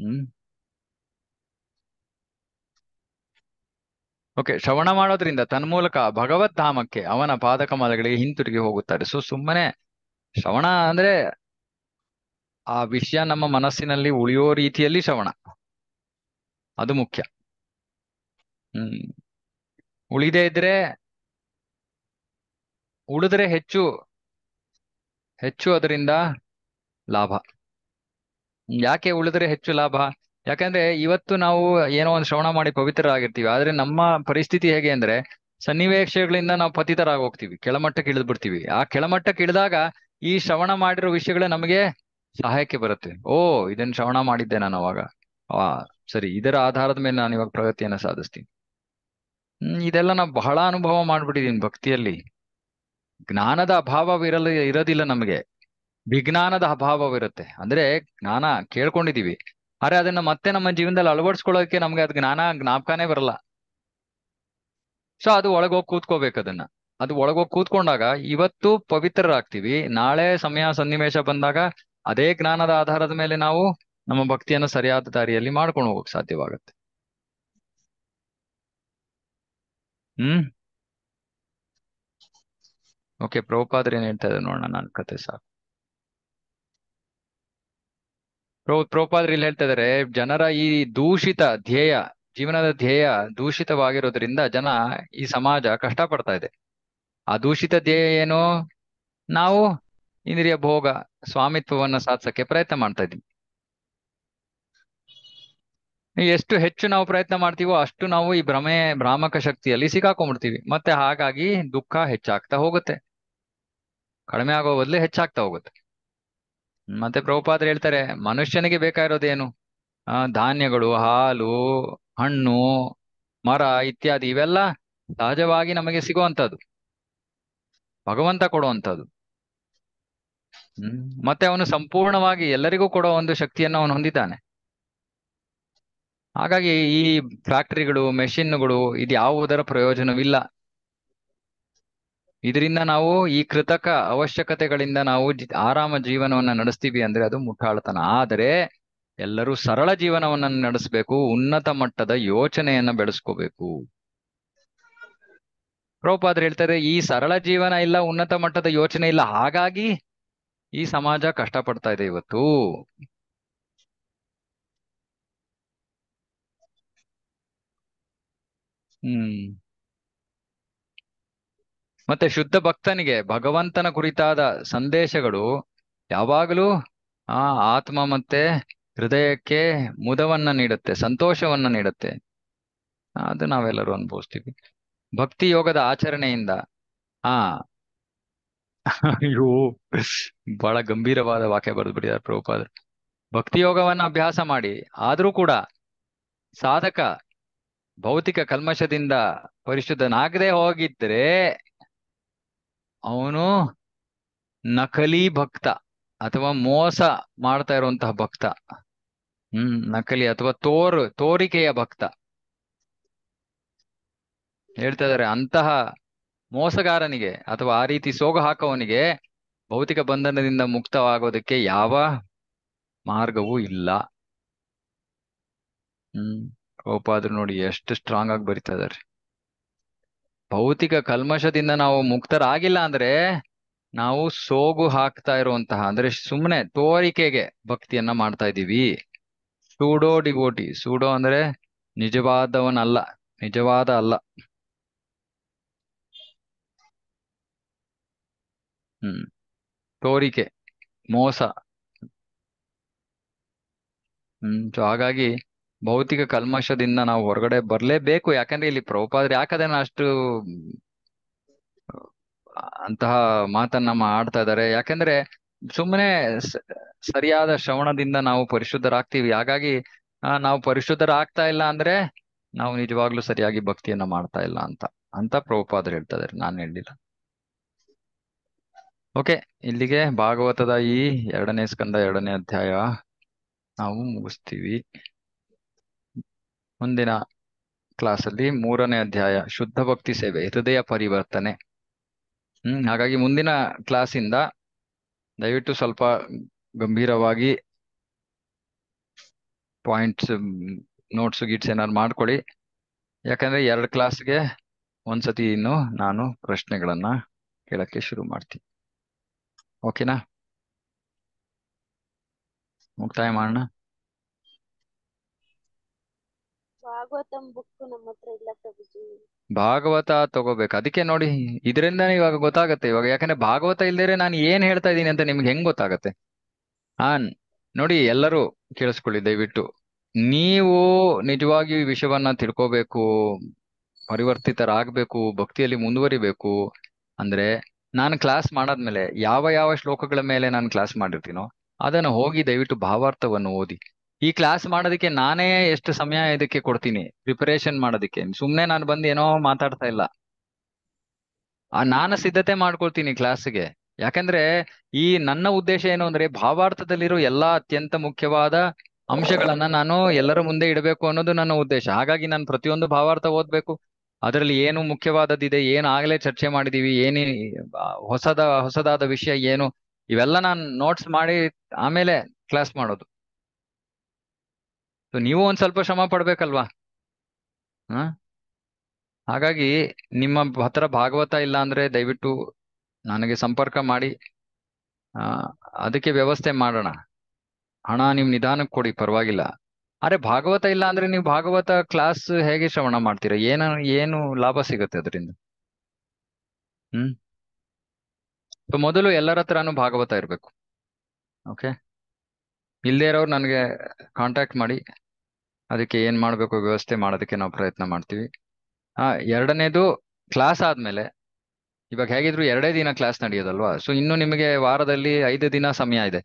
ಹ್ಮ್ ಓಕೆ ಶ್ರವಣ ಮಾಡೋದ್ರಿಂದ ತನ್ಮೂಲಕ ಧಾಮಕ್ಕೆ ಅವನ ಪಾದಕ ಮಲಗಳಿಗೆ ಹಿಂತಿರುಗಿ ಹೋಗುತ್ತಾರೆ ಸೊ ಸುಮ್ಮನೆ ಶ್ರವಣ ಅಂದ್ರೆ ಆ ವಿಷಯ ನಮ್ಮ ಮನಸ್ಸಿನಲ್ಲಿ ಉಳಿಯೋ ರೀತಿಯಲ್ಲಿ ಶ್ರವಣ ಅದು ಮುಖ್ಯ ಹ್ಮ್ ಉಳಿದೇ ಇದ್ರೆ ಉಳಿದ್ರೆ ಹೆಚ್ಚು ಹೆಚ್ಚು ಅದರಿಂದ ಲಾಭ ಯಾಕೆ ಉಳಿದ್ರೆ ಹೆಚ್ಚು ಲಾಭ ಯಾಕಂದ್ರೆ ಇವತ್ತು ನಾವು ಏನೋ ಒಂದು ಶ್ರವಣ ಮಾಡಿ ಪವಿತ್ರ ಆಗಿರ್ತೀವಿ ಆದ್ರೆ ನಮ್ಮ ಪರಿಸ್ಥಿತಿ ಹೇಗೆ ಅಂದ್ರೆ ಸನ್ನಿವೇಶಗಳಿಂದ ನಾವು ಪತಿತರಾಗಿ ಹೋಗ್ತೀವಿ ಕೆಳಮಟ್ಟಕ್ಕೆ ಇಳಿದು ಬಿಡ್ತೀವಿ ಆ ಕೆಳಮಟ್ಟಕ್ಕೆ ಇಳಿದಾಗ ಈ ಶ್ರವಣ ಮಾಡಿರೋ ವಿಷಯಗಳೇ ನಮಗೆ ಸಹಾಯಕ್ಕೆ ಬರುತ್ತೆ ಓ ಇದನ್ನ ಶ್ರವಣ ಮಾಡಿದ್ದೆ ನಾನು ಅವಾಗ ಸರಿ ಇದರ ಆಧಾರದ ಮೇಲೆ ನಾನು ಇವಾಗ ಪ್ರಗತಿಯನ್ನ ಸಾಧಿಸ್ತೀನಿ ಇದೆಲ್ಲ ನಾವು ಬಹಳ ಅನುಭವ ಮಾಡ್ಬಿಟ್ಟಿದ್ದೀನಿ ಭಕ್ತಿಯಲ್ಲಿ ಜ್ಞಾನದ ಅಭಾವವಿರಲ್ಲ ಇರೋದಿಲ್ಲ ನಮಗೆ ವಿಜ್ಞಾನದ ಅಭಾವವಿರುತ್ತೆ ಅಂದ್ರೆ ಜ್ಞಾನ ಕೇಳ್ಕೊಂಡಿದೀವಿ ಆದ್ರೆ ಅದನ್ನ ಮತ್ತೆ ನಮ್ಮ ಜೀವನದಲ್ಲಿ ಅಳವಡಿಸ್ಕೊಳ್ಳೋಕೆ ನಮ್ಗೆ ಅದ್ ಜ್ಞಾನ ಜ್ಞಾಪಕನೇ ಬರಲ್ಲ ಸೊ ಅದು ಒಳಗೋಗಿ ಕೂತ್ಕೋಬೇಕು ಅದನ್ನ ಅದು ಒಳಗೋಗಿ ಕೂತ್ಕೊಂಡಾಗ ಇವತ್ತು ಪವಿತ್ರರಾಗ್ತೀವಿ ನಾಳೆ ಸಮಯ ಸನ್ನಿವೇಶ ಬಂದಾಗ ಅದೇ ಜ್ಞಾನದ ಆಧಾರದ ಮೇಲೆ ನಾವು ನಮ್ಮ ಭಕ್ತಿಯನ್ನ ಸರಿಯಾದ ದಾರಿಯಲ್ಲಿ ಮಾಡ್ಕೊಂಡು ಹೋಗಕ್ ಸಾಧ್ಯವಾಗತ್ತೆ ಹ್ಮ್ ಓಕೆ ಪ್ರಭುಪಾದ್ರೆ ಏನ್ ಹೇಳ್ತಾ ಇದ್ದಾರೆ ನೋಡೋಣ ನನ್ನ ಕತೆ ಸಾಕು ಪ್ರಭು ಪ್ರಭುಪಾದ್ರ ಇಲ್ಲಿ ಹೇಳ್ತಾ ಇದಾರೆ ಜನರ ಈ ದೂಷಿತ ಧ್ಯೇಯ ಜೀವನದ ಧ್ಯೇಯ ದೂಷಿತವಾಗಿರೋದ್ರಿಂದ ಜನ ಈ ಸಮಾಜ ಕಷ್ಟ ಪಡ್ತಾ ಇದೆ ಆ ದೂಷಿತ ಧ್ಯೇಯ ಏನು ನಾವು ಇಂದ್ರಿಯ ಭೋಗ ಸ್ವಾಮಿತ್ವವನ್ನು ಸಾಧಿಸಕ್ಕೆ ಪ್ರಯತ್ನ ಮಾಡ್ತಾ ಇದೀವಿ ಎಷ್ಟು ಹೆಚ್ಚು ನಾವು ಪ್ರಯತ್ನ ಮಾಡ್ತೀವೋ ಅಷ್ಟು ನಾವು ಈ ಭ್ರಮೆ ಭ್ರಾಮಕ ಶಕ್ತಿಯಲ್ಲಿ ಸಿಕ್ಕಾಕೊಂಡ್ಬಿಡ್ತೀವಿ ಮತ್ತೆ ಹಾಗಾಗಿ ದುಃಖ ಹೆಚ್ಚಾಗ್ತಾ ಹೋಗುತ್ತೆ ಕಡಿಮೆ ಆಗೋ ಬದಲು ಹೆಚ್ಚಾಗ್ತಾ ಹೋಗುತ್ತೆ ಮತ್ತೆ ಪ್ರಭುಪಾದ್ರೆ ಹೇಳ್ತಾರೆ ಮನುಷ್ಯನಿಗೆ ಬೇಕಾಗಿರೋದೇನು ಧಾನ್ಯಗಳು ಹಾಲು ಹಣ್ಣು ಮರ ಇತ್ಯಾದಿ ಇವೆಲ್ಲ ಸಹಜವಾಗಿ ನಮಗೆ ಸಿಗುವಂಥದ್ದು ಭಗವಂತ ಕೊಡುವಂಥದ್ದು ಹ್ಮ್ ಮತ್ತೆ ಅವನು ಸಂಪೂರ್ಣವಾಗಿ ಎಲ್ಲರಿಗೂ ಕೊಡೋ ಒಂದು ಶಕ್ತಿಯನ್ನು ಅವನು ಹೊಂದಿದ್ದಾನೆ ಹಾಗಾಗಿ ಈ ಫ್ಯಾಕ್ಟರಿಗಳು ಮೆಷಿನ್ಗಳು ಇದು ಯಾವುದರ ಪ್ರಯೋಜನವಿಲ್ಲ ಇದರಿಂದ ನಾವು ಈ ಕೃತಕ ಅವಶ್ಯಕತೆಗಳಿಂದ ನಾವು ಆರಾಮ ಜೀವನವನ್ನ ನಡೆಸ್ತೀವಿ ಅಂದ್ರೆ ಅದು ಮುಟ್ಟಾಳತನ ಆದರೆ ಎಲ್ಲರೂ ಸರಳ ಜೀವನವನ್ನ ನಡೆಸಬೇಕು ಉನ್ನತ ಮಟ್ಟದ ಯೋಚನೆಯನ್ನ ಬೆಳೆಸ್ಕೋಬೇಕು ಪ್ರಭುಪಾದ್ರು ಹೇಳ್ತಾರೆ ಈ ಸರಳ ಜೀವನ ಇಲ್ಲ ಉನ್ನತ ಮಟ್ಟದ ಯೋಚನೆ ಇಲ್ಲ ಹಾಗಾಗಿ ಈ ಸಮಾಜ ಕಷ್ಟಪಡ್ತಾ ಇದೆ ಇವತ್ತು ಹ್ಮ್ ಮತ್ತೆ ಶುದ್ಧ ಭಕ್ತನಿಗೆ ಭಗವಂತನ ಕುರಿತಾದ ಸಂದೇಶಗಳು ಯಾವಾಗಲೂ ಆ ಆತ್ಮ ಮತ್ತೆ ಹೃದಯಕ್ಕೆ ಮುದವನ್ನ ನೀಡುತ್ತೆ ಸಂತೋಷವನ್ನ ನೀಡುತ್ತೆ ಅದು ನಾವೆಲ್ಲರೂ ಅನುಭವಿಸ್ತೀವಿ ಭಕ್ತಿ ಯೋಗದ ಆಚರಣೆಯಿಂದ ಆ ಅಯ್ಯೋ ಬಹಳ ಗಂಭೀರವಾದ ವಾಕ್ಯ ಬರೆದು ಬಿಟ್ಟಿದ್ದಾರೆ ಪ್ರಭುಪಾದ್ರು ಭಕ್ತಿ ಯೋಗವನ್ನ ಅಭ್ಯಾಸ ಮಾಡಿ ಆದರೂ ಕೂಡ ಸಾಧಕ ಭೌತಿಕ ಕಲ್ಮಶದಿಂದ ಪರಿಶುದ್ಧನಾಗದೆ ಹೋಗಿದ್ರೆ ಅವನು ನಕಲಿ ಭಕ್ತ ಅಥವಾ ಮೋಸ ಮಾಡ್ತಾ ಇರುವಂತಹ ಭಕ್ತ ಹ್ಮ್ ನಕಲಿ ಅಥವಾ ತೋರು ತೋರಿಕೆಯ ಭಕ್ತ ಹೇಳ್ತಾ ಇದಾರೆ ಅಂತಹ ಮೋಸಗಾರನಿಗೆ ಅಥವಾ ಆ ರೀತಿ ಸೋಗ ಹಾಕೋವನಿಗೆ ಭೌತಿಕ ಬಂಧನದಿಂದ ಮುಕ್ತವಾಗೋದಕ್ಕೆ ಯಾವ ಮಾರ್ಗವೂ ಇಲ್ಲ ಹ್ಮ್ ಉಪಾದ್ರು ನೋಡಿ ಎಷ್ಟು ಸ್ಟ್ರಾಂಗ್ ಆಗಿ ಬರಿತಾ ಇದಾರೆ ಭೌತಿಕ ಕಲ್ಮಶದಿಂದ ನಾವು ಮುಕ್ತರಾಗಿಲ್ಲ ಅಂದ್ರೆ ನಾವು ಸೋಗು ಹಾಕ್ತಾ ಇರುವಂತಹ ಅಂದ್ರೆ ಸುಮ್ಮನೆ ತೋರಿಕೆಗೆ ಭಕ್ತಿಯನ್ನ ಮಾಡ್ತಾ ಇದ್ದೀವಿ ಸೂಡೋ ಡಿಗೋಟಿ ಸೂಡೋ ಅಂದ್ರೆ ನಿಜವಾದವನಲ್ಲ ನಿಜವಾದ ಅಲ್ಲ ಹ್ಮ್ ತೋರಿಕೆ ಮೋಸ ಹ್ಮ್ ಸೊ ಹಾಗಾಗಿ ಭೌತಿಕ ಕಲ್ಮಶದಿಂದ ನಾವು ಹೊರಗಡೆ ಬರಲೇಬೇಕು ಯಾಕಂದ್ರೆ ಇಲ್ಲಿ ಪ್ರಭುಪಾದ್ರೆ ಯಾಕಂದ್ರೆ ಅಷ್ಟು ಅಂತಹ ಮಾತನ್ನ ಆಡ್ತಾ ಇದ್ದಾರೆ ಯಾಕಂದ್ರೆ ಸುಮ್ಮನೆ ಸರಿಯಾದ ಶ್ರವಣದಿಂದ ನಾವು ಪರಿಶುದ್ಧರಾಗ್ತೀವಿ ಹಾಗಾಗಿ ನಾವು ಪರಿಶುದ್ಧರಾಗ್ತಾ ಇಲ್ಲ ಅಂದ್ರೆ ನಾವು ನಿಜವಾಗ್ಲೂ ಸರಿಯಾಗಿ ಭಕ್ತಿಯನ್ನ ಮಾಡ್ತಾ ಇಲ್ಲ ಅಂತ ಅಂತ ಪ್ರಭುಪಾದರು ಹೇಳ್ತಾ ಇದಾರೆ ನಾನು ಹೇಳಿಲ್ಲ ಓಕೆ ಇಲ್ಲಿಗೆ ಭಾಗವತದ ಈ ಎರಡನೇ ಸ್ಕಂದ ಎರಡನೇ ಅಧ್ಯಾಯ ನಾವು ಮುಗಿಸ್ತೀವಿ ಮುಂದಿನ ಕ್ಲಾಸಲ್ಲಿ ಮೂರನೇ ಅಧ್ಯಾಯ ಶುದ್ಧ ಭಕ್ತಿ ಸೇವೆ ಹೃದಯ ಪರಿವರ್ತನೆ ಹ್ಮ್ ಹಾಗಾಗಿ ಮುಂದಿನ ಕ್ಲಾಸಿಂದ ದಯವಿಟ್ಟು ಸ್ವಲ್ಪ ಗಂಭೀರವಾಗಿ ಪಾಯಿಂಟ್ಸ್ ನೋಟ್ಸ್ ಗಿಟ್ಸ್ ಏನಾದ್ರು ಮಾಡ್ಕೊಳ್ಳಿ ಯಾಕಂದ್ರೆ ಎರಡು ಕ್ಲಾಸ್ಗೆ ಒಂದ್ಸತಿ ಇನ್ನು ನಾನು ಪ್ರಶ್ನೆಗಳನ್ನ ಕೇಳಕ್ಕೆ ಶುರು ಮಾಡ್ತೀನಿ ಓಕೆನಾ ಮುಕ್ತಾಯ ಮಾಡೋಣ ಇಲ್ಲ ಪ್ರಭುಜಿ ಭಾಗವತ ತಗೋಬೇಕು ಅದಕ್ಕೆ ನೋಡಿ ಇದರಿಂದ ಇವಾಗ ಗೊತ್ತಾಗತ್ತೆ ಇವಾಗ ಯಾಕಂದ್ರೆ ಭಾಗವತ ಇಲ್ದೇ ನಾನು ಏನ್ ಹೇಳ್ತಾ ಇದ್ದೀನಿ ಅಂತ ನಿಮ್ಗೆ ಹೆಂಗ್ ಗೊತ್ತಾಗತ್ತೆ ಆ ನೋಡಿ ಎಲ್ಲರೂ ಕೇಳಿಸ್ಕೊಳ್ಳಿ ದಯವಿಟ್ಟು ನೀವು ನಿಜವಾಗಿ ಈ ವಿಷಯವನ್ನ ತಿಳ್ಕೋಬೇಕು ಪರಿವರ್ತಿತರಾಗಬೇಕು ಭಕ್ತಿಯಲ್ಲಿ ಮುಂದುವರಿಬೇಕು ಅಂದ್ರೆ ನಾನು ಕ್ಲಾಸ್ ಮಾಡಾದ್ಮೇಲೆ ಯಾವ ಯಾವ ಶ್ಲೋಕಗಳ ಮೇಲೆ ನಾನು ಕ್ಲಾಸ್ ಮಾಡಿರ್ತೀನೋ ಅದನ್ನ ಹೋಗಿ ದಯವಿಟ್ಟು ಭಾವಾರ್ಥವನ್ನು ಓದಿ ಈ ಕ್ಲಾಸ್ ಮಾಡೋದಕ್ಕೆ ನಾನೇ ಎಷ್ಟು ಸಮಯ ಇದಕ್ಕೆ ಕೊಡ್ತೀನಿ ಪ್ರಿಪರೇಷನ್ ಮಾಡೋದಕ್ಕೆ ಸುಮ್ನೆ ನಾನು ಬಂದು ಏನೋ ಮಾತಾಡ್ತಾ ಇಲ್ಲ ನಾನು ಸಿದ್ಧತೆ ಮಾಡ್ಕೊಳ್ತೀನಿ ಕ್ಲಾಸ್ಗೆ ಯಾಕಂದ್ರೆ ಈ ನನ್ನ ಉದ್ದೇಶ ಏನು ಅಂದ್ರೆ ಭಾವಾರ್ಥದಲ್ಲಿರೋ ಎಲ್ಲಾ ಅತ್ಯಂತ ಮುಖ್ಯವಾದ ಅಂಶಗಳನ್ನ ನಾನು ಎಲ್ಲರ ಮುಂದೆ ಇಡಬೇಕು ಅನ್ನೋದು ನನ್ನ ಉದ್ದೇಶ ಹಾಗಾಗಿ ನಾನು ಪ್ರತಿಯೊಂದು ಭಾವಾರ್ಥ ಓದ್ಬೇಕು ಅದರಲ್ಲಿ ಏನು ಮುಖ್ಯವಾದದ್ದಿದೆ ಏನು ಆಗಲೇ ಚರ್ಚೆ ಮಾಡಿದೀವಿ ಏನೇ ಹೊಸದ ಹೊಸದಾದ ವಿಷಯ ಏನು ಇವೆಲ್ಲ ನಾನು ನೋಟ್ಸ್ ಮಾಡಿ ಆಮೇಲೆ ಕ್ಲಾಸ್ ಮಾಡೋದು ಸೊ ನೀವು ಒಂದು ಸ್ವಲ್ಪ ಶ್ರಮ ಪಡ್ಬೇಕಲ್ವಾ ಹಾ ಹಾಗಾಗಿ ನಿಮ್ಮ ಹತ್ರ ಭಾಗವತ ಇಲ್ಲ ಅಂದ್ರೆ ದಯವಿಟ್ಟು ನನಗೆ ಸಂಪರ್ಕ ಮಾಡಿ ಅದಕ್ಕೆ ವ್ಯವಸ್ಥೆ ಮಾಡೋಣ ಹಣ ನೀವು ನಿಧಾನಕ್ಕೆ ಕೊಡಿ ಪರವಾಗಿಲ್ಲ ಅರೆ ಭಾಗವತ ಇಲ್ಲ ಅಂದ್ರೆ ನೀವು ಭಾಗವತ ಕ್ಲಾಸ್ ಹೇಗೆ ಶ್ರವಣ ಮಾಡ್ತೀರಾ ಏನ ಏನು ಲಾಭ ಸಿಗುತ್ತೆ ಅದರಿಂದ ಹ್ಮ್ ಮೊದಲು ಎಲ್ಲರ ಹತ್ರನು ಭಾಗವತ ಇರಬೇಕು ಓಕೆ ಇಲ್ಲದೆ ಇರೋರು ನನಗೆ ಕಾಂಟ್ಯಾಕ್ಟ್ ಮಾಡಿ ಅದಕ್ಕೆ ಏನು ಮಾಡಬೇಕು ವ್ಯವಸ್ಥೆ ಮಾಡೋದಕ್ಕೆ ನಾವು ಪ್ರಯತ್ನ ಮಾಡ್ತೀವಿ ಎರಡನೇದು ಕ್ಲಾಸ್ ಆದಮೇಲೆ ಇವಾಗ ಹೇಗಿದ್ರು ಎರಡೇ ದಿನ ಕ್ಲಾಸ್ ನಡೆಯೋದಲ್ವಾ ಸೊ ಇನ್ನು ನಿಮಗೆ ವಾರದಲ್ಲಿ ಐದು ದಿನ ಸಮಯ ಇದೆ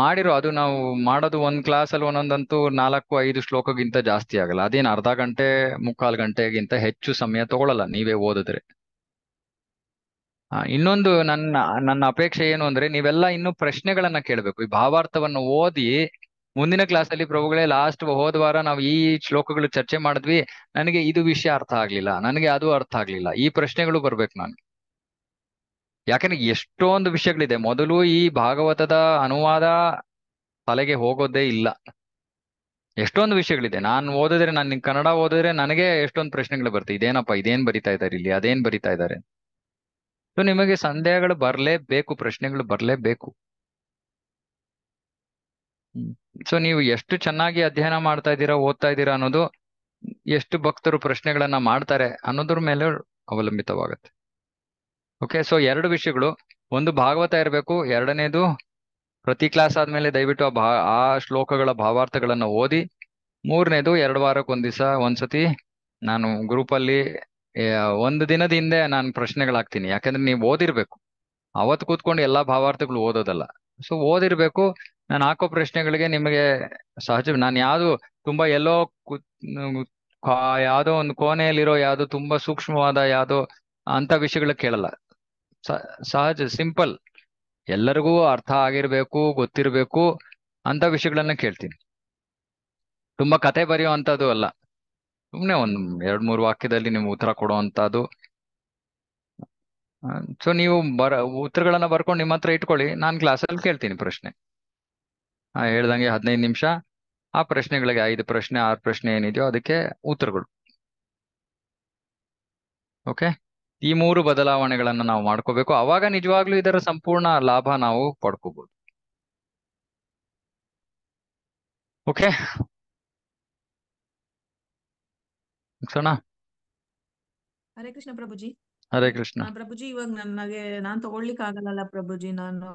ಮಾಡಿರೋ ಅದು ನಾವು ಮಾಡೋದು ಒಂದು ಕ್ಲಾಸಲ್ಲಿ ಒಂದೊಂದಂತೂ ನಾಲ್ಕು ಐದು ಶ್ಲೋಕಗಿಂತ ಜಾಸ್ತಿ ಆಗಲ್ಲ ಅದೇನು ಅರ್ಧ ಗಂಟೆ ಮುಕ್ಕಾಲು ಗಂಟೆಗಿಂತ ಹೆಚ್ಚು ಸಮಯ ತಗೊಳ್ಳಲ್ಲ ನೀವೇ ಓದಿದ್ರೆ ಇನ್ನೊಂದು ನನ್ನ ನನ್ನ ಅಪೇಕ್ಷೆ ಏನು ಅಂದ್ರೆ ನೀವೆಲ್ಲ ಇನ್ನು ಪ್ರಶ್ನೆಗಳನ್ನ ಕೇಳಬೇಕು ಈ ಭಾವಾರ್ಥವನ್ನು ಓದಿ ಮುಂದಿನ ಕ್ಲಾಸ್ ಅಲ್ಲಿ ಪ್ರಭುಗಳೇ ಲಾಸ್ಟ್ ಹೋದ ವಾರ ನಾವು ಈ ಶ್ಲೋಕಗಳು ಚರ್ಚೆ ಮಾಡಿದ್ವಿ ನನಗೆ ಇದು ವಿಷಯ ಅರ್ಥ ಆಗ್ಲಿಲ್ಲ ನನಗೆ ಅದು ಅರ್ಥ ಆಗ್ಲಿಲ್ಲ ಈ ಪ್ರಶ್ನೆಗಳು ಬರ್ಬೇಕು ನಾನು ಯಾಕಂದ್ರೆ ಎಷ್ಟೊಂದು ವಿಷಯಗಳಿದೆ ಮೊದಲು ಈ ಭಾಗವತದ ಅನುವಾದ ತಲೆಗೆ ಹೋಗೋದೇ ಇಲ್ಲ ಎಷ್ಟೊಂದು ವಿಷಯಗಳಿದೆ ನಾನು ಓದಿದ್ರೆ ನಾನು ಕನ್ನಡ ಓದಿದ್ರೆ ನನಗೆ ಎಷ್ಟೊಂದು ಪ್ರಶ್ನೆಗಳು ಬರ್ತೀವಿ ಇದೇನಪ್ಪ ಇದೇನ್ ಬರಿತಾ ಇದ್ದಾರೆ ಇಲ್ಲಿ ಅದೇನ್ ಬರಿತಾ ಇದ್ದಾರೆ ಸೊ ನಿಮಗೆ ಸಂದೇಹಗಳು ಬರಲೇಬೇಕು ಪ್ರಶ್ನೆಗಳು ಬರಲೇಬೇಕು ಸೊ ನೀವು ಎಷ್ಟು ಚೆನ್ನಾಗಿ ಅಧ್ಯಯನ ಮಾಡ್ತಾ ಇದ್ದೀರಾ ಓದ್ತಾ ಇದ್ದೀರಾ ಅನ್ನೋದು ಎಷ್ಟು ಭಕ್ತರು ಪ್ರಶ್ನೆಗಳನ್ನ ಮಾಡ್ತಾರೆ ಅನ್ನೋದ್ರ ಮೇಲೆ ಅವಲಂಬಿತವಾಗುತ್ತೆ ಓಕೆ ಸೊ ಎರಡು ವಿಷಯಗಳು ಒಂದು ಭಾಗವತ ಇರಬೇಕು ಎರಡನೇದು ಪ್ರತಿ ಕ್ಲಾಸ್ ಆದ್ಮೇಲೆ ದಯವಿಟ್ಟು ಆ ಭಾ ಆ ಶ್ಲೋಕಗಳ ಭಾವಾರ್ಥಗಳನ್ನ ಓದಿ ಮೂರನೇದು ಎರಡು ದಿವಸ ಒಂದ್ಸತಿ ನಾನು ಗ್ರೂಪಲ್ಲಿ ಒಂದು ದಿನದ ಹಿಂದೆ ನಾನು ಪ್ರಶ್ನೆಗಳಾಗ್ತೀನಿ ಯಾಕಂದ್ರೆ ನೀವು ಓದಿರ್ಬೇಕು ಅವತ್ತು ಕೂತ್ಕೊಂಡು ಎಲ್ಲಾ ಭಾವಾರ್ಥಗಳು ಓದೋದಲ್ಲ ಸೊ ಓದಿರ್ಬೇಕು ನಾನು ಹಾಕೋ ಪ್ರಶ್ನೆಗಳಿಗೆ ನಿಮಗೆ ಸಹಜ ನಾನು ಯಾವುದು ತುಂಬಾ ಎಲ್ಲೋ ಯಾವುದೋ ಒಂದು ಕೋಣೆಯಲ್ಲಿರೋ ಯಾವುದು ತುಂಬಾ ಸೂಕ್ಷ್ಮವಾದ ಯಾವ್ದೋ ಅಂತ ವಿಷಯಗಳ ಕೇಳಲ್ಲ ಸಹಜ ಸಿಂಪಲ್ ಎಲ್ಲರಿಗೂ ಅರ್ಥ ಆಗಿರ್ಬೇಕು ಗೊತ್ತಿರ್ಬೇಕು ಅಂತ ವಿಷಯಗಳನ್ನ ಕೇಳ್ತೀನಿ ತುಂಬಾ ಕತೆ ಬರೆಯೋ ಅಂತದ್ದು ಅಲ್ಲ ಸುಮ್ಮನೆ ಒಂದು ಎರಡು ಮೂರು ವಾಕ್ಯದಲ್ಲಿ ನಿಮ್ಗೆ ಉತ್ತರ ಕೊಡುವಂತದ್ದು ಸೊ ನೀವು ಬರ ಉತ್ತರಗಳನ್ನ ಬರ್ಕೊಂಡು ನಿಮ್ಮ ಹತ್ರ ಇಟ್ಕೊಳ್ಳಿ ನಾನು ಕ್ಲಾಸಲ್ಲಿ ಕೇಳ್ತೀನಿ ಪ್ರಶ್ನೆ ಹೇಳ್ದಂಗೆ ಹದಿನೈದು ನಿಮಿಷ ಆ ಪ್ರಶ್ನೆಗಳಿಗೆ ಐದು ಪ್ರಶ್ನೆ ಆರು ಪ್ರಶ್ನೆ ಏನಿದೆಯೋ ಅದಕ್ಕೆ ಉತ್ತರಗಳು ಓಕೆ ಈ ಮೂರು ಬದಲಾವಣೆಗಳನ್ನು ನಾವು ಮಾಡ್ಕೋಬೇಕು ಅವಾಗ ನಿಜವಾಗ್ಲೂ ಇದರ ಸಂಪೂರ್ಣ ಲಾಭ ನಾವು ಪಡ್ಕೋಬೋದು ಓಕೆ ಮುಗಿಸೋಣ ಹರೇ ಕೃಷ್ಣ ಪ್ರಭುಜಿ ಹರೇ ಕೃಷ್ಣ ಪ್ರಭುಜಿ ಇವಾಗ ನನಗೆ ನಾನ್ ತಗೊಳ್ಲಿಕ್ಕೆ ಆಗಲ್ಲ ಪ್ರಭುಜಿ ನಾನು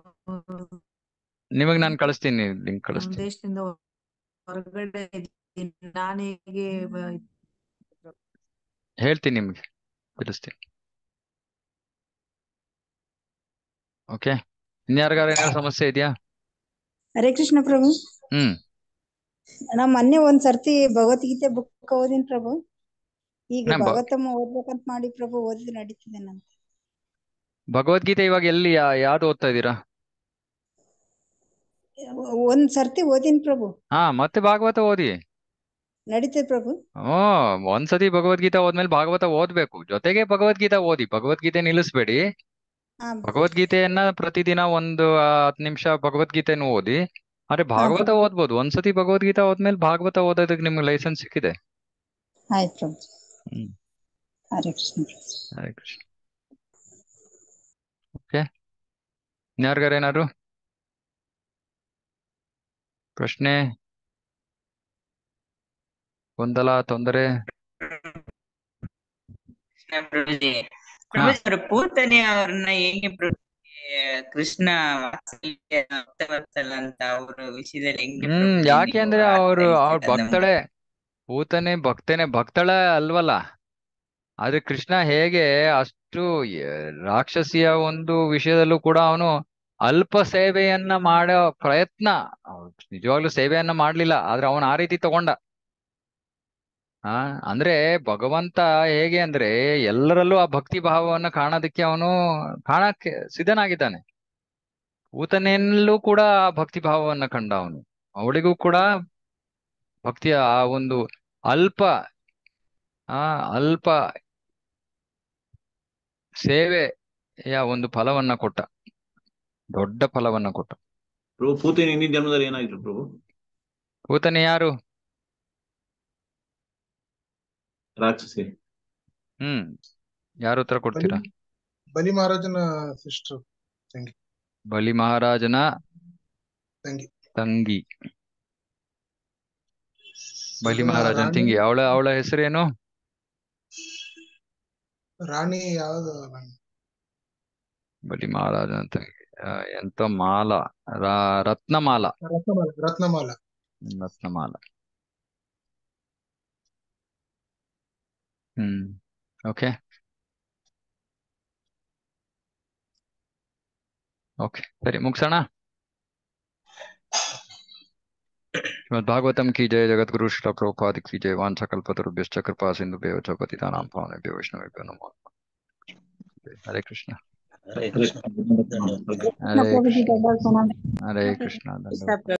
ನಿಮಗ್ ನಾನು ಕಳಿಸ್ತೀನಿ ಲಿಂಕ್ ಕಳಿಸ್ತೀನಿ ದೇಶದಿಂದ ಹೊರಗಡೆ ನಾನು ಹೇಗೆ ಹೇಳ್ತೀನಿ ನಿಮಗೆ ತಿಳಿಸ್ತೀನಿ ಓಕೆ ಇನ್ಯಾರಿಗಾರ ಏನಾದ್ರು ಸಮಸ್ಯೆ ಇದೆಯಾ ಹರೇ ಕೃಷ್ಣ ಪ್ರಭು ಹ್ಮ್ ನಾ ಮೊನ್ನೆ ಒಂದ್ ಸರ್ತಿ ಭಗವದ್ಗೀತೆ ಬುಕ್ ಓದಿನ್ ಪ್ರಭು ಈಗ ಮಾಡಿ ಪ್ರಭು ಭಗವದ್ಗೀತೆ ಇವಾಗ ಎಲ್ಲಿ ಯಾರು ಓದ್ತಾ ಇದ್ದೀರಾ ಸರ್ತಿ ಪ್ರಭು ಹಾ ಮತ್ತೆ ಭಾಗವತ ಓದಿ ನಡೀತದೆ ಪ್ರಭು ಹ್ಮ್ ಒಂದ್ಸತಿ ಭಗವದ್ಗೀತಾ ಓದ್ಮೇಲೆ ಭಾಗವತ ಓದ್ಬೇಕು ಜೊತೆಗೆ ಭಗವದ್ಗೀತಾ ಓದಿ ಭಗವದ್ಗೀತೆ ನಿಲ್ಲಿಸ್ಬೇಡಿ ಭಗವದ್ಗೀತೆಯನ್ನ ಪ್ರತಿದಿನ ಒಂದು ಹತ್ತು ನಿಮಿಷ ಭಗವದ್ಗೀತೆಯನ್ನು ಓದಿ ಆದ್ರೆ ಭಾಗವತ ಓದ್ಬೋದು ಒಂದ್ಸತಿ ಭಗವದ್ಗೀತಾ ಓದ್ಮೇಲೆ ಭಾಗವತ ಓದೋದಕ್ಕೆ ನಿಮ್ಗೆ ಲೈಸೆನ್ಸ್ ಸಿಕ್ಕಿದೆ ಆಯ್ತು ಹರೇ ಕೃಷ್ಣ ಹರೇ ಕೃಷ್ಣ ಓಕೆ ಪ್ರಶ್ನೆ ಗೊಂದಲ ತೊಂದರೆ ಪೂತನೆ ಅವ್ರನ್ನ ಹೇಗೆ ಕೃಷ್ಣ ಅಂತ ಅವರು ವಿಷಯದಲ್ಲಿ ಯಾಕೆ ಅಂದ್ರೆ ಅವರು ಭಕ್ತಳೆ ಪೂತನೆ ಭಕ್ತನೆ ಭಕ್ತಳ ಅಲ್ವಲ್ಲ ಆದ್ರೆ ಕೃಷ್ಣ ಹೇಗೆ ಅಷ್ಟು ರಾಕ್ಷಸಿಯ ಒಂದು ವಿಷಯದಲ್ಲೂ ಕೂಡ ಅವನು ಅಲ್ಪ ಸೇವೆಯನ್ನ ಮಾಡೋ ಪ್ರಯತ್ನ ನಿಜವಾಗ್ಲೂ ಸೇವೆಯನ್ನ ಮಾಡ್ಲಿಲ್ಲ ಆದ್ರೆ ಅವನು ಆ ರೀತಿ ತಗೊಂಡ ಆ ಅಂದ್ರೆ ಭಗವಂತ ಹೇಗೆ ಅಂದ್ರೆ ಎಲ್ಲರಲ್ಲೂ ಆ ಭಕ್ತಿ ಭಾವವನ್ನು ಕಾಣೋದಕ್ಕೆ ಅವನು ಕಾಣಕ್ಕೆ ಸಿದ್ಧನಾಗಿದ್ದಾನೆ ಊತನೆಲ್ಲೂ ಕೂಡ ಆ ಭಕ್ತಿ ಭಾವವನ್ನ ಕಂಡ ಅವನು ಅವಳಿಗೂ ಕೂಡ ಭಕ್ತಿಯ ಆ ಒಂದು ಅಲ್ಪ ಆ ಅಲ್ಪ ಸೇವೆಯ ಒಂದು ಫಲವನ್ನ ಕೊಟ್ಟ ದೊಡ್ಡ ಫಲವನ್ನ ಕೊಟ್ಟ ಪ್ರಭು ಪೂತನ ಹಿಂದಿನ ಜನ್ಮದಲ್ಲಿ ಏನಾಗಿತ್ತು ಪ್ರಭು ಪೂತನ ಯಾರು ರಾಕ್ಷಸಿ ಹ್ಮ್ ಯಾರು ಉತ್ತರ ಕೊಡ್ತೀರಾ ಬಲಿ ಮಹಾರಾಜನ ಸಿಸ್ಟರ್ ತಂಗಿ ಬಲಿ ಮಹಾರಾಜನ ತಂಗಿ ತಂಗಿ ಬಲಿ ಮಹಾರಾಜ ತಿಂಗಿ ಅವಳ ಅವಳ ಹೆಸರೇನು ರಾಣಿ ಯಾವ್ದು ಬಲಿ ಮಹಾರಾಜ ತಂಗಿ ಎಂತ ಮಾಲ ರತ್ನಮಾಲ ರತ್ನಮಾಲ ರತ್ನಮಾಲ ಹ್ಮ್ ಓಕೆ ಓಕೆ ಸರಿ ಮುಗ್ಸೋಣ श्रीमद्भागवतम की जय जगत गुरु श्री प्रभुपाद की जय वांछा कल्पतरुभ्यश्च कृपा सिंधु भ्यो हरे कृष्ण हरे कृष्ण हरे कृष्ण हरे कृष्ण